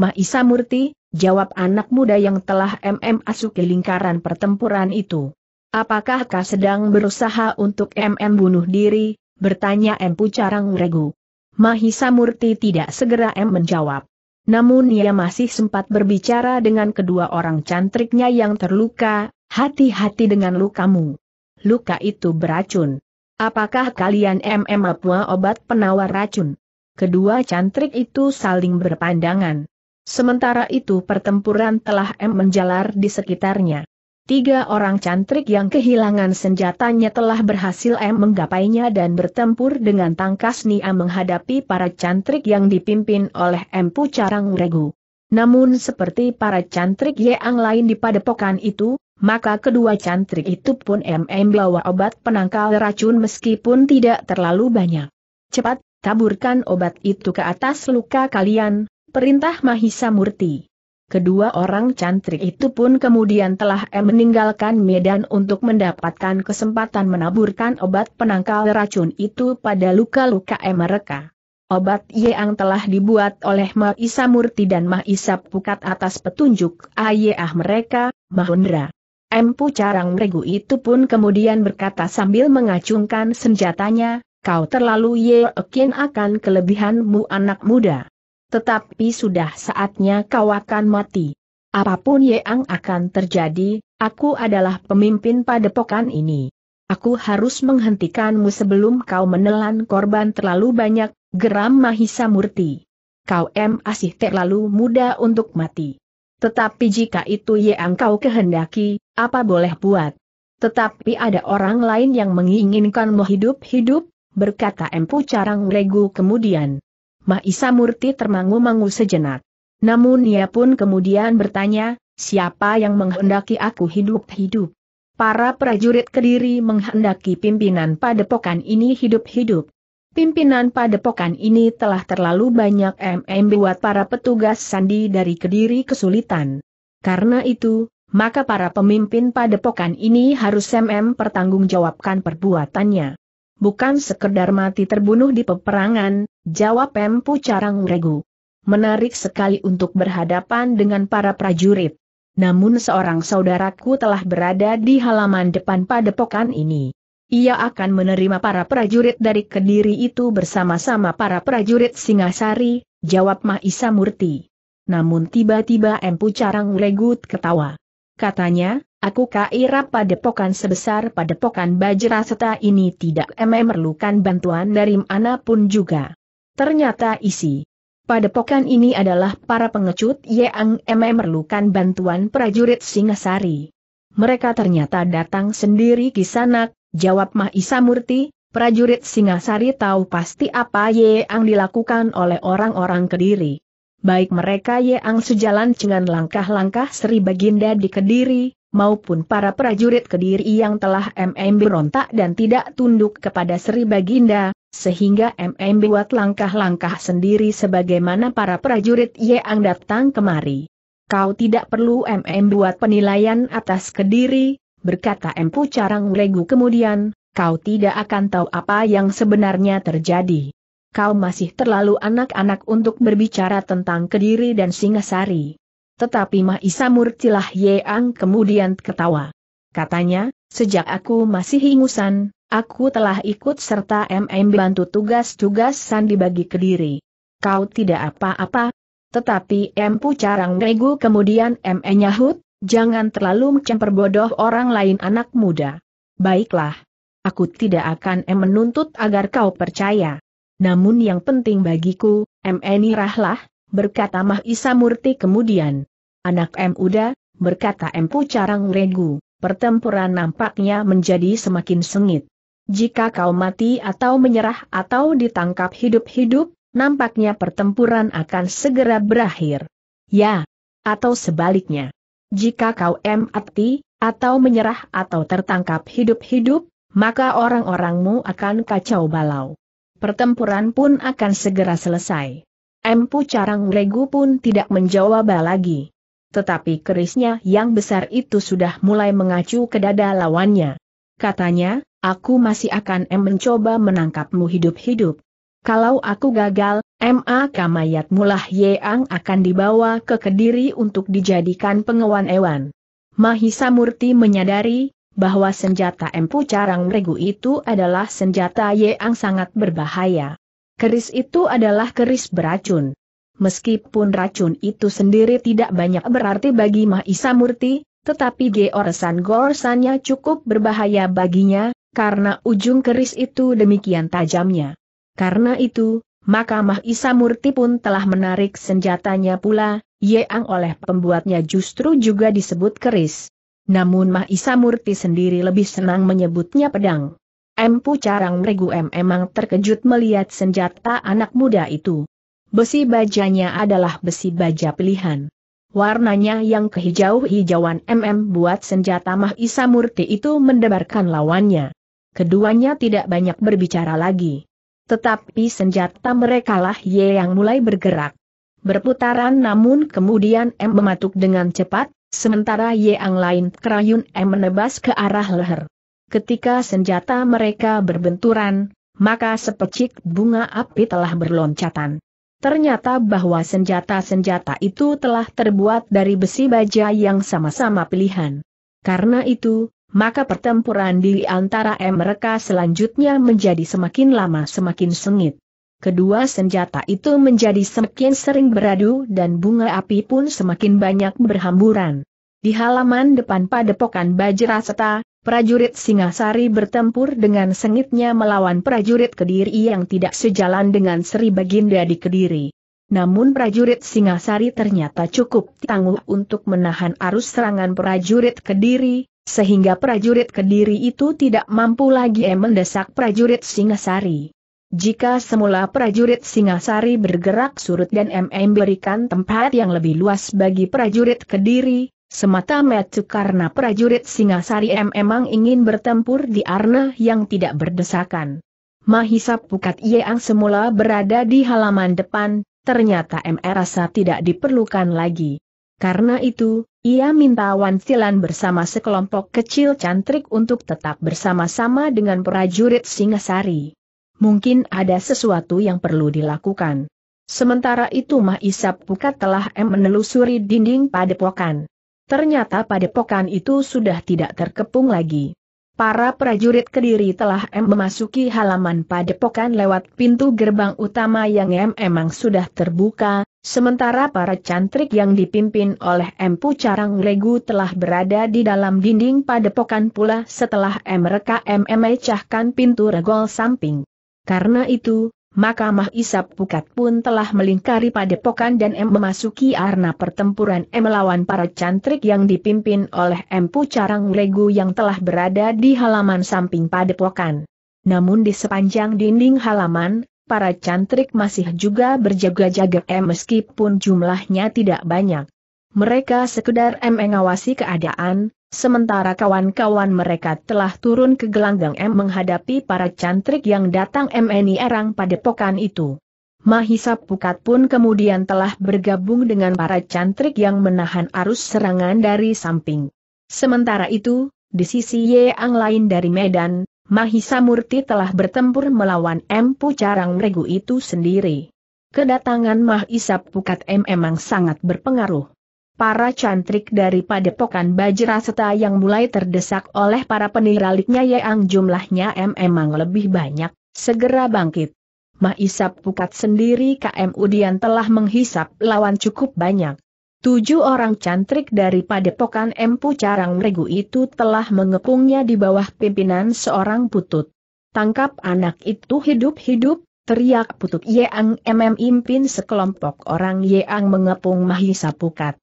Maisa Murti, jawab anak muda yang telah MM asuki lingkaran pertempuran itu. Apakah kau sedang berusaha untuk MM bunuh diri? bertanya Empu Carang Regu. Mahisa Murti tidak segera M menjawab. Namun ia masih sempat berbicara dengan kedua orang cantriknya yang terluka, hati-hati dengan lukamu. Luka itu beracun. Apakah kalian MM Apua obat penawar racun? Kedua cantrik itu saling berpandangan. Sementara itu pertempuran telah M menjalar di sekitarnya. Tiga orang cantrik yang kehilangan senjatanya telah berhasil M menggapainya dan bertempur dengan tangkas Nia menghadapi para cantrik yang dipimpin oleh M Pucarang Regu. Namun seperti para cantrik yang lain di padepokan itu, maka kedua cantrik itu pun MM bawa obat penangkal racun meskipun tidak terlalu banyak. Cepat, taburkan obat itu ke atas luka kalian, perintah Mahisa Murti kedua orang cantrik itu pun kemudian telah meninggalkan medan untuk mendapatkan kesempatan menaburkan obat penangkal racun itu pada luka-luka mereka. Obat yang telah dibuat oleh Maisa Murti dan Maisa Pukat atas petunjuk ayah mereka, Mahendra. Empu Carang Regu itu pun kemudian berkata sambil mengacungkan senjatanya, kau terlalu yakin akan kelebihanmu anak muda. Tetapi sudah saatnya kau akan mati. Apapun yang akan terjadi, aku adalah pemimpin padepokan ini. Aku harus menghentikanmu sebelum kau menelan korban terlalu banyak, geram Mahisa Murti. Kau em asih terlalu muda untuk mati. Tetapi jika itu yang kau kehendaki, apa boleh buat? Tetapi ada orang lain yang menginginkanmu hidup-hidup, berkata Empu Carang Regu kemudian. Mahisa Murti termangu-mangu sejenak. Namun ia pun kemudian bertanya, siapa yang menghendaki aku hidup-hidup? Para prajurit kediri menghendaki pimpinan padepokan ini hidup-hidup. Pimpinan padepokan ini telah terlalu banyak MM buat para petugas sandi dari kediri kesulitan. Karena itu, maka para pemimpin padepokan ini harus MM pertanggungjawabkan perbuatannya bukan sekedar mati terbunuh di peperangan, jawab Empu Carang Regu. Menarik sekali untuk berhadapan dengan para prajurit. Namun seorang saudaraku telah berada di halaman depan padepokan ini. Ia akan menerima para prajurit dari Kediri itu bersama-sama para prajurit Singasari, jawab Mahisa Murti. Namun tiba-tiba Empu Carang Regut ketawa. Katanya, aku kira padepokan sebesar padepokan Bajraseta ini tidak memerlukan bantuan dari mana pun juga. Ternyata isi padepokan ini adalah para pengecut yang memerlukan bantuan prajurit Singasari. Mereka ternyata datang sendiri ke sana, jawab Mahisa Murti, prajurit Singasari tahu pasti apa yang dilakukan oleh orang-orang Kediri. Baik mereka yang sejalan dengan langkah-langkah Sri Baginda di Kediri, maupun para prajurit Kediri yang telah MMB rontak dan tidak tunduk kepada Sri Baginda, sehingga MMB buat langkah-langkah sendiri sebagaimana para prajurit yang datang kemari. Kau tidak perlu MM buat penilaian atas Kediri, berkata Empu Carang Regu kemudian, kau tidak akan tahu apa yang sebenarnya terjadi. Kau masih terlalu anak-anak untuk berbicara tentang Kediri dan Singasari. Tetapi Mahisa Murtilah Yeang kemudian ketawa. Katanya, sejak aku masih ingusan, aku telah ikut serta MM bantu tugas-tugas sandi bagi kediri. Kau tidak apa-apa. Tetapi M Pucarang Regu kemudian ME nyahut, jangan terlalu mencemper bodoh orang lain anak muda. Baiklah. Aku tidak akan M menuntut agar kau percaya. Namun yang penting bagiku, M ME nirahlah, berkata Mah Isa Murti kemudian. Anak M. Uda, berkata M. Pucarang Regu, pertempuran nampaknya menjadi semakin sengit. Jika kau mati atau menyerah atau ditangkap hidup-hidup, nampaknya pertempuran akan segera berakhir. Ya, atau sebaliknya. Jika kau mati, atau menyerah atau tertangkap hidup-hidup, maka orang-orangmu akan kacau balau. Pertempuran pun akan segera selesai. Empu Carang Regu pun tidak menjawab lagi. Tetapi kerisnya yang besar itu sudah mulai mengacu ke dada lawannya. Katanya, aku masih akan em mencoba menangkapmu hidup-hidup. Kalau aku gagal, maka mayat Mulah Yeang akan dibawa ke Kediri untuk dijadikan pengawan ewan. Mahisa Murti menyadari bahwa senjata empu carang regu itu adalah senjata Yeang sangat berbahaya. Keris itu adalah keris beracun. Meskipun racun itu sendiri tidak banyak berarti bagi Mahisa Murti, tetapi georesan gorsannya cukup berbahaya baginya, karena ujung keris itu demikian tajamnya. Karena itu, maka Mahisa Murti pun telah menarik senjatanya pula, Yeang oleh pembuatnya justru juga disebut keris. Namun Mahisa Murti sendiri lebih senang menyebutnya pedang. Empu Carang M emang terkejut melihat senjata anak muda itu. Besi bajanya adalah besi baja pilihan. Warnanya yang kehijau-hijauan MM buat senjata Mahisa Murti itu mendebarkan lawannya. Keduanya tidak banyak berbicara lagi. Tetapi senjata merekalah Y yang mulai bergerak. Berputaran namun kemudian M mematuk dengan cepat, sementara Y yang lain kerayun M menebas ke arah leher ketika senjata mereka berbenturan, maka sepecik bunga api telah berloncatan. Ternyata bahwa senjata-senjata itu telah terbuat dari besi baja yang sama-sama pilihan. Karena itu, maka pertempuran di antara mereka selanjutnya menjadi semakin lama semakin sengit. Kedua senjata itu menjadi semakin sering beradu dan bunga api pun semakin banyak berhamburan. Di halaman depan padepokan Bajra Seta, prajurit Singasari bertempur dengan sengitnya melawan prajurit Kediri yang tidak sejalan dengan Sri Baginda di Kediri. Namun prajurit Singasari ternyata cukup tangguh untuk menahan arus serangan prajurit Kediri, sehingga prajurit Kediri itu tidak mampu lagi mendesak prajurit Singasari. Jika semula prajurit Singasari bergerak surut dan MM berikan tempat yang lebih luas bagi prajurit Kediri, semata-mata karena prajurit Singasari M memang ingin bertempur di arena yang tidak berdesakan. Mahisa Pukat Yeang semula berada di halaman depan, ternyata M rasa tidak diperlukan lagi. Karena itu, ia minta Wan Silan bersama sekelompok kecil cantrik untuk tetap bersama-sama dengan prajurit Singasari. Mungkin ada sesuatu yang perlu dilakukan. Sementara itu Mahisap Pukat telah M menelusuri dinding padepokan. Ternyata padepokan itu sudah tidak terkepung lagi. Para prajurit Kediri telah M memasuki halaman padepokan lewat pintu gerbang utama yang M emang sudah terbuka, sementara para cantrik yang dipimpin oleh M Pucarang Regu telah berada di dalam dinding padepokan pula setelah M reka M memecahkan pintu regol samping. Karena itu, maka Isap Pukat pun telah melingkari padepokan dan M memasuki arena pertempuran M melawan para cantrik yang dipimpin oleh M Pucarang Regu yang telah berada di halaman samping padepokan. Namun di sepanjang dinding halaman, para cantrik masih juga berjaga-jaga M meskipun jumlahnya tidak banyak. Mereka sekedar mengawasi keadaan, sementara kawan-kawan mereka telah turun ke gelanggang M menghadapi para cantrik yang datang MNI erang pada pokan itu. Mahisa Pukat pun kemudian telah bergabung dengan para cantrik yang menahan arus serangan dari samping. Sementara itu, di sisi Yeang lain dari Medan, Mahisa Murti telah bertempur melawan M. Pucarang Regu itu sendiri. Kedatangan Mahisa Pukat M memang sangat berpengaruh para cantrik dari padepokan Bajra Seta yang mulai terdesak oleh para peniraliknya yang jumlahnya memang lebih banyak, segera bangkit. Mahisap Pukat sendiri KM Udian telah menghisap lawan cukup banyak. Tujuh orang cantrik dari padepokan Empu Carang Regu itu telah mengepungnya di bawah pimpinan seorang putut. Tangkap anak itu hidup-hidup, teriak putut Yeang MM impin sekelompok orang Yeang mengepung Pukat.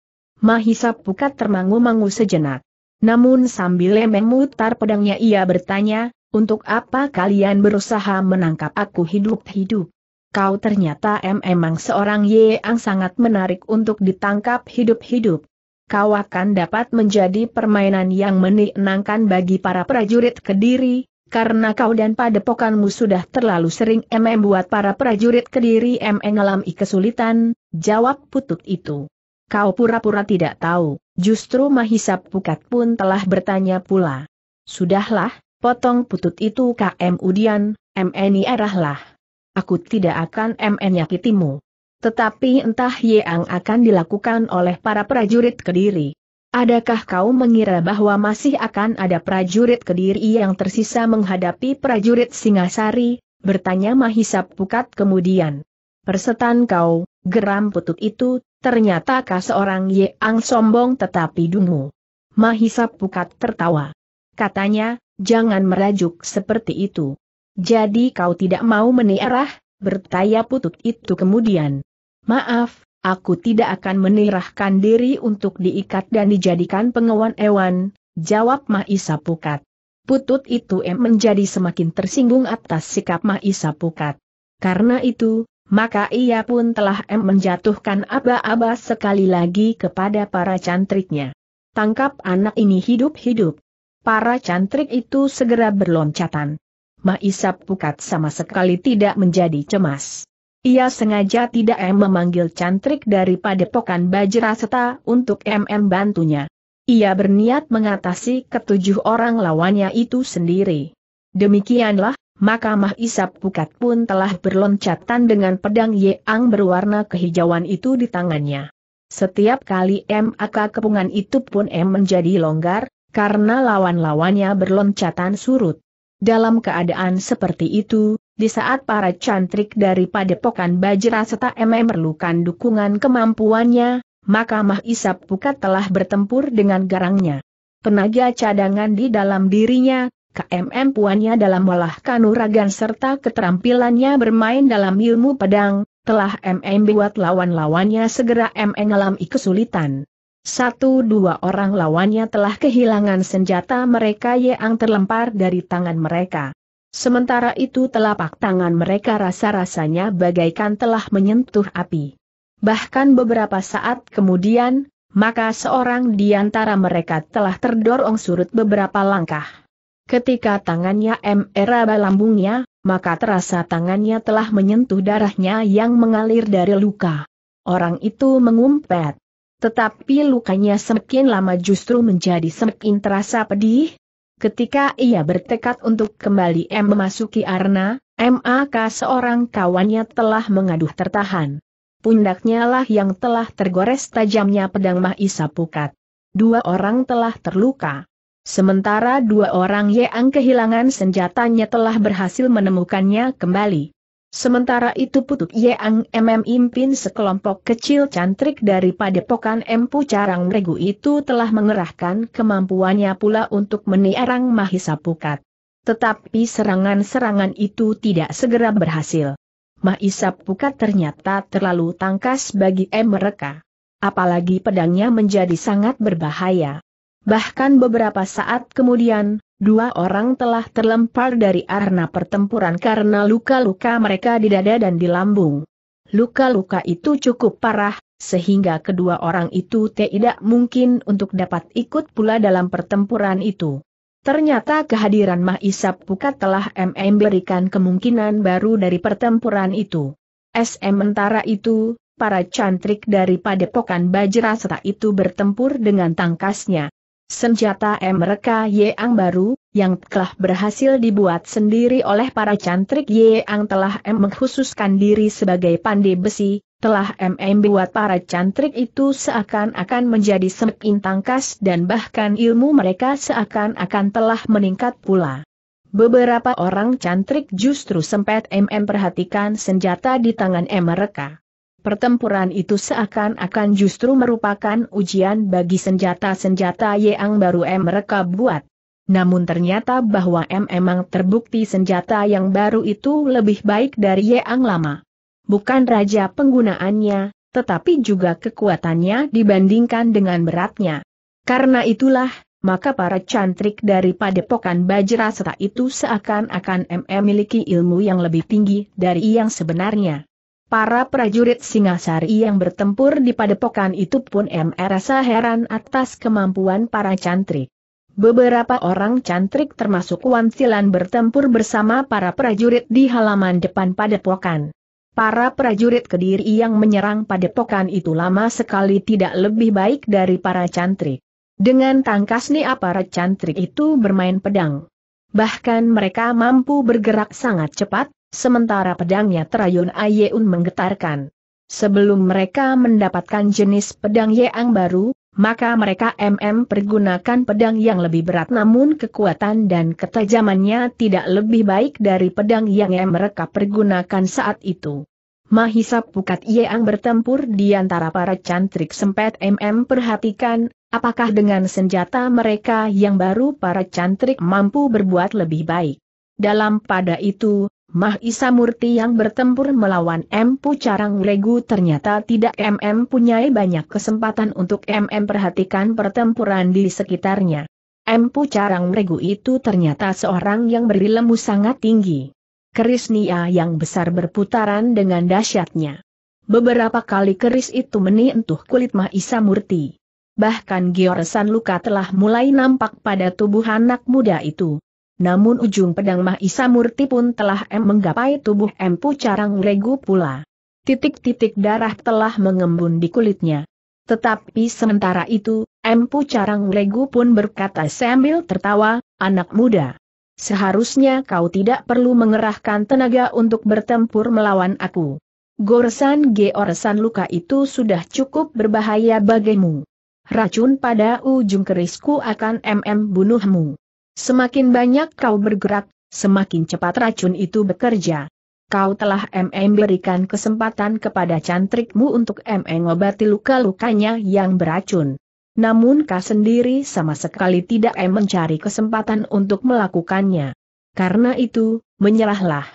Mahisa Pukat termangu-mangu sejenak. Namun sambil memutar pedangnya ia bertanya, untuk apa kalian berusaha menangkap aku hidup-hidup? Kau ternyata emang seorang ye yang sangat menarik untuk ditangkap hidup-hidup. Kau akan dapat menjadi permainan yang menenangkan bagi para prajurit Kediri, karena kau dan padepokanmu sudah terlalu sering buat para prajurit Kediri mengalami kesulitan, jawab putut itu. Kau pura-pura tidak tahu, justru Mahisap Pukat pun telah bertanya pula. Sudahlah, potong putut itu KM Udian, MNI arahlah. Aku tidak akan MN yakitimu. Tetapi entah yang akan dilakukan oleh para prajurit Kediri. Adakah kau mengira bahwa masih akan ada prajurit Kediri yang tersisa menghadapi prajurit Singasari? Bertanya Mahisap Pukat kemudian. Persetan kau, geram putut itu, Ternyata kah seorang ye ang sombong tetapi dungu. Mahisa Pukat tertawa. Katanya, jangan merajuk seperti itu. Jadi kau tidak mau menirah, Bertanya putut itu kemudian. Maaf, aku tidak akan menirahkan diri untuk diikat dan dijadikan pengewan ewan, jawab Mahisa Pukat. Putut itu em menjadi semakin tersinggung atas sikap Mahisa Pukat. Karena itu, maka ia pun telah m menjatuhkan aba-aba sekali lagi kepada para cantriknya. Tangkap anak ini hidup-hidup. Para cantrik itu segera berloncatan. Maisap Pukat sama sekali tidak menjadi cemas. Ia sengaja tidak m memanggil cantrik dari padepokan Bajraseta untuk MM bantunya. Ia berniat mengatasi ketujuh orang lawannya itu sendiri. Demikianlah, maka Mah Isap Pukat pun telah berloncatan dengan pedang Ye Ang berwarna kehijauan itu di tangannya. Setiap kali MAK kepungan itu pun M menjadi longgar, karena lawan-lawannya berloncatan surut. Dalam keadaan seperti itu, di saat para cantrik dari padepokan Bajra serta M memerlukan dukungan kemampuannya, maka Mah Isap Pukat telah bertempur dengan garangnya. Tenaga cadangan di dalam dirinya KMM puannya dalam olah kanuragan serta keterampilannya bermain dalam ilmu pedang, telah MM buat lawan-lawannya segera MM ngalami kesulitan. Satu dua orang lawannya telah kehilangan senjata mereka yang terlempar dari tangan mereka. Sementara itu telapak tangan mereka rasa-rasanya bagaikan telah menyentuh api. Bahkan beberapa saat kemudian, maka seorang di antara mereka telah terdorong surut beberapa langkah. Ketika tangannya M meraba lambungnya, maka terasa tangannya telah menyentuh darahnya yang mengalir dari luka. Orang itu mengumpet. Tetapi lukanya semakin lama justru menjadi semakin terasa pedih. Ketika ia bertekad untuk kembali M memasuki arena, MAK seorang kawannya telah mengaduh tertahan. Pundaknya lah yang telah tergores tajamnya pedang Mahisa Pukat. Dua orang telah terluka. Sementara dua orang yang kehilangan senjatanya telah berhasil menemukannya kembali. Sementara itu Putut Yang MM Impin sekelompok kecil cantrik dari padepokan Empu Carang Regu itu telah mengerahkan kemampuannya pula untuk meniarang Mahisa Pukat. Tetapi serangan-serangan itu tidak segera berhasil. Mahisa Pukat ternyata terlalu tangkas bagi M mereka. Apalagi pedangnya menjadi sangat berbahaya. Bahkan beberapa saat kemudian, dua orang telah terlempar dari arena pertempuran karena luka-luka mereka di dada dan di lambung. Luka-luka itu cukup parah, sehingga kedua orang itu tidak mungkin untuk dapat ikut pula dalam pertempuran itu. Ternyata kehadiran Mahisap Pukat telah MM berikan kemungkinan baru dari pertempuran itu. SM mentara itu, para cantrik dari padepokan serta itu bertempur dengan tangkasnya. Senjata mereka Ang baru, yang telah berhasil dibuat sendiri oleh para cantrik Ang telah M mengkhususkan diri sebagai pandai besi, telah MM buat para cantrik itu seakan-akan menjadi semakin tangkas dan bahkan ilmu mereka seakan-akan telah meningkat pula. Beberapa orang cantrik justru sempat MM perhatikan senjata di tangan M mereka. Pertempuran itu seakan-akan justru merupakan ujian bagi senjata-senjata yang baru M mereka buat. Namun ternyata bahwa M emang terbukti senjata yang baru itu lebih baik dari yang lama. Bukan raja penggunaannya, tetapi juga kekuatannya dibandingkan dengan beratnya. Karena itulah, maka para cantrik dari padepokan Bajraseta itu seakan-akan M memiliki ilmu yang lebih tinggi dari yang sebenarnya. Para prajurit Singasari yang bertempur di padepokan itu pun merasa heran atas kemampuan para cantrik. Beberapa orang cantrik termasuk Wansilan bertempur bersama para prajurit di halaman depan padepokan. Para prajurit Kediri yang menyerang padepokan itu lama sekali tidak lebih baik dari para cantrik. Dengan tangkasnya aparat cantrik itu bermain pedang. Bahkan mereka mampu bergerak sangat cepat, sementara pedangnya terayun Ayeun menggetarkan. Sebelum mereka mendapatkan jenis pedang Yeang baru, maka mereka MM pergunakan pedang yang lebih berat namun kekuatan dan ketajamannya tidak lebih baik dari pedang yang mereka pergunakan saat itu. Mahisa Pukat Yeang bertempur di antara para cantrik sempet MM perhatikan, apakah dengan senjata mereka yang baru para cantrik mampu berbuat lebih baik. Dalam pada itu, Mah Isa Murti yang bertempur melawan M. Carang Regu ternyata tidak MM punya banyak kesempatan untuk MM perhatikan pertempuran di sekitarnya. M. Carang Regu itu ternyata seorang yang berilmu sangat tinggi. Keris Nia yang besar berputaran dengan dahsyatnya. Beberapa kali keris itu menyentuh kulit Mah Isa Murti. Bahkan Giorsan luka telah mulai nampak pada tubuh anak muda itu. Namun ujung pedang Mahisa Murti pun telah em menggapai tubuh Empu Carang Regu pula. Titik-titik darah telah mengembun di kulitnya. Tetapi sementara itu, Empu Carang Regu pun berkata sambil tertawa, anak muda. Seharusnya kau tidak perlu mengerahkan tenaga untuk bertempur melawan aku. Goresan georesan luka itu sudah cukup berbahaya bagimu. Racun pada ujung kerisku akan mm bunuhmu. Semakin banyak kau bergerak, semakin cepat racun itu bekerja. Kau telah MM berikan kesempatan kepada cantrikmu untuk MM obati luka-lukanya yang beracun. Namun kau sendiri sama sekali tidak M mencari kesempatan untuk melakukannya. Karena itu, menyerahlah.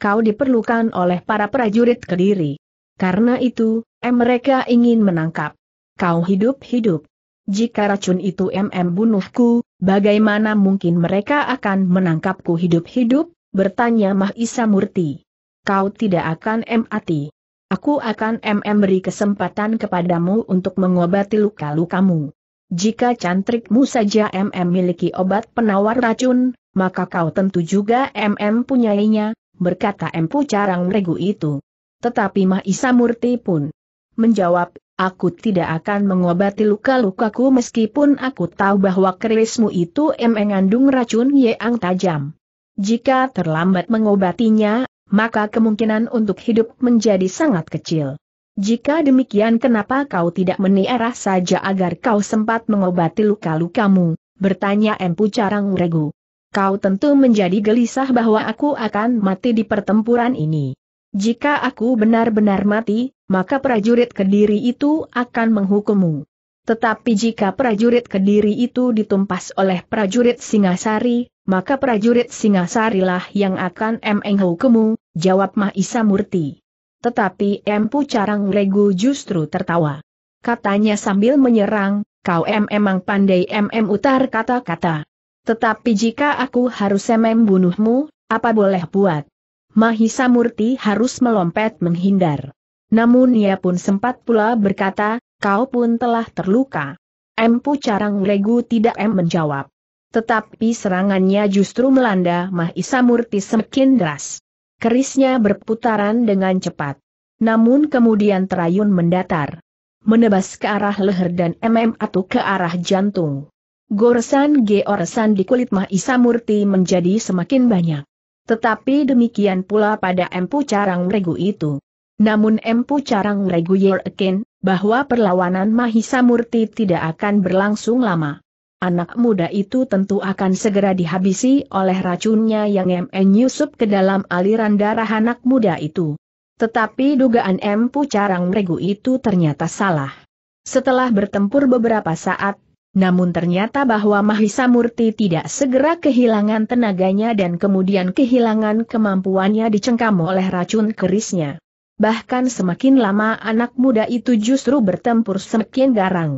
Kau diperlukan oleh para prajurit kediri. Karena itu, M mereka ingin menangkap. Kau hidup-hidup. Jika racun itu MM bunuhku, Bagaimana mungkin mereka akan menangkapku hidup-hidup? Bertanya Mahisa Murti. Kau tidak akan mati. Aku akan memberi kesempatan kepadamu untuk mengobati luka-lukamu. Jika cantrikmu saja mm miliki obat penawar racun, maka kau tentu juga mm punyainya, berkata Empu Carang Regu itu. Tetapi Mahisa Murti pun menjawab, Aku tidak akan mengobati luka-lukaku meskipun aku tahu bahwa kerismu itu mengandung racun yang tajam. Jika terlambat mengobatinya, maka kemungkinan untuk hidup menjadi sangat kecil. Jika demikian kenapa kau tidak meniarah saja agar kau sempat mengobati luka-lukamu, bertanya Empu Carang Regu. Kau tentu menjadi gelisah bahwa aku akan mati di pertempuran ini. Jika aku benar-benar mati, maka prajurit kediri itu akan menghukummu. Tetapi jika prajurit kediri itu ditumpas oleh prajurit Singasari, maka prajurit singasari lah yang akan menghukummu, jawab Mahisa Murti. Tetapi Empu Carang Regu justru tertawa. Katanya sambil menyerang, kau em emang pandai mm utar kata-kata. Tetapi jika aku harus mm bunuhmu, apa boleh buat? Mahisa Murti harus melompat menghindar. Namun ia pun sempat pula berkata, kau pun telah terluka. Empu Carang Legu tidak em menjawab. Tetapi serangannya justru melanda Mahisa Murti semakin deras. Kerisnya berputaran dengan cepat. Namun kemudian terayun mendatar. Menebas ke arah leher dan MM atau ke arah jantung. Goresan-goresan di kulit Mahisa Murti menjadi semakin banyak. Tetapi demikian pula pada Empu Carang Regu itu. Namun Empu Carang Regu yakin bahwa perlawanan Mahisa Murti tidak akan berlangsung lama. Anak muda itu tentu akan segera dihabisi oleh racunnya yang MN Yusuf ke dalam aliran darah anak muda itu. Tetapi dugaan Empu Carang Regu itu ternyata salah. Setelah bertempur beberapa saat, namun ternyata bahwa Mahisa Murti tidak segera kehilangan tenaganya dan kemudian kehilangan kemampuannya dicengkam oleh racun kerisnya. Bahkan semakin lama anak muda itu justru bertempur semakin garang.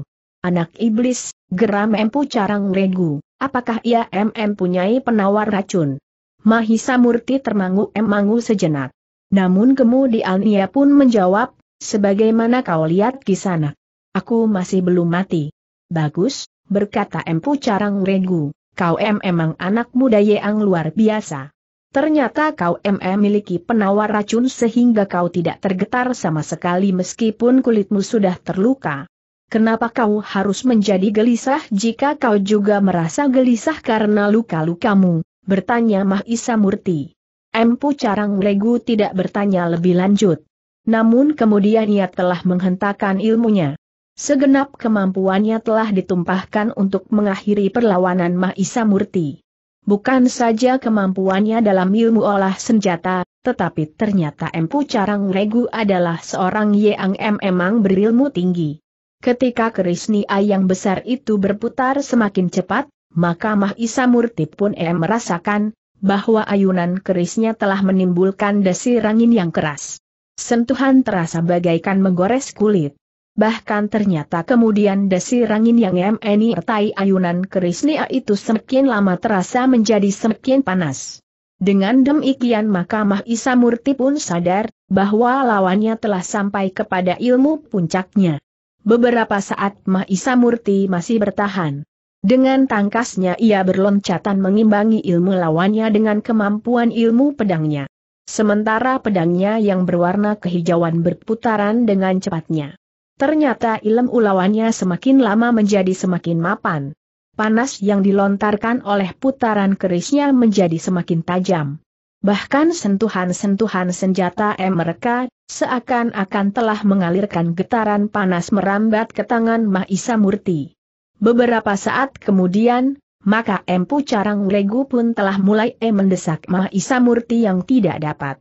Anak iblis, geram empu carang regu, apakah ia mm punyai penawar racun? Mahisa Murti termangu-emangu sejenak. Namun kemudian ia pun menjawab, sebagaimana kau lihat di sana Aku masih belum mati. Bagus, berkata Empu Carang Regu, kau em emang anak muda yang luar biasa. Ternyata kau MM miliki penawar racun sehingga kau tidak tergetar sama sekali meskipun kulitmu sudah terluka. Kenapa kau harus menjadi gelisah jika kau juga merasa gelisah karena luka-lukamu? Bertanya Mahisa Murti. Empu Carang Regu tidak bertanya lebih lanjut. Namun kemudian ia telah menghentakkan ilmunya. Segenap kemampuannya telah ditumpahkan untuk mengakhiri perlawanan Mahisa Murti. Bukan saja kemampuannya dalam ilmu olah senjata, tetapi ternyata Empu Carang Regu adalah seorang yang memang berilmu tinggi. Ketika kerisnia yang besar itu berputar semakin cepat, maka Mahisa Murti pun em merasakan bahwa ayunan kerisnya telah menimbulkan desir angin yang keras. Sentuhan terasa bagaikan menggores kulit bahkan ternyata kemudian desi rangin yang MNI ertai ayunan kerisnia itu semakin lama terasa menjadi semakin panas. Dengan demikian Mahkamah Isamurti pun sadar, bahwa lawannya telah sampai kepada ilmu puncaknya. Beberapa saat Mahisa Murti masih bertahan. Dengan tangkasnya ia berloncatan mengimbangi ilmu lawannya dengan kemampuan ilmu pedangnya. Sementara pedangnya yang berwarna kehijauan berputaran dengan cepatnya. Ternyata ilmu ulawannya semakin lama menjadi semakin mapan. Panas yang dilontarkan oleh putaran kerisnya menjadi semakin tajam. Bahkan sentuhan-sentuhan senjata mereka, seakan-akan telah mengalirkan getaran panas merambat ke tangan Mahisa Murti. Beberapa saat kemudian, maka Empu Carang Regu pun telah mulai mendesak Mahisa Murti yang tidak dapat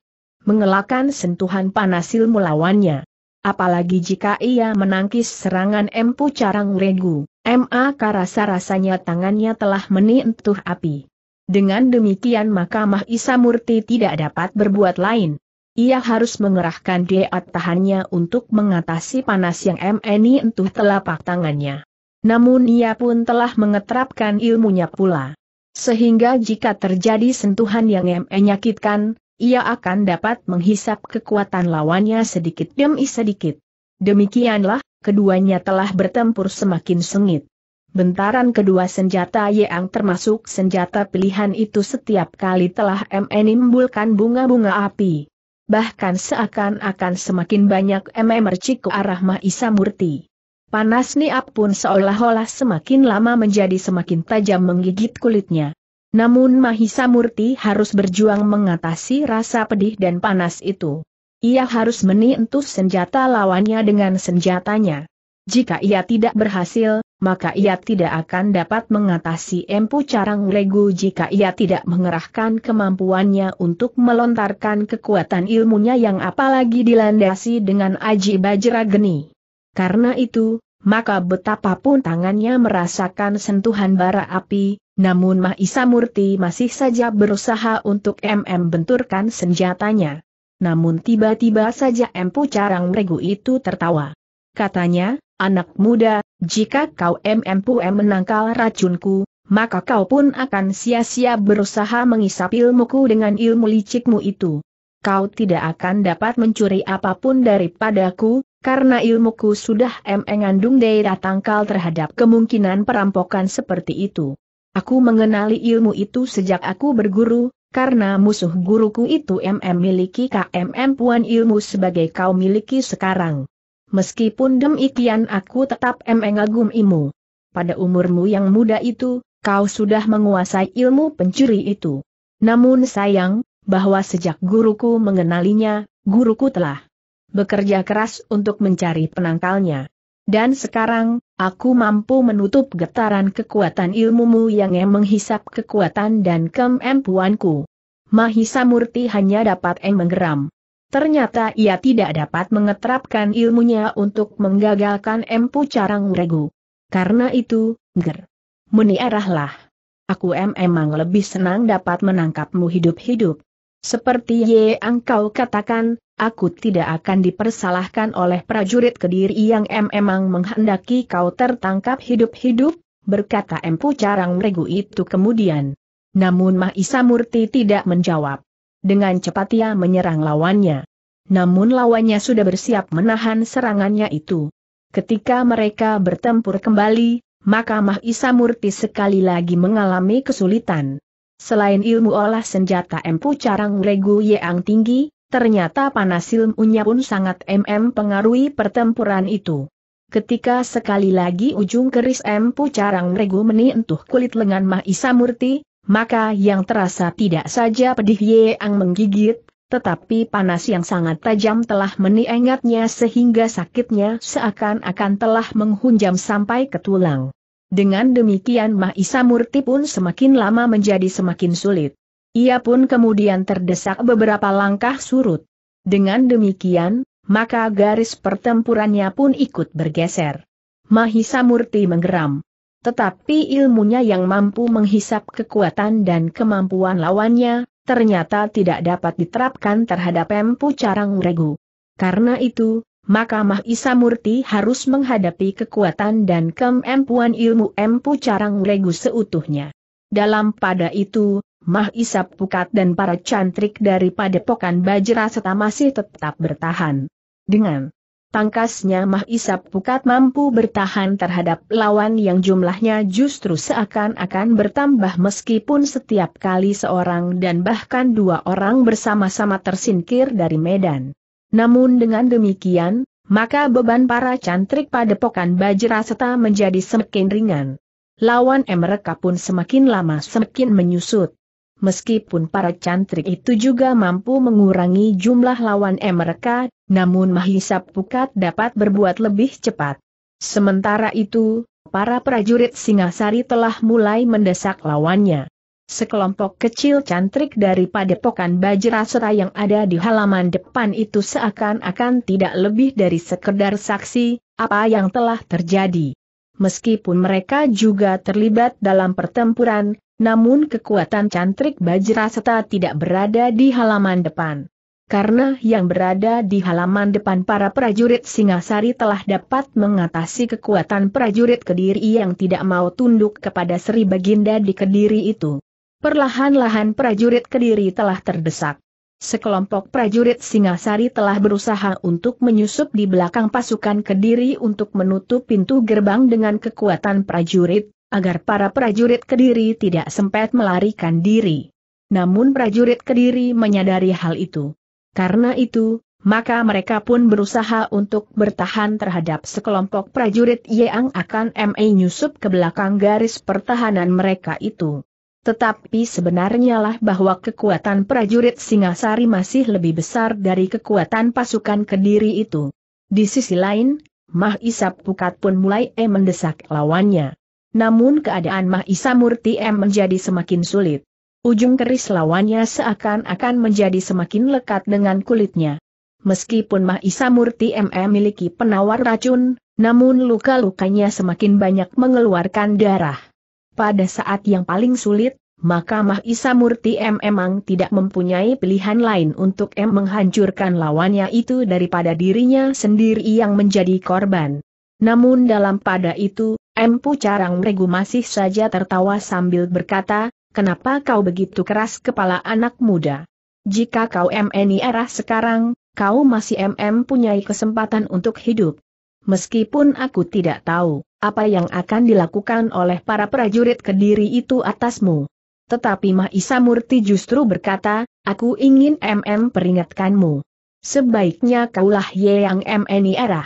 mengelakkan sentuhan panas ilmu lawannya apalagi jika ia menangkis serangan Empu Carang Regu. M.A. Karasa rasanya tangannya telah menyentuh api. Dengan demikian maka Mahisa Murti tidak dapat berbuat lain. Ia harus mengerahkan dia tahannya untuk mengatasi panas yang M.N.I. entuh telapak tangannya. Namun ia pun telah mengetrapkan ilmunya pula. Sehingga jika terjadi sentuhan yang MNI nyakitkan, ia akan dapat menghisap kekuatan lawannya sedikit demi sedikit. Demikianlah, keduanya telah bertempur semakin sengit. Bentaran kedua senjata yang termasuk senjata pilihan itu setiap kali telah menimbulkan bunga-bunga api. Bahkan seakan-akan semakin banyak MM mercik ke arah Mahisa Murti. Panas niap pun seolah-olah semakin lama menjadi semakin tajam menggigit kulitnya. Namun Mahisa Murti harus berjuang mengatasi rasa pedih dan panas itu. Ia harus menintus senjata lawannya dengan senjatanya. Jika ia tidak berhasil, maka ia tidak akan dapat mengatasi empu carang regu jika ia tidak mengerahkan kemampuannya untuk melontarkan kekuatan ilmunya yang apalagi dilandasi dengan aji bajra geni. Karena itu, maka betapapun tangannya merasakan sentuhan bara api, namun Mahisa Murti masih saja berusaha untuk MM benturkan senjatanya. Namun tiba-tiba saja Empu Carang Regu itu tertawa. Katanya, anak muda, jika kau MM m menangkal racunku, maka kau pun akan sia-sia berusaha mengisap ilmuku dengan ilmu licikmu itu. Kau tidak akan dapat mencuri apapun daripadaku, karena ilmuku sudah MM ngandung daya tangkal terhadap kemungkinan perampokan seperti itu. Aku mengenali ilmu itu sejak aku berguru, karena musuh guruku itu MM miliki KMM Puan ilmu sebagai kau miliki sekarang. Meskipun demikian aku tetap mengagumimu. Pada umurmu yang muda itu, kau sudah menguasai ilmu pencuri itu. Namun sayang, bahwa sejak guruku mengenalinya, guruku telah bekerja keras untuk mencari penangkalnya. Dan sekarang, aku mampu menutup getaran kekuatan ilmumu yang em menghisap kekuatan dan kemampuanku. Mahisa Murti hanya dapat em menggeram. Ternyata ia tidak dapat mengetrapkan ilmunya untuk menggagalkan Empu Carang Regu. Karena itu, ger. Meniarahlah. Aku em emang lebih senang dapat menangkapmu hidup-hidup. Seperti yang engkau katakan, aku tidak akan dipersalahkan oleh prajurit kediri yang memang menghendaki kau tertangkap hidup-hidup, berkata Empu Carang Regu itu kemudian. Namun Mahisa Murti tidak menjawab. Dengan cepat ia menyerang lawannya. Namun lawannya sudah bersiap menahan serangannya itu. Ketika mereka bertempur kembali, maka Mahisa Murti sekali lagi mengalami kesulitan. Selain ilmu olah senjata empu carang regu yang tinggi, ternyata panas ilmunya pun sangat mm pengaruhi pertempuran itu. Ketika sekali lagi ujung keris empu carang regu menyentuh kulit lengan Mahisa Murti, maka yang terasa tidak saja pedih yang menggigit, tetapi panas yang sangat tajam telah meniengatnya sehingga sakitnya seakan-akan telah menghunjam sampai ke tulang. Dengan demikian Mahisa Murti pun semakin lama menjadi semakin sulit. Ia pun kemudian terdesak beberapa langkah surut. Dengan demikian, maka garis pertempurannya pun ikut bergeser. Mahisa Murti menggeram. Tetapi ilmunya yang mampu menghisap kekuatan dan kemampuan lawannya, ternyata tidak dapat diterapkan terhadap Empu Carang Regu. Karena itu, maka Mahisa Murti harus menghadapi kekuatan dan kemampuan ilmu empu carang regu seutuhnya. Dalam pada itu, Mahisa Pukat dan para cantrik dari padepokan Bajra Seta masih tetap bertahan. Dengan tangkasnya Mahisa Pukat mampu bertahan terhadap lawan yang jumlahnya justru seakan-akan bertambah meskipun setiap kali seorang dan bahkan dua orang bersama-sama tersingkir dari medan. Namun dengan demikian, maka beban para cantrik pada Bajra serta menjadi semakin ringan. Lawan mereka pun semakin lama semakin menyusut. Meskipun para cantrik itu juga mampu mengurangi jumlah lawan mereka, namun Mahisa Pukat dapat berbuat lebih cepat. Sementara itu, para prajurit Singasari telah mulai mendesak lawannya. Sekelompok kecil cantrik dari padepokan Bajrasera yang ada di halaman depan itu seakan-akan tidak lebih dari sekedar saksi, apa yang telah terjadi. Meskipun mereka juga terlibat dalam pertempuran, namun kekuatan cantrik serta tidak berada di halaman depan. Karena yang berada di halaman depan para prajurit Singasari telah dapat mengatasi kekuatan prajurit Kediri yang tidak mau tunduk kepada Sri Baginda di Kediri itu. Perlahan-lahan prajurit Kediri telah terdesak. Sekelompok prajurit Singasari telah berusaha untuk menyusup di belakang pasukan Kediri untuk menutup pintu gerbang dengan kekuatan prajurit, agar para prajurit Kediri tidak sempat melarikan diri. Namun prajurit Kediri menyadari hal itu. Karena itu, maka mereka pun berusaha untuk bertahan terhadap sekelompok prajurit yang akan MA nyusup ke belakang garis pertahanan mereka itu. Tetapi sebenarnya lah bahwa kekuatan prajurit Singasari masih lebih besar dari kekuatan pasukan Kediri itu. Di sisi lain, Mah Isa Pukat pun mulai e mendesak lawannya. Namun keadaan Mah Isa Murti M eh menjadi semakin sulit. Ujung keris lawannya seakan-akan menjadi semakin lekat dengan kulitnya. Meskipun Mah Isa Murti M eh memiliki penawar racun, namun luka-lukanya semakin banyak mengeluarkan darah. Pada saat yang paling sulit, maka Mahisa Murti M memang tidak mempunyai pilihan lain untuk M menghancurkan lawannya itu daripada dirinya sendiri yang menjadi korban. Namun dalam pada itu, M Pucarang Regu masih saja tertawa sambil berkata, kenapa kau begitu keras kepala anak muda? Jika kau M MNI arah sekarang, kau masih M punyai kesempatan untuk hidup. Meskipun aku tidak tahu apa yang akan dilakukan oleh para prajurit kediri itu atasmu. Tetapi Mahisa Murti justru berkata, aku ingin MM peringatkanmu. Sebaiknya kaulah Ye yang MNI arah.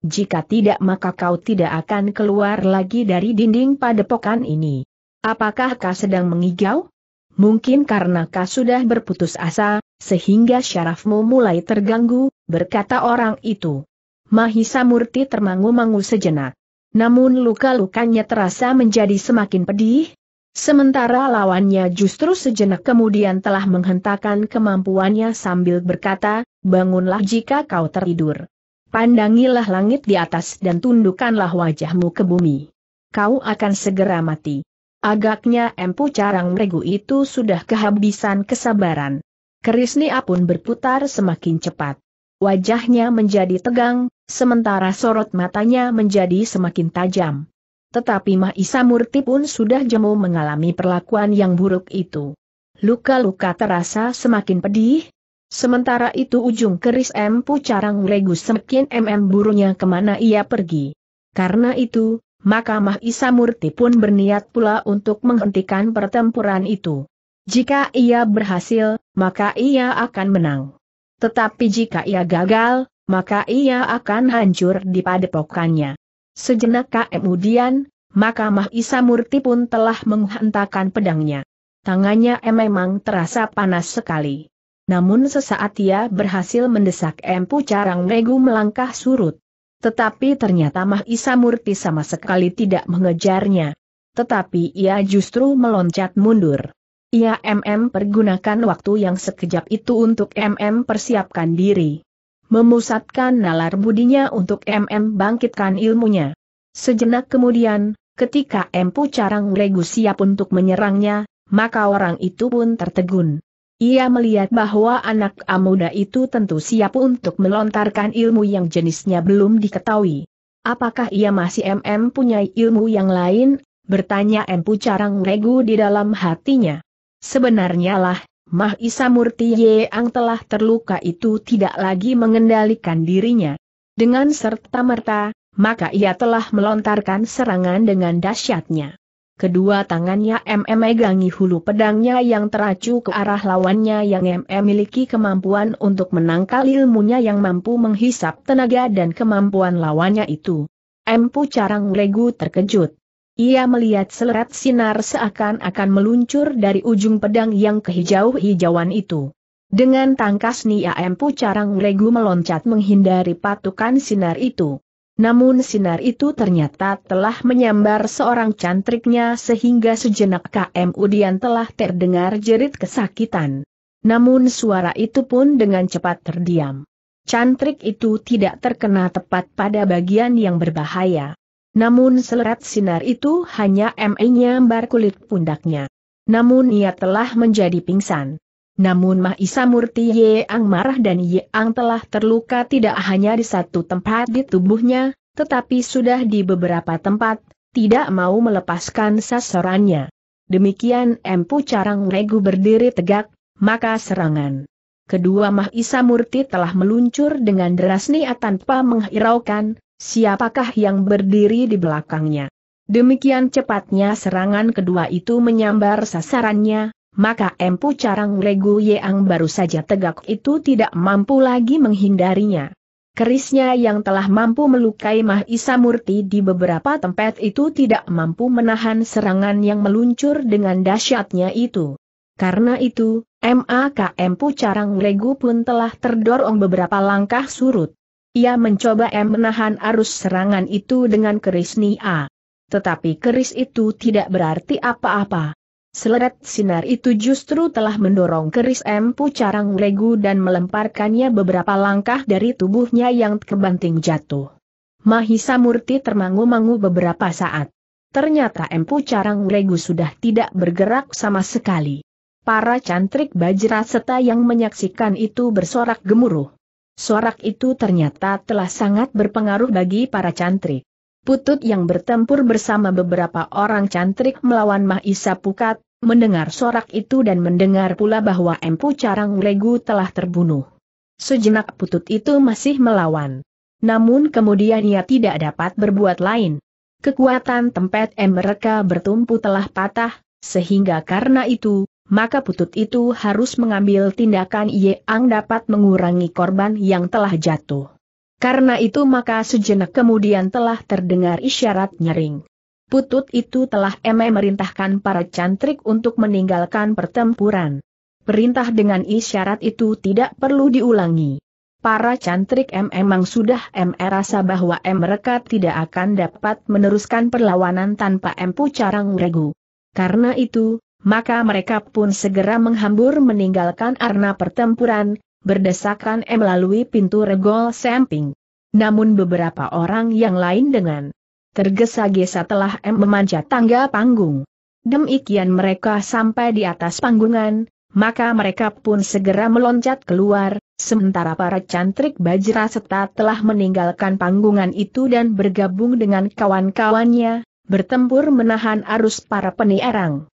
Jika tidak maka kau tidak akan keluar lagi dari dinding padepokan ini. Apakah kau sedang mengigau? Mungkin karena kau sudah berputus asa, sehingga syarafmu mulai terganggu, berkata orang itu. Mahisa Murti termangu-mangu sejenak. Namun luka-lukanya terasa menjadi semakin pedih, sementara lawannya justru sejenak kemudian telah menghentakkan kemampuannya sambil berkata, bangunlah jika kau tertidur. Pandangilah langit di atas dan tundukkanlah wajahmu ke bumi. Kau akan segera mati. Agaknya empu carang regu itu sudah kehabisan kesabaran. Kerisnia pun berputar semakin cepat. Wajahnya menjadi tegang, sementara sorot matanya menjadi semakin tajam. Tetapi Mahisa Murti pun sudah jemu mengalami perlakuan yang buruk itu. Luka-luka terasa semakin pedih, sementara itu ujung keris M. Pucarang Regu semakin MM burunya kemana ia pergi. Karena itu, maka Mahisa Murti pun berniat pula untuk menghentikan pertempuran itu. Jika ia berhasil, maka ia akan menang. Tetapi jika ia gagal, maka ia akan hancur di padepokannya. Sejenak kemudian, maka Mahisa Murti pun telah menghentakkan pedangnya. Tangannya memang terasa panas sekali. Namun sesaat ia berhasil mendesak Empu Carang Regu melangkah surut. Tetapi ternyata Mahisa Murti sama sekali tidak mengejarnya. Tetapi ia justru meloncat mundur. Ia MM pergunakan waktu yang sekejap itu untuk MM persiapkan diri memusatkan nalar budinya untuk MM bangkitkan ilmunya. Sejenak kemudian, ketika Empu Carang Regu siap untuk menyerangnya, maka orang itu pun tertegun. Ia melihat bahwa anak amuda itu tentu siap untuk melontarkan ilmu yang jenisnya belum diketahui. Apakah ia masih MM punya ilmu yang lain? Bertanya Empu Carang Regu di dalam hatinya. Sebenarnya lah, Mah Isa Murti yang telah terluka itu tidak lagi mengendalikan dirinya. Dengan serta-merta, maka ia telah melontarkan serangan dengan dahsyatnya. Kedua tangannya MM megangi hulu pedangnya yang teracu ke arah lawannya yang MM miliki kemampuan untuk menangkal ilmunya yang mampu menghisap tenaga dan kemampuan lawannya itu. Empu Carang Legu terkejut. Ia melihat selerat sinar seakan-akan meluncur dari ujung pedang yang kehijau-hijauan itu. Dengan tangkas Empu Carang Regu meloncat menghindari patukan sinar itu. Namun sinar itu ternyata telah menyambar seorang cantriknya sehingga sejenak KM Udian telah terdengar jerit kesakitan. Namun suara itu pun dengan cepat terdiam. Cantrik itu tidak terkena tepat pada bagian yang berbahaya. Namun selerat sinar itu hanya ME nyambar kulit pundaknya. Namun ia telah menjadi pingsan. Namun Mahisa Murti Yeang marah dan Yeang telah terluka tidak hanya di satu tempat di tubuhnya, tetapi sudah di beberapa tempat, tidak mau melepaskan sasarannya. Demikian Empu Carang Regu berdiri tegak, maka serangan. Kedua Mahisa Murti telah meluncur dengan deras niat tanpa menghiraukan, siapakah yang berdiri di belakangnya. Demikian cepatnya serangan kedua itu menyambar sasarannya, maka Empu Carang Regu Yeang baru saja tegak itu tidak mampu lagi menghindarinya. Kerisnya yang telah mampu melukai Mahisa Murti di beberapa tempat itu tidak mampu menahan serangan yang meluncur dengan dahsyatnya itu. Karena itu, MAKM Pucarang Regu pun telah terdorong beberapa langkah surut. Ia mencoba M menahan arus serangan itu dengan keris Nia. Tetapi keris itu tidak berarti apa-apa. Seleret sinar itu justru telah mendorong keris M Pucarang Legu dan melemparkannya beberapa langkah dari tubuhnya yang kebanting jatuh. Mahisa Murti termangu-mangu beberapa saat. Ternyata M Pucarang Legu sudah tidak bergerak sama sekali. Para cantrik bajra seta yang menyaksikan itu bersorak gemuruh. Sorak itu ternyata telah sangat berpengaruh bagi para cantrik. Putut yang bertempur bersama beberapa orang cantrik melawan Mahisa Pukat, mendengar sorak itu dan mendengar pula bahwa Empu Carang Regu telah terbunuh. Sejenak putut itu masih melawan. Namun kemudian ia tidak dapat berbuat lain. Kekuatan tempat mereka bertumpu telah patah, sehingga karena itu, maka putut itu harus mengambil tindakan yang dapat mengurangi korban yang telah jatuh. Karena itu maka sejenak kemudian telah terdengar isyarat nyering. Putut itu telah eme merintahkan para cantrik untuk meninggalkan pertempuran. Perintah dengan isyarat itu tidak perlu diulangi. Para cantrik M memang sudah M rasa bahwa M mereka tidak akan dapat meneruskan perlawanan tanpa M pucarang regu. Karena itu, maka mereka pun segera menghambur meninggalkan arena pertempuran, berdesakan M melalui pintu regol samping. Namun beberapa orang yang lain dengan tergesa-gesa telah M memanjat tangga panggung. Demikian mereka sampai di atas panggungan, maka mereka pun segera meloncat keluar, sementara para cantrik Bajra seta telah meninggalkan panggungan itu dan bergabung dengan kawan-kawannya, bertempur menahan arus para penierang.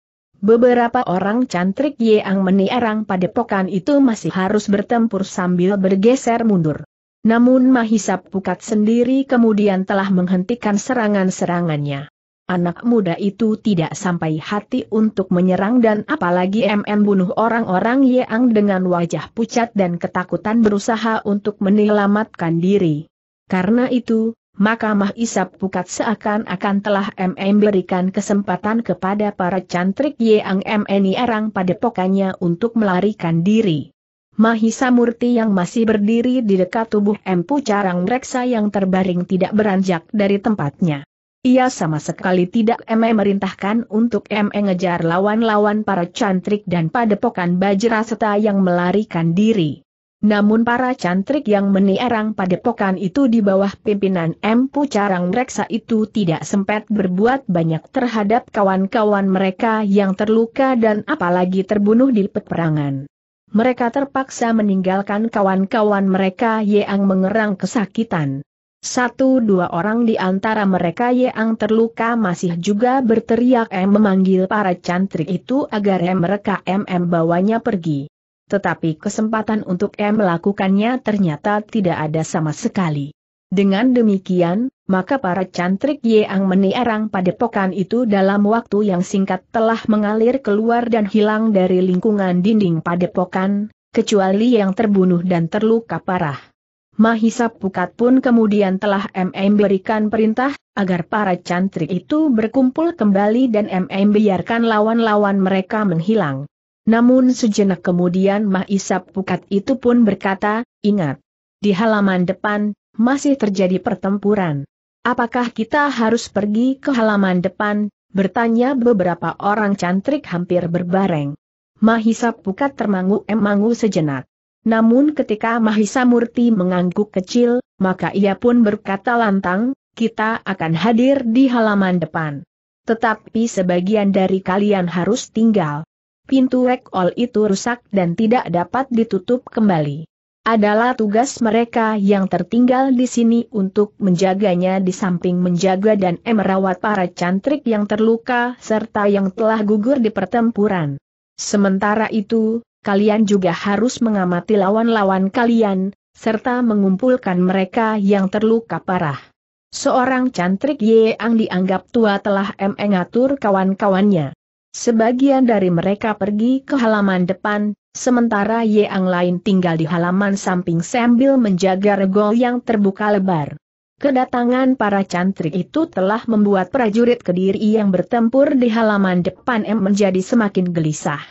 Beberapa orang cantrik Yeang meniarang pada pokan itu masih harus bertempur sambil bergeser mundur. Namun Mahisap Pukat sendiri kemudian telah menghentikan serangan-serangannya. Anak muda itu tidak sampai hati untuk menyerang dan apalagi MM bunuh orang-orang Yeang dengan wajah pucat dan ketakutan berusaha untuk menyelamatkan diri. Karena itu, maka Mah Isap Pukat seakan-akan telah MM berikan kesempatan kepada para cantrik Yang MNI pada pokoknya untuk melarikan diri. Mahisa Murti yang masih berdiri di dekat tubuh Empu Carang Reksa yang terbaring tidak beranjak dari tempatnya. Ia sama sekali tidak eme merintahkan untuk eme ngejar lawan-lawan para cantrik dan padepokan Bajra serta yang melarikan diri. Namun para cantrik yang menierang padepokan itu di bawah pimpinan M Carang Reksa itu tidak sempat berbuat banyak terhadap kawan-kawan mereka yang terluka dan apalagi terbunuh di peperangan. Mereka terpaksa meninggalkan kawan-kawan mereka yang mengerang kesakitan. Satu dua orang di antara mereka yang terluka masih juga berteriak M memanggil para cantrik itu agar mereka M bawanya pergi tetapi kesempatan untuk M melakukannya ternyata tidak ada sama sekali. Dengan demikian, maka para cantrik Yeang meniarang padepokan itu dalam waktu yang singkat telah mengalir keluar dan hilang dari lingkungan dinding padepokan, kecuali yang terbunuh dan terluka parah. Mahisa Pukat pun kemudian telah MM berikan perintah, agar para cantrik itu berkumpul kembali dan MM biarkan lawan-lawan mereka menghilang. Namun sejenak kemudian Isap Pukat itu pun berkata, ingat, di halaman depan, masih terjadi pertempuran. Apakah kita harus pergi ke halaman depan? Bertanya beberapa orang cantrik hampir berbareng. Mahisa Pukat termangu-emangu sejenak. Namun ketika Mahisa Murti mengangguk kecil, maka ia pun berkata lantang, kita akan hadir di halaman depan. Tetapi sebagian dari kalian harus tinggal pintu rekol itu rusak dan tidak dapat ditutup kembali. Adalah tugas mereka yang tertinggal di sini untuk menjaganya di samping menjaga dan merawat para cantrik yang terluka serta yang telah gugur di pertempuran. Sementara itu, kalian juga harus mengamati lawan-lawan kalian, serta mengumpulkan mereka yang terluka parah. Seorang cantrik Yeang dianggap tua telah mengatur kawan-kawannya. Sebagian dari mereka pergi ke halaman depan, sementara yang lain tinggal di halaman samping sambil menjaga regol yang terbuka lebar. Kedatangan para cantrik itu telah membuat prajurit Kediri yang bertempur di halaman depan M menjadi semakin gelisah.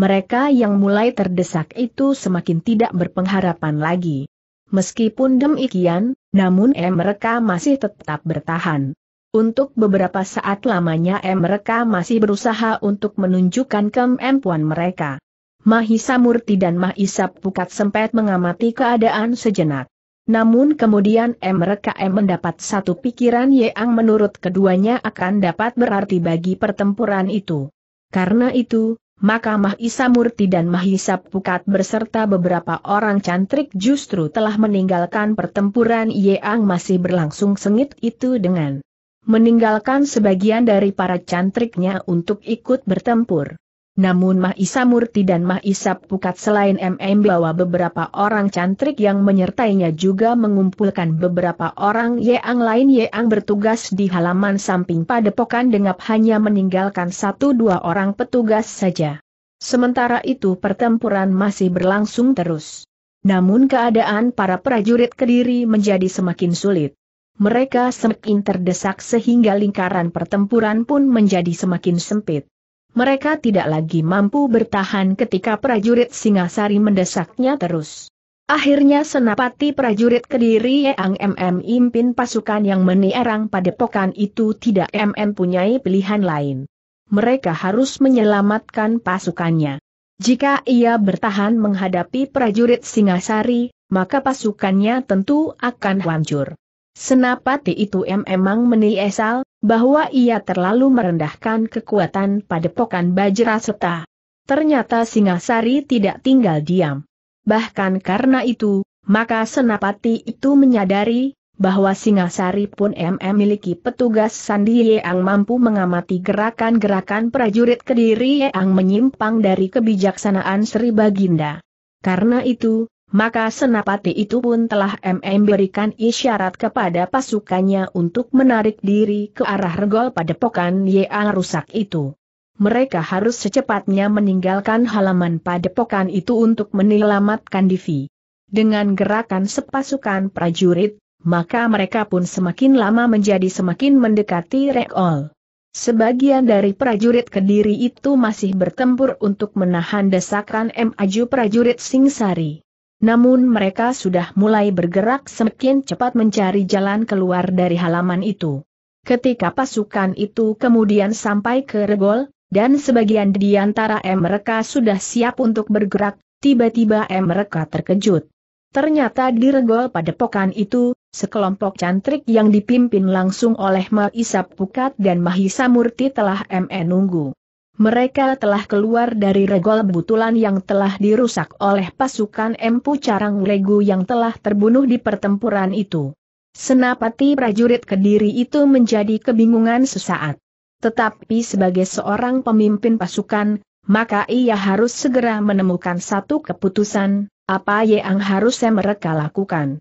Mereka yang mulai terdesak itu semakin tidak berpengharapan lagi. Meskipun demikian, namun M mereka masih tetap bertahan. Untuk beberapa saat lamanya mereka masih berusaha untuk menunjukkan kemampuan mereka. Mahisa Murti dan Mahisa Pukat sempat mengamati keadaan sejenak. Namun kemudian mereka mendapat satu pikiran yang menurut keduanya akan dapat berarti bagi pertempuran itu. Karena itu, maka Mahisa Murti dan Mahisa Pukat berserta beberapa orang cantrik justru telah meninggalkan pertempuran yang masih berlangsung sengit itu dengan meninggalkan sebagian dari para cantriknya untuk ikut bertempur. Namun Mahisa Murti dan Mahisa Pukat selain MM bawa beberapa orang cantrik yang menyertainya juga mengumpulkan beberapa orang yang lain yang bertugas di halaman samping padepokan dengan hanya meninggalkan satu dua orang petugas saja. Sementara itu pertempuran masih berlangsung terus. Namun keadaan para prajurit kediri menjadi semakin sulit mereka semakin terdesak sehingga lingkaran pertempuran pun menjadi semakin sempit. Mereka tidak lagi mampu bertahan ketika prajurit Singasari mendesaknya terus. Akhirnya senapati prajurit Kediri yang MM impin pasukan yang menierang padepokan itu tidak MM punyai pilihan lain. Mereka harus menyelamatkan pasukannya. Jika ia bertahan menghadapi prajurit Singasari, maka pasukannya tentu akan hancur. Senapati itu memang menyesal bahwa ia terlalu merendahkan kekuatan padepokan Seta. Ternyata Singasari tidak tinggal diam. Bahkan karena itu, maka Senapati itu menyadari, bahwa Singasari pun memiliki petugas sandi yang mampu mengamati gerakan-gerakan prajurit Kediri yang menyimpang dari kebijaksanaan Sri Baginda. Karena itu, maka senapati itu pun telah memberikan isyarat kepada pasukannya untuk menarik diri ke arah regol padepokan yang rusak itu. Mereka harus secepatnya meninggalkan halaman padepokan itu untuk menyelamatkan Divi. Dengan gerakan sepasukan prajurit, maka mereka pun semakin lama menjadi semakin mendekati Rekol. Sebagian dari prajurit Kediri itu masih bertempur untuk menahan desakan M. Aju prajurit Singsari. Namun mereka sudah mulai bergerak semakin cepat mencari jalan keluar dari halaman itu. Ketika pasukan itu kemudian sampai ke Regol, dan sebagian di antara mereka sudah siap untuk bergerak, tiba-tiba mereka terkejut. Ternyata di Regol pada pokan itu, sekelompok cantrik yang dipimpin langsung oleh Maisa Pukat dan Mahisa Murti telah menunggu. Mereka telah keluar dari regol butulan yang telah dirusak oleh pasukan Empu Carang Legu yang telah terbunuh di pertempuran itu. Senapati prajurit Kediri itu menjadi kebingungan sesaat. Tetapi sebagai seorang pemimpin pasukan, maka ia harus segera menemukan satu keputusan, apa yang harus mereka lakukan.